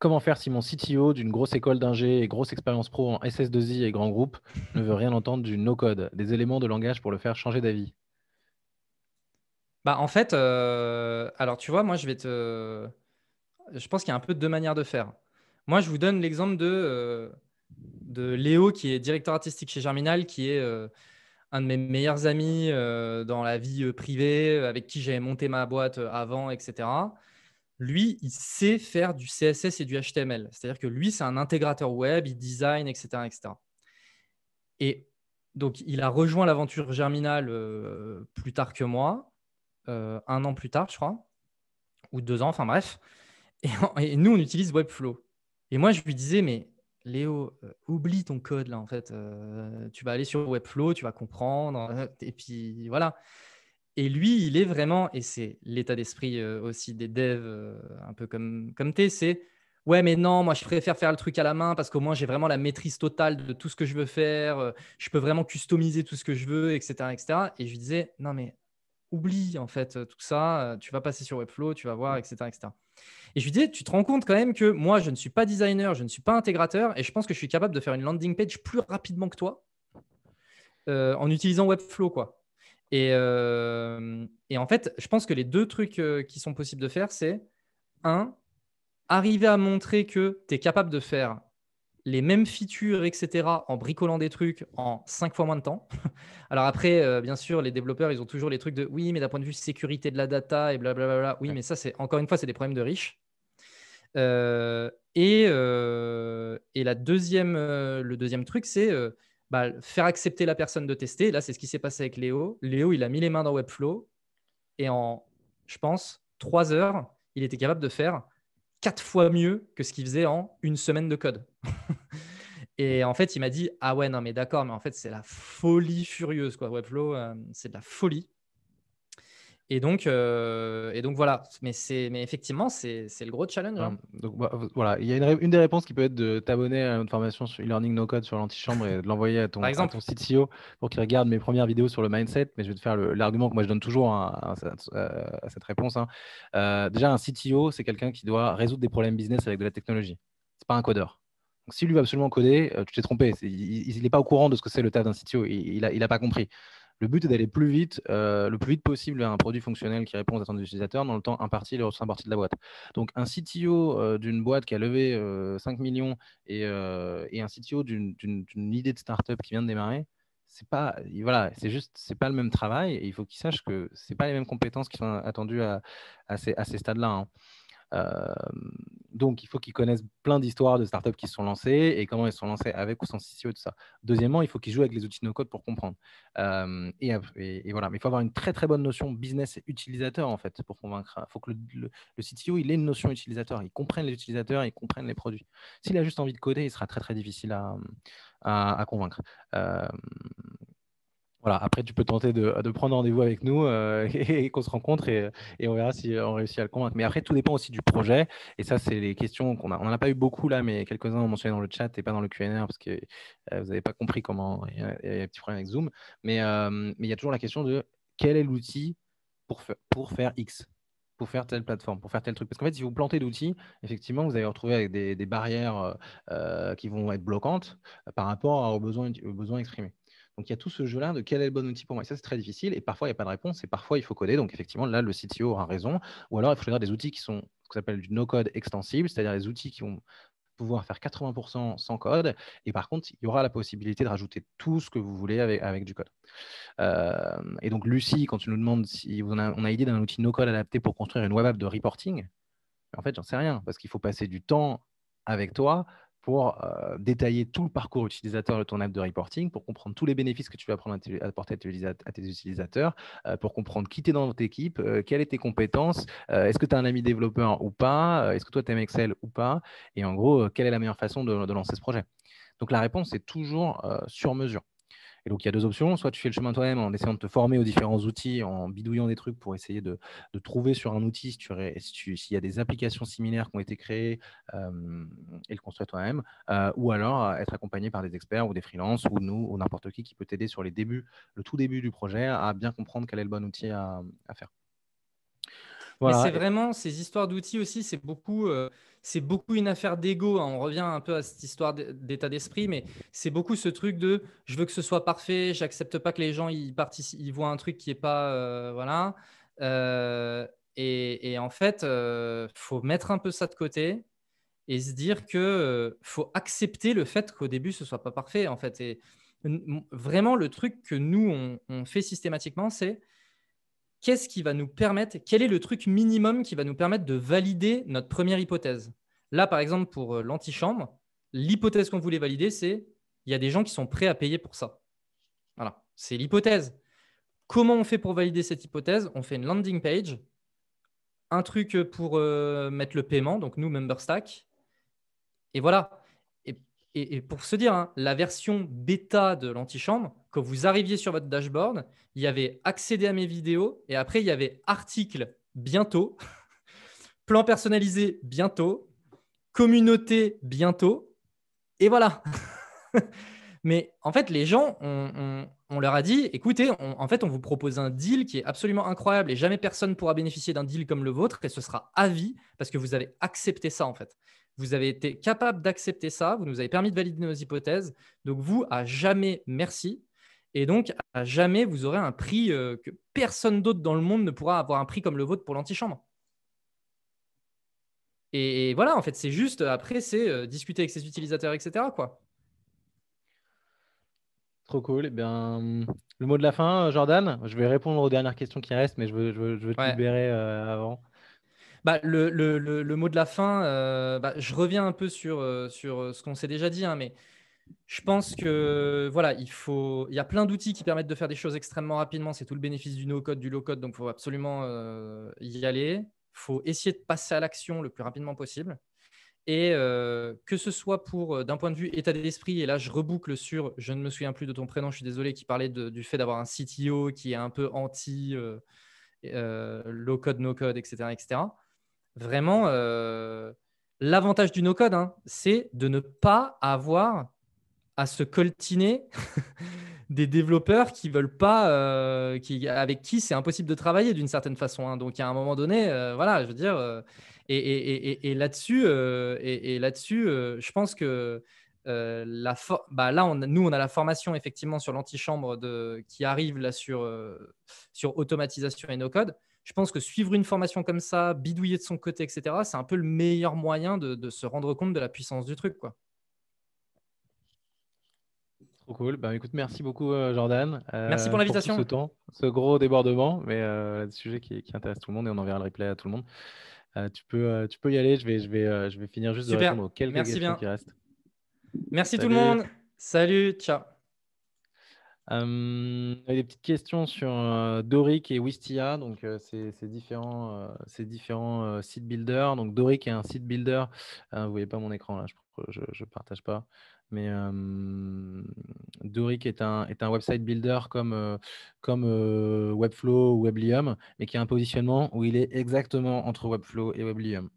Comment faire si mon CTO d'une grosse école d'ingé et grosse expérience pro en SS2I et grand groupe ne veut rien entendre du no-code, des éléments de langage pour le faire changer d'avis bah, En fait, euh, alors tu vois, moi je vais te. Je pense qu'il y a un peu deux manières de faire. Moi, je vous donne l'exemple de, euh, de Léo, qui est directeur artistique chez Germinal, qui est euh, un de mes meilleurs amis dans la vie privée, avec qui j'avais monté ma boîte avant, etc lui, il sait faire du CSS et du HTML. C'est-à-dire que lui, c'est un intégrateur web, il design, etc., etc. Et donc, il a rejoint l'aventure Germinal euh, plus tard que moi, euh, un an plus tard, je crois, ou deux ans, enfin bref. Et, nous, on utilise Webflow. Et moi, je lui disais, mais Léo, euh, oublie ton code là, en fait. tu vas aller sur Webflow, tu vas comprendre. Et puis voilà. Et lui, il est vraiment, et c'est l'état d'esprit euh, aussi des devs, euh, un peu comme, comme t'es, c'est Ouais, mais non, moi je préfère faire le truc à la main parce qu'au moins j'ai vraiment la maîtrise totale de tout ce que je veux faire, euh, je peux vraiment customiser tout ce que je veux, etc. etc. Et je lui disais, non, mais oublie en fait tout ça, tu vas passer sur Webflow, tu vas voir, etc. etc. Et je lui disais, tu te rends compte quand même que moi je ne suis pas designer, je ne suis pas intégrateur et je pense que je suis capable de faire une landing page plus rapidement que toi en utilisant Webflow, quoi. Euh, et, en fait, je pense que les deux trucs euh, qui sont possibles de faire, c'est un, arriver à montrer que tu es capable de faire les mêmes features, etc., en bricolant des trucs en cinq fois moins de temps. Alors après, euh, bien sûr, les développeurs, ils ont toujours les trucs de oui, mais d'un point de vue sécurité de la data et blablabla. Oui, mais ça, c'est encore une fois, c'est des problèmes de riches. et, et la deuxième, le deuxième truc, c'est bah, faire accepter la personne de tester. Là, c'est ce qui s'est passé avec Léo. Léo, il a mis les mains dans Webflow et en, je pense, trois heures, il était capable de faire quatre fois mieux que ce qu'il faisait en une semaine de code. et en fait, il m'a dit Ah ouais, non, mais d'accord, mais en fait, c'est la folie furieuse. Quoi. Webflow, euh, c'est de la folie. Et donc, euh, et donc voilà. Mais, mais effectivement, c'est le gros challenge. Hein. Hein. Donc, bah, voilà. Il y a une, des réponses qui peut être de t'abonner à une formation sur e-learning no code sur l'antichambre et de l'envoyer à, ton CTO pour qu'il regarde mes premières vidéos sur le mindset. Mais je vais te faire l'argument que moi je donne toujours hein, euh, à, cette réponse. Euh, déjà, un CTO, c'est quelqu'un qui doit résoudre des problèmes business avec de la technologie. Ce n'est pas un codeur. Donc, s'il lui veut absolument coder, tu t'es trompé. Il n'est pas au courant de ce que c'est le tas d'un CTO. Il n'a il a pas compris. Le but est d'aller plus vite, euh, le plus vite possible vers un produit fonctionnel qui répond aux attentes des utilisateurs dans le temps imparti et les ressources imparties de la boîte. Donc, un CTO euh, d'une boîte qui a levé 5 euh, millions et, un CTO d'une idée de startup qui vient de démarrer, c'est pas voilà juste c'est pas le même travail et il faut qu'ils sachent que ce c'est pas les mêmes compétences qui sont attendues à, ces, stades là hein. Euh, donc, il faut qu'ils connaissent plein d'histoires de startups qui se sont lancées et comment elles se sont lancées avec ou sans CCO, tout ça. Deuxièmement, il faut qu'ils jouent avec les outils no-code pour comprendre. Euh, et, voilà, mais il faut avoir une très très bonne notion business utilisateur en fait pour convaincre. Il faut que le, CTO il ait une notion utilisateur, il comprenne les utilisateurs, il comprenne les produits. S'il a juste envie de coder, il sera très très difficile à, convaincre. Euh, voilà, après, tu peux tenter de, prendre rendez-vous avec nous euh, et, qu'on se rencontre et, on verra si euh, on réussit à le convaincre. Mais après, tout dépend aussi du projet. Et ça, c'est les questions qu'on a. On n'en a pas eu beaucoup là, mais quelques-uns ont mentionné dans le chat et pas dans le QNR parce que euh, vous n'avez pas compris comment. Il y, a, un petit problème avec Zoom. Mais il y a toujours la question de quel est l'outil pour, pour faire X pour faire telle plateforme, pour faire tel truc. Parce qu'en fait, si vous plantez d'outils, effectivement, vous allez retrouver avec des, barrières qui vont être bloquantes par rapport aux besoins exprimés. Donc il y a tout ce jeu-là de quel est le bon outil pour moi. Et ça, c'est très difficile. Et parfois, il n'y a pas de réponse. Et parfois, il faut coder. Donc effectivement, là, le CTO aura raison. Ou alors, il faut choisir des outils qui sont ce qu'on appelle du no-code extensible, c'est-à-dire des outils qui vont pouvoir faire 80% sans code. Et par contre, il y aura la possibilité de rajouter tout ce que vous voulez avec, du code. Euh, et donc, Lucie, quand tu nous demandes si on a, on idée d'un outil no-code adapté pour construire une web app de reporting, en fait, j'en sais rien, parce qu'il faut passer du temps avec toi pour euh, détailler tout le parcours utilisateur de ton app de reporting, pour comprendre tous les bénéfices que tu vas apporter à, tes utilisateurs, euh, pour comprendre qui es dans ton équipe, euh, quelles sont tes compétences, est-ce que tu as un ami développeur ou pas, est-ce que toi tu aimes Excel ou pas, et en gros, quelle est la meilleure façon de lancer ce projet. Donc la réponse est toujours sur mesure. Et donc, il y a deux options. Soit tu fais le chemin toi-même en essayant de te former aux différents outils, en bidouillant des trucs pour essayer de, trouver sur un outil s'il si tu, y a des applications similaires qui ont été créées et le construire toi-même. ou alors euh, être accompagné par des experts ou des freelances ou nous ou n'importe qui qui peut t'aider sur les débuts, le tout début du projet à bien comprendre quel est le bon outil à faire c'est vraiment ces histoires d'outils aussi, c'est beaucoup, euh, c'est beaucoup une affaire d'ego. Hein. On revient un peu à cette histoire d'état d'esprit, mais c'est beaucoup ce truc de je veux que ce soit parfait, j'accepte pas que les gens ils, voient un truc qui est pas euh, voilà. Euh, et, en fait, faut mettre un peu ça de côté et se dire que faut accepter le fait qu'au début ce soit pas parfait en fait. Et vraiment le truc que nous on fait systématiquement, c'est qu'est-ce qui va nous permettre, quel est le truc minimum qui va nous permettre de valider notre première hypothèse Là, par exemple, pour euh, l'antichambre, l'hypothèse qu'on voulait valider, c'est il y a des gens qui sont prêts à payer pour ça. Voilà, c'est l'hypothèse. Comment on fait pour valider cette hypothèse On fait une landing page, un truc pour euh, mettre le paiement, donc nous, MemberStack. Et voilà, et, pour se dire, hein, la version bêta de l'antichambre, quand vous arriviez sur votre dashboard, il y avait accéder à mes vidéos et après il y avait article bientôt, plan personnalisé bientôt, communauté bientôt, et voilà. Mais en fait, les gens, ont on leur a dit, écoutez, en fait, on vous propose un deal qui est absolument incroyable et jamais personne ne pourra bénéficier d'un deal comme le vôtre et ce sera à vie parce que vous avez accepté ça en fait. Vous avez été capable d'accepter ça, vous nous avez permis de valider nos hypothèses. Donc vous, à jamais merci. Et donc, à jamais, vous aurez un prix euh, que personne d'autre dans le monde ne pourra avoir un prix comme le vôtre pour l'antichambre. Et, voilà, en fait, c'est juste, après, c'est euh, discuter avec ses utilisateurs, etc. Quoi. Trop cool. Et eh bien, le mot de la fin, Jordan. Je vais répondre aux dernières questions qui restent, mais je veux, te libérer avant. le, mot de la fin, euh, bah, je reviens un peu sur, euh, sur euh, ce qu'on s'est déjà dit, hein, mais je pense que voilà, il faut, il y a plein d'outils qui permettent de faire des choses extrêmement rapidement. C'est tout le bénéfice du no-code, du low-code, donc il faut absolument y aller. Il faut essayer de passer à l'action le plus rapidement possible. Et euh, que ce soit pour, euh, d'un point de vue état d'esprit, et là je reboucle sur, je ne me souviens plus de ton prénom, je suis désolé, qui parlait du fait d'avoir un CTO qui est un peu anti euh, low code, no code, etc. etc. Vraiment, l'avantage du no code, hein, c'est de ne pas avoir à se coltiner des développeurs qui veulent pas, qui, avec qui c'est impossible de travailler d'une certaine façon. Hein. Donc, à un moment donné, voilà, je veux dire, et, là-dessus, euh, et, là-dessus, euh, je pense que euh, la bah, là, on nous, on a la formation effectivement sur l'antichambre qui arrive là sur, sur automatisation et no-code. Je pense que suivre une formation comme ça, bidouiller de son côté, etc., c'est un peu le meilleur moyen de, se rendre compte de la puissance du truc. Quoi. Trop cool. Bah, écoute, merci beaucoup, Jordan. merci pour l'invitation. Ce temps, ce gros débordement, mais un sujet qui, qui intéresse tout le monde et on enverra le replay à tout le monde. Euh, euh, tu, peux, y aller. Je vais, je vais, euh, finir juste de répondre aux quelques Merci questions qui restent. Merci tout le monde. Salut, ciao. Euh, des petites questions sur Doric et Wistia, donc ces, différents, sites différents site builders. Donc Doric est un site builder. vous voyez pas mon écran là, je ne partage pas. Mais Doric est un, website builder comme, Webflow ou Weblium, mais qui a un positionnement où il est exactement entre Webflow et Weblium.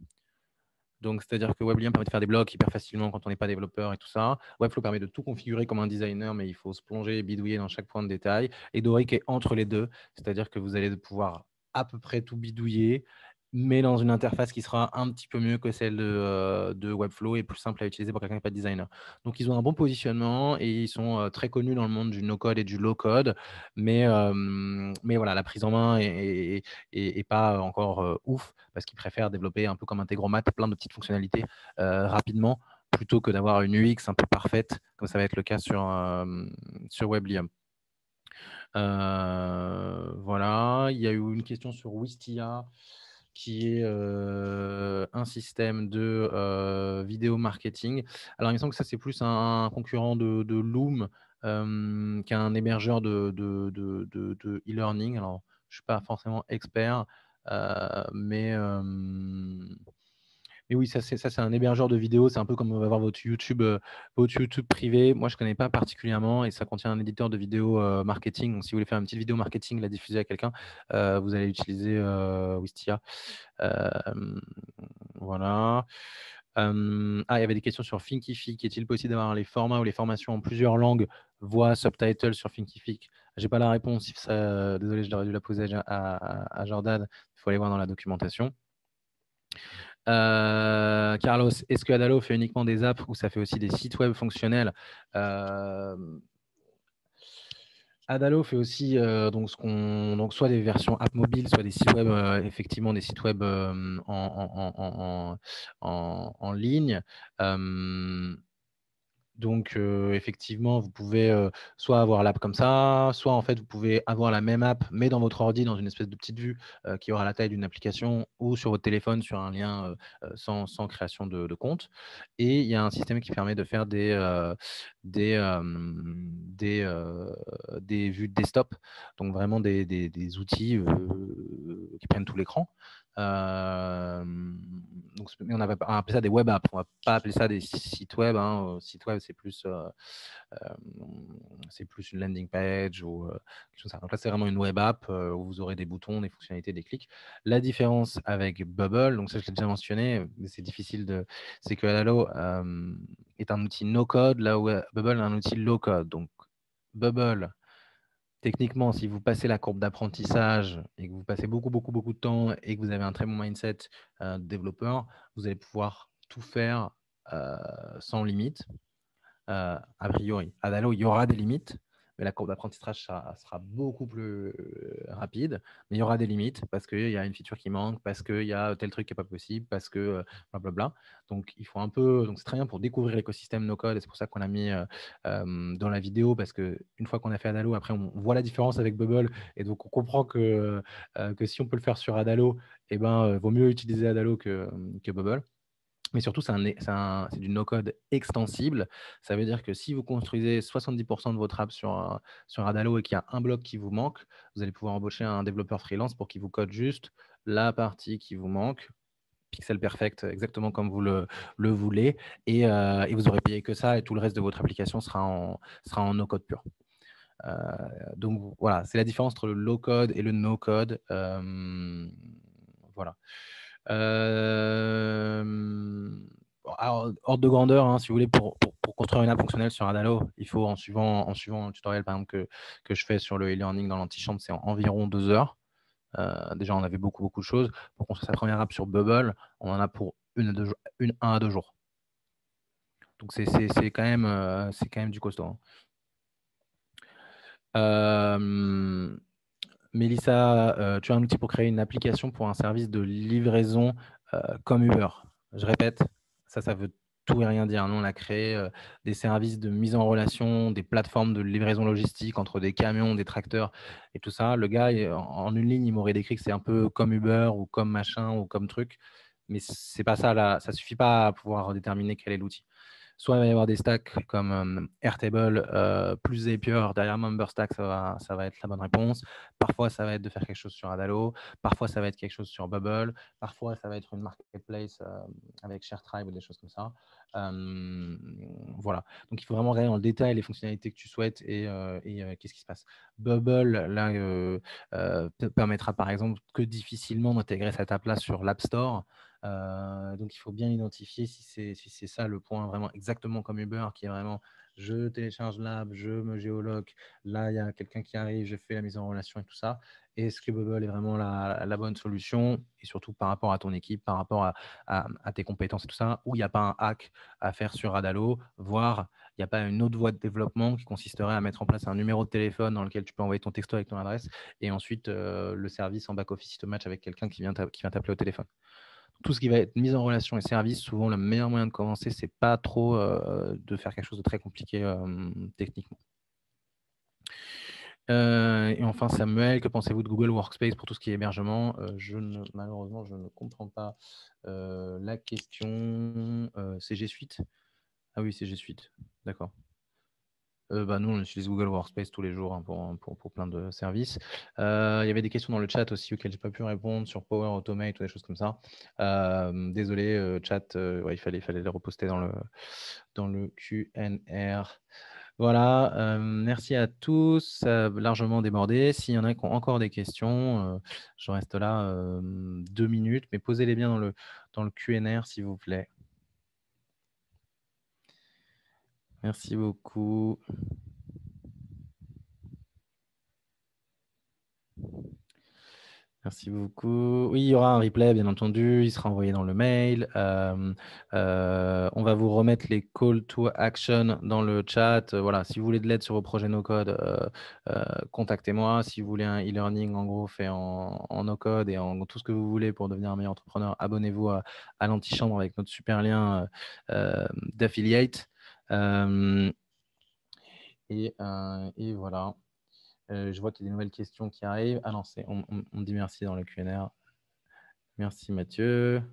Donc, c'est-à-dire que Weblium permet de faire des blogs hyper facilement quand on n'est pas développeur et tout ça. Webflow permet de tout configurer comme un designer, mais il faut se plonger et bidouiller dans chaque point de détail. Et Doric est entre les deux, c'est-à-dire que vous allez pouvoir à peu près tout bidouiller mais dans une interface qui sera un petit peu mieux que celle de, euh, Webflow et plus simple à utiliser pour quelqu'un qui n'est pas designer. Donc, ils ont un bon positionnement et ils sont euh, très connus dans le monde du no-code et du low-code, mais, euh, mais voilà, la prise en main est, pas encore ouf parce qu'ils préfèrent développer un peu comme Integromat plein de petites fonctionnalités rapidement plutôt que d'avoir une UX un peu parfaite, comme ça va être le cas sur, sur Weblium. voilà, il y a eu une question sur Wistia qui est un système de vidéo marketing. Alors, il me semble que ça, c'est plus un, concurrent de, Loom qu'un hébergeur de, de e-learning. Alors, je ne suis pas forcément expert, mais oui, ça c'est un hébergeur de vidéos, c'est un peu comme on va voir votre YouTube, euh, votre YouTube privé. Moi je ne connais pas particulièrement et ça contient un éditeur de vidéos euh, marketing. Donc si vous voulez faire une petite vidéo marketing, la diffuser à quelqu'un, euh, vous allez utiliser Wistia. voilà. ah, il y avait des questions sur Thinkific. Est-il possible d'avoir les formats ou les formations en plusieurs langues, voix, subtitles sur Je J'ai pas la réponse. désolé, je l'aurais dû la poser à, à Jordan. Il faut aller voir dans la documentation. Euh, Carlos, est-ce que Adalo fait uniquement des apps ou ça fait aussi des sites web fonctionnels euh, Adalo fait aussi euh, donc, soit des versions app mobile, soit des sites web, effectivement des sites web en, en, ligne. Donc, effectivement, vous pouvez soit avoir l'app comme ça, soit en fait, vous pouvez avoir la même app, mais dans votre ordi, dans une espèce de petite vue qui aura la taille d'une application, ou sur votre téléphone, sur un lien sans, création de, compte. Et il y a un système qui permet de faire des, des, des, des, vues desktop, donc vraiment des outils qui prennent tout l'écran. Euh, donc, on, va appeler ça des web apps, on va pas appeler ça des sites web. Hein. Euh, site web, c'est plus, euh, c'est plus une landing page ou quelque chose comme ça. Donc là, c'est vraiment une web app où vous aurez des boutons, des fonctionnalités, des clics. La différence avec Bubble, donc ça, je l'ai déjà mentionné, c'est difficile de. C'est que Alalo est un outil no code, là où Bubble est un outil low code. Donc, Bubble techniquement, si vous passez la courbe d'apprentissage et que vous passez beaucoup, beaucoup, beaucoup de temps et que vous avez un très bon mindset euh, de développeur, vous allez pouvoir tout faire euh, sans limite, euh, a priori. À Dalo, il y aura des limites, la courbe d'apprentissage sera, sera, beaucoup plus rapide, mais il y aura des limites parce qu'il y a une feature qui manque, parce qu'il y a tel truc qui n'est pas possible, parce que blablabla. Bla bla. Donc, il faut un peu. Donc, c'est très bien pour découvrir l'écosystème no-code et c'est pour ça qu'on a mis dans la vidéo parce qu'une fois qu'on a fait Adalo, après, on voit la différence avec Bubble et donc on comprend que, que si on peut le faire sur Adalo, il eh ben, vaut mieux utiliser Adalo que Bubble mais surtout, c'est du no-code extensible. Ça veut dire que si vous construisez 70% de votre app sur, sur Adalo et qu'il y a un bloc qui vous manque, vous allez pouvoir embaucher un développeur freelance pour qu'il vous code juste la partie qui vous manque, pixel perfect, exactement comme vous le, voulez, euh, et, vous aurez payé que ça, et tout le reste de votre application sera en, sera en no-code pur. Euh, donc voilà, c'est la différence entre le low-code et le no-code. Euh, voilà. Euh, hum, hors de grandeur, hein, si vous voulez, pour, construire une app fonctionnelle sur Adalo, il faut, en suivant, en suivant tutoriel par exemple, que, je fais sur le e-learning dans l'antichambre, c'est environ deux heures. Euh, déjà, on avait beaucoup, beaucoup de choses. Pour construire sa première app sur Bubble, on en a pour une, à deux, une un à deux jours. Donc, c'est quand, même, euh, quand même du costaud. Hein. Hum, Mélissa, euh, tu as un outil pour créer une application pour un service de livraison euh, comme Uber. Je répète, ça, ça veut tout et rien dire. Nous, on a créé euh, des services de mise en relation, des plateformes de livraison logistique entre des camions, des tracteurs et tout ça. Le gars, en une ligne, il m'aurait décrit que c'est un peu comme Uber ou comme machin ou comme truc. Mais c'est pas ça, là. ça suffit pas à pouvoir déterminer quel est l'outil. Soit il va y avoir des stacks comme euh, Airtable, euh, plus Zapier, derrière MemberStack, ça va, ça va être la bonne réponse. Parfois, ça va être de faire quelque chose sur Adalo, parfois, ça va être quelque chose sur Bubble, parfois, ça va être une marketplace euh, avec ShareTribe ou des choses comme ça. Euh, voilà. Donc, il faut vraiment regarder le détail les fonctionnalités que tu souhaites et, qu'est-ce qui se passe. Bubble, là, permettra par exemple que difficilement d'intégrer cette app-là sur l'App Store. Euh, donc, il faut bien identifier si c'est ça le point vraiment exactement comme Uber, qui est vraiment je télécharge l'app, je me géoloque, là il y a quelqu'un qui arrive, je fais la mise en relation et tout ça. et ce est vraiment la, bonne solution et surtout par rapport à ton équipe, par rapport à, tes compétences et tout ça, où il n'y a pas un hack à faire sur Adalo, voire il n'y a pas une autre voie de développement qui consisterait à mettre en place un numéro de téléphone dans lequel tu peux envoyer ton texto avec ton adresse et ensuite euh, le service en back-office te match avec quelqu'un qui vient t'appeler au téléphone tout ce qui va être mise en relation et service, souvent le meilleur moyen de commencer, c'est pas trop euh, de faire quelque chose de très compliqué euh, techniquement. Euh, et enfin, Samuel, que pensez-vous de Google Workspace pour tout ce qui est hébergement je ne, Malheureusement, je ne comprends pas la question. c'est G Suite Ah oui, CG Suite. D'accord. Euh, bah, Nous, on utilise Google Workspace tous les jours hein, hein, pour, plein de services. Euh, il y avait des questions dans le chat aussi auxquelles je n'ai pas pu répondre sur Power Automate ou des choses comme ça. Euh, désolé, chat, il fallait, fallait les reposter dans le, dans le QNR. Voilà, merci à tous, largement débordé. S'il y en a qui ont encore des questions, je reste là deux minutes, mais posez-les bien dans le, dans le QNR, s'il vous plaît. Merci beaucoup. Merci beaucoup. Oui, il y aura un replay, bien entendu. Il sera envoyé dans le mail. Euh, euh, on va vous remettre les call to action dans le chat. Euh, voilà, si vous voulez de l'aide sur vos projets no-code, contactez-moi. Si vous voulez un e-learning, en gros, fait en, no-code et en tout ce que vous voulez pour devenir un meilleur entrepreneur, abonnez-vous à, à l'antichambre avec notre super lien d'affiliate. Euh, euh, et, voilà. Euh, je vois qu'il y a des nouvelles questions qui arrivent. Ah non, on, dit merci dans le QNR. Merci Mathieu.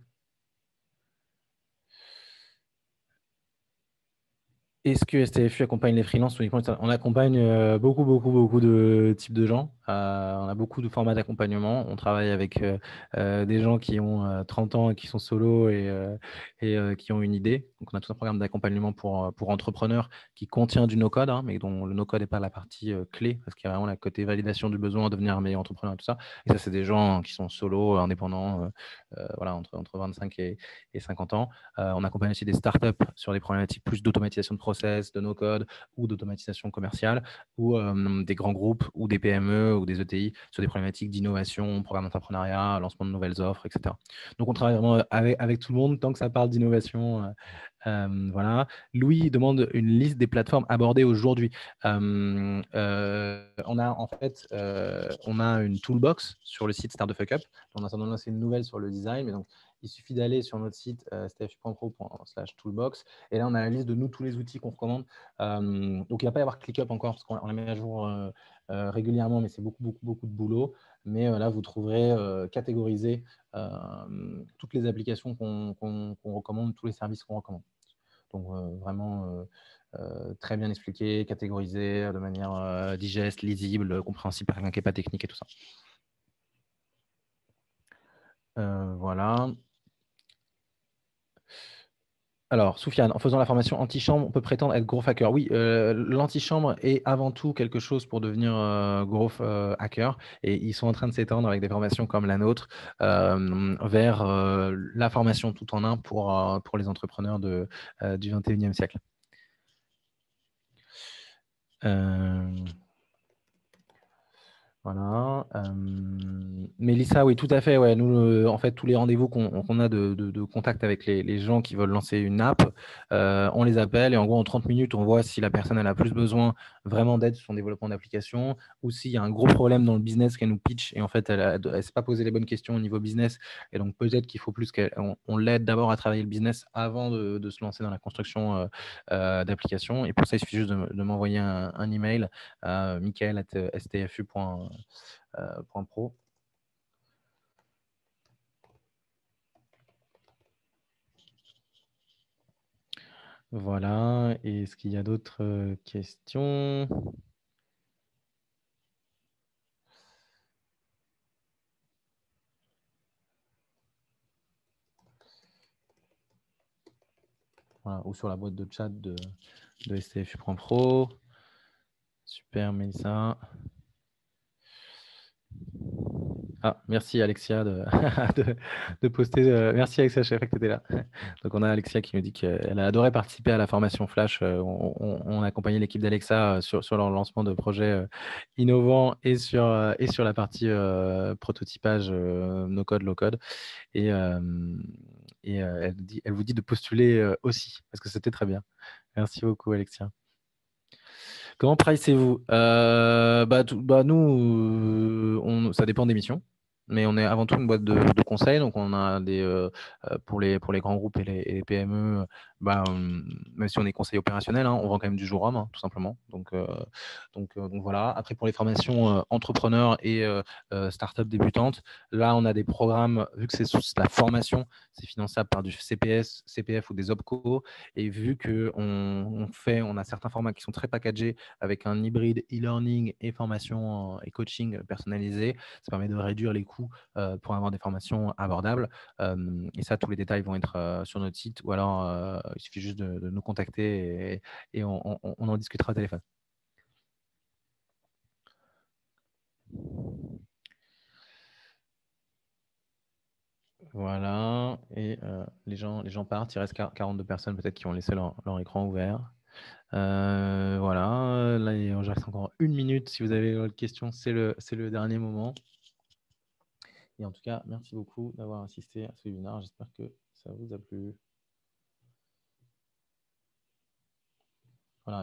Est-ce que STFU accompagne les freelances uniquement On accompagne euh, beaucoup, beaucoup, beaucoup de types de gens. Euh, on a beaucoup de formats d'accompagnement. On travaille avec euh, des gens qui ont 30 ans, et qui sont solo et, et qui ont une idée. Donc, on a tout un programme d'accompagnement pour, pour entrepreneurs qui contient du no-code, hein, mais dont le no-code n'est pas la partie clé, parce qu'il y a vraiment la côté validation du besoin, devenir un meilleur entrepreneur et tout ça. Et ça, c'est des gens qui sont solo, indépendants, voilà, entre, entre 25 et, et 50 ans. on accompagne aussi des startups sur des problématiques plus d'automatisation de process de no-code ou d'automatisation commerciale ou des grands groupes ou des PME ou des ETI sur des problématiques d'innovation, programme d'entrepreneuriat, lancement de nouvelles offres, etc. Donc, on travaille vraiment avec, tout le monde tant que ça parle d'innovation. Euh, voilà. Louis demande une liste des plateformes abordées aujourd'hui. Euh, on a en fait, euh, on a une toolbox sur le site Start the Fuck Up. On a lancé une nouvelle sur le design, mais donc il suffit d'aller sur notre site euh, toolbox. Et là, on a la liste de nous, tous les outils qu'on recommande. Euh, donc, il ne va pas y avoir ClickUp encore parce qu'on les met à jour euh, euh, régulièrement, mais c'est beaucoup, beaucoup, beaucoup de boulot. Mais là, vous trouverez catégorisé toutes les applications qu'on recommande, tous les services qu'on recommande. Donc, vraiment très bien expliqué, catégorisé de manière digeste, lisible, compréhensible par qui n'est pas technique et tout ça. voilà. Alors, Soufiane, en faisant la formation antichambre, on peut prétendre être gros hacker. Oui, euh, l'antichambre est avant tout quelque chose pour devenir euh, gros euh, hacker. Et ils sont en train de s'étendre avec des formations comme la nôtre vers la formation tout en un pour, pour les entrepreneurs de, du 21e siècle. Voilà. Euh, Mélissa, oui, tout à fait. Ouais. Nous, en fait, tous les rendez-vous qu'on a de, contact avec les, gens qui veulent lancer une app, on les appelle et en gros, en 30 minutes, on voit si la personne elle a plus besoin vraiment d'aide sur son développement d'application ou s'il y a un gros problème dans le business qu'elle nous pitch et en fait, elle ne s'est pas posé les bonnes questions au niveau business. Et donc, peut-être qu'il faut plus qu'on l'aide d'abord à travailler le business avant de, se lancer dans la construction d'applications. Et pour ça, il suffit juste de, m'envoyer un, un, email à michael.stfu.com euh, euh, pro. Voilà. est-ce qu'il y a d'autres euh, questions Ou sur la boîte de chat de, de STF Pro. Super, Mélissa. Ah, merci Alexia de, poster. Euh, merci Alexia, je que tu étais là. Donc on a Alexia qui nous dit qu'elle a adoré participer à la formation Flash. Euh, on, a accompagné l'équipe d'Alexa euh, sur, sur, leur lancement de projets innovants et sur, et sur la partie prototypage no code, low code. Et, et dit, elle vous dit de postuler aussi, parce que c'était très bien. Merci beaucoup Alexia. Comment pricez-vous euh, bah, bah Nous, euh, on, ça dépend des missions mais on est avant tout une boîte de, conseil. Donc, on a des euh, euh, pour les pour les grands groupes et les, et les PME bah, même si on est conseil opérationnel, hein, on vend quand même du jour homme, tout simplement. Donc, donc, voilà. Après, pour les formations entrepreneurs et startups débutantes, là, on a des programmes, vu que c'est sous la formation, c'est finançable par du CPS, CPF ou des OPCO. Et vu qu'on on fait, on a certains formats qui sont très packagés avec un hybride e-learning et formation et coaching personnalisé, ça permet de réduire les coûts pour avoir des formations abordables. et ça, tous les détails vont être sur notre site ou alors euh, il suffit juste de, nous contacter et, on, en discutera au téléphone. Voilà, et euh, les, gens, les gens partent, il reste 42 personnes peut-être qui ont laissé leur, écran ouvert. Euh, voilà, là il reste encore une minute. Si vous avez d'autres questions, c'est le, le dernier moment. Et en tout cas, merci beaucoup d'avoir assisté à ce webinaire. J'espère que ça vous a plu.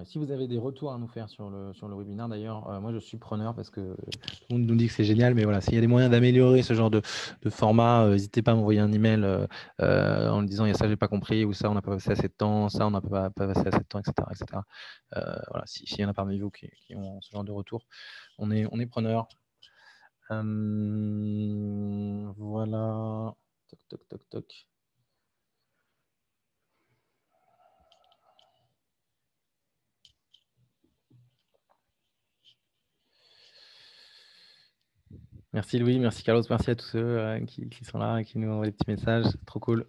Si vous avez des retours à nous faire sur le, sur le webinaire, d'ailleurs, euh, moi je suis preneur parce que tout le monde nous dit que c'est génial, mais voilà, s'il y a des moyens d'améliorer ce genre de, format, euh, n'hésitez pas à m'envoyer un email euh, en disant il y a ça, j'ai pas compris, ou ça, on n'a pas passé assez de temps, ça, on n'a pas, passé assez de temps, etc. voilà, s'il y en a parmi vous qui, ont ce genre de retour, on est, on est preneur. voilà. Toc, toc, toc, toc. Merci Louis, merci Carlos, merci à tous ceux euh, qui, sont là, et qui nous envoient des petits messages. Trop cool.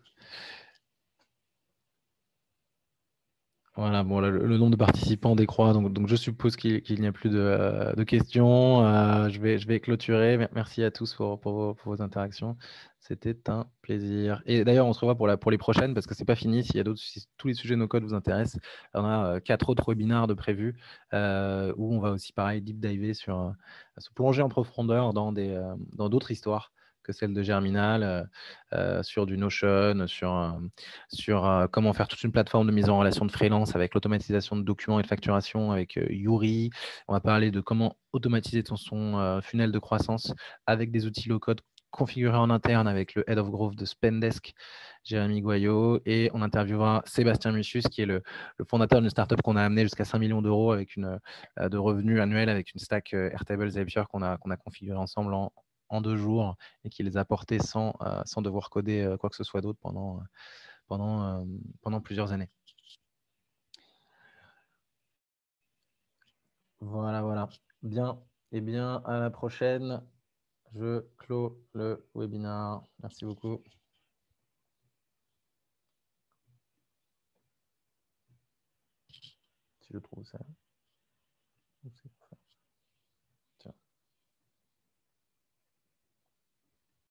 Voilà, bon, le, nombre de participants décroît, donc, donc je suppose qu'il n'y a plus de, euh, questions. Euh, je, vais, je vais clôturer. Merci à tous pour, vos, interactions. C'était un plaisir. Et d'ailleurs, on se revoit pour, pour les prochaines parce que ce n'est pas fini. S'il y a d'autres, si tous les sujets de nos codes vous intéressent, on a euh, quatre autres webinaires de prévu où on va aussi, pareil, deep diver sur se plonger en profondeur dans dans d'autres histoires celle de Germinal, euh, euh, sur du Notion, sur, euh, sur comment faire toute une plateforme de mise en relation de freelance avec l'automatisation de documents et de facturation avec Yuri. On va parler de comment automatiser son funnel de croissance avec des outils low-code configurés en interne avec le Head of Growth de Spendesk, Jérémy Goyot. Et on interviewera Sébastien Michus qui est le, le fondateur d'une startup qu'on a amené jusqu'à 5 millions d'euros avec une, de revenus annuels avec une stack Airtable Zapier qu'on a, qu'on a configuré ensemble en, en deux jours et qui les a portés sans, euh, sans devoir coder euh, quoi que ce soit d'autre pendant, euh, pendant, pendant plusieurs années. Voilà, voilà. Bien. et eh bien, à la prochaine. Je clôt le webinaire. Merci beaucoup. Si je trouve ça.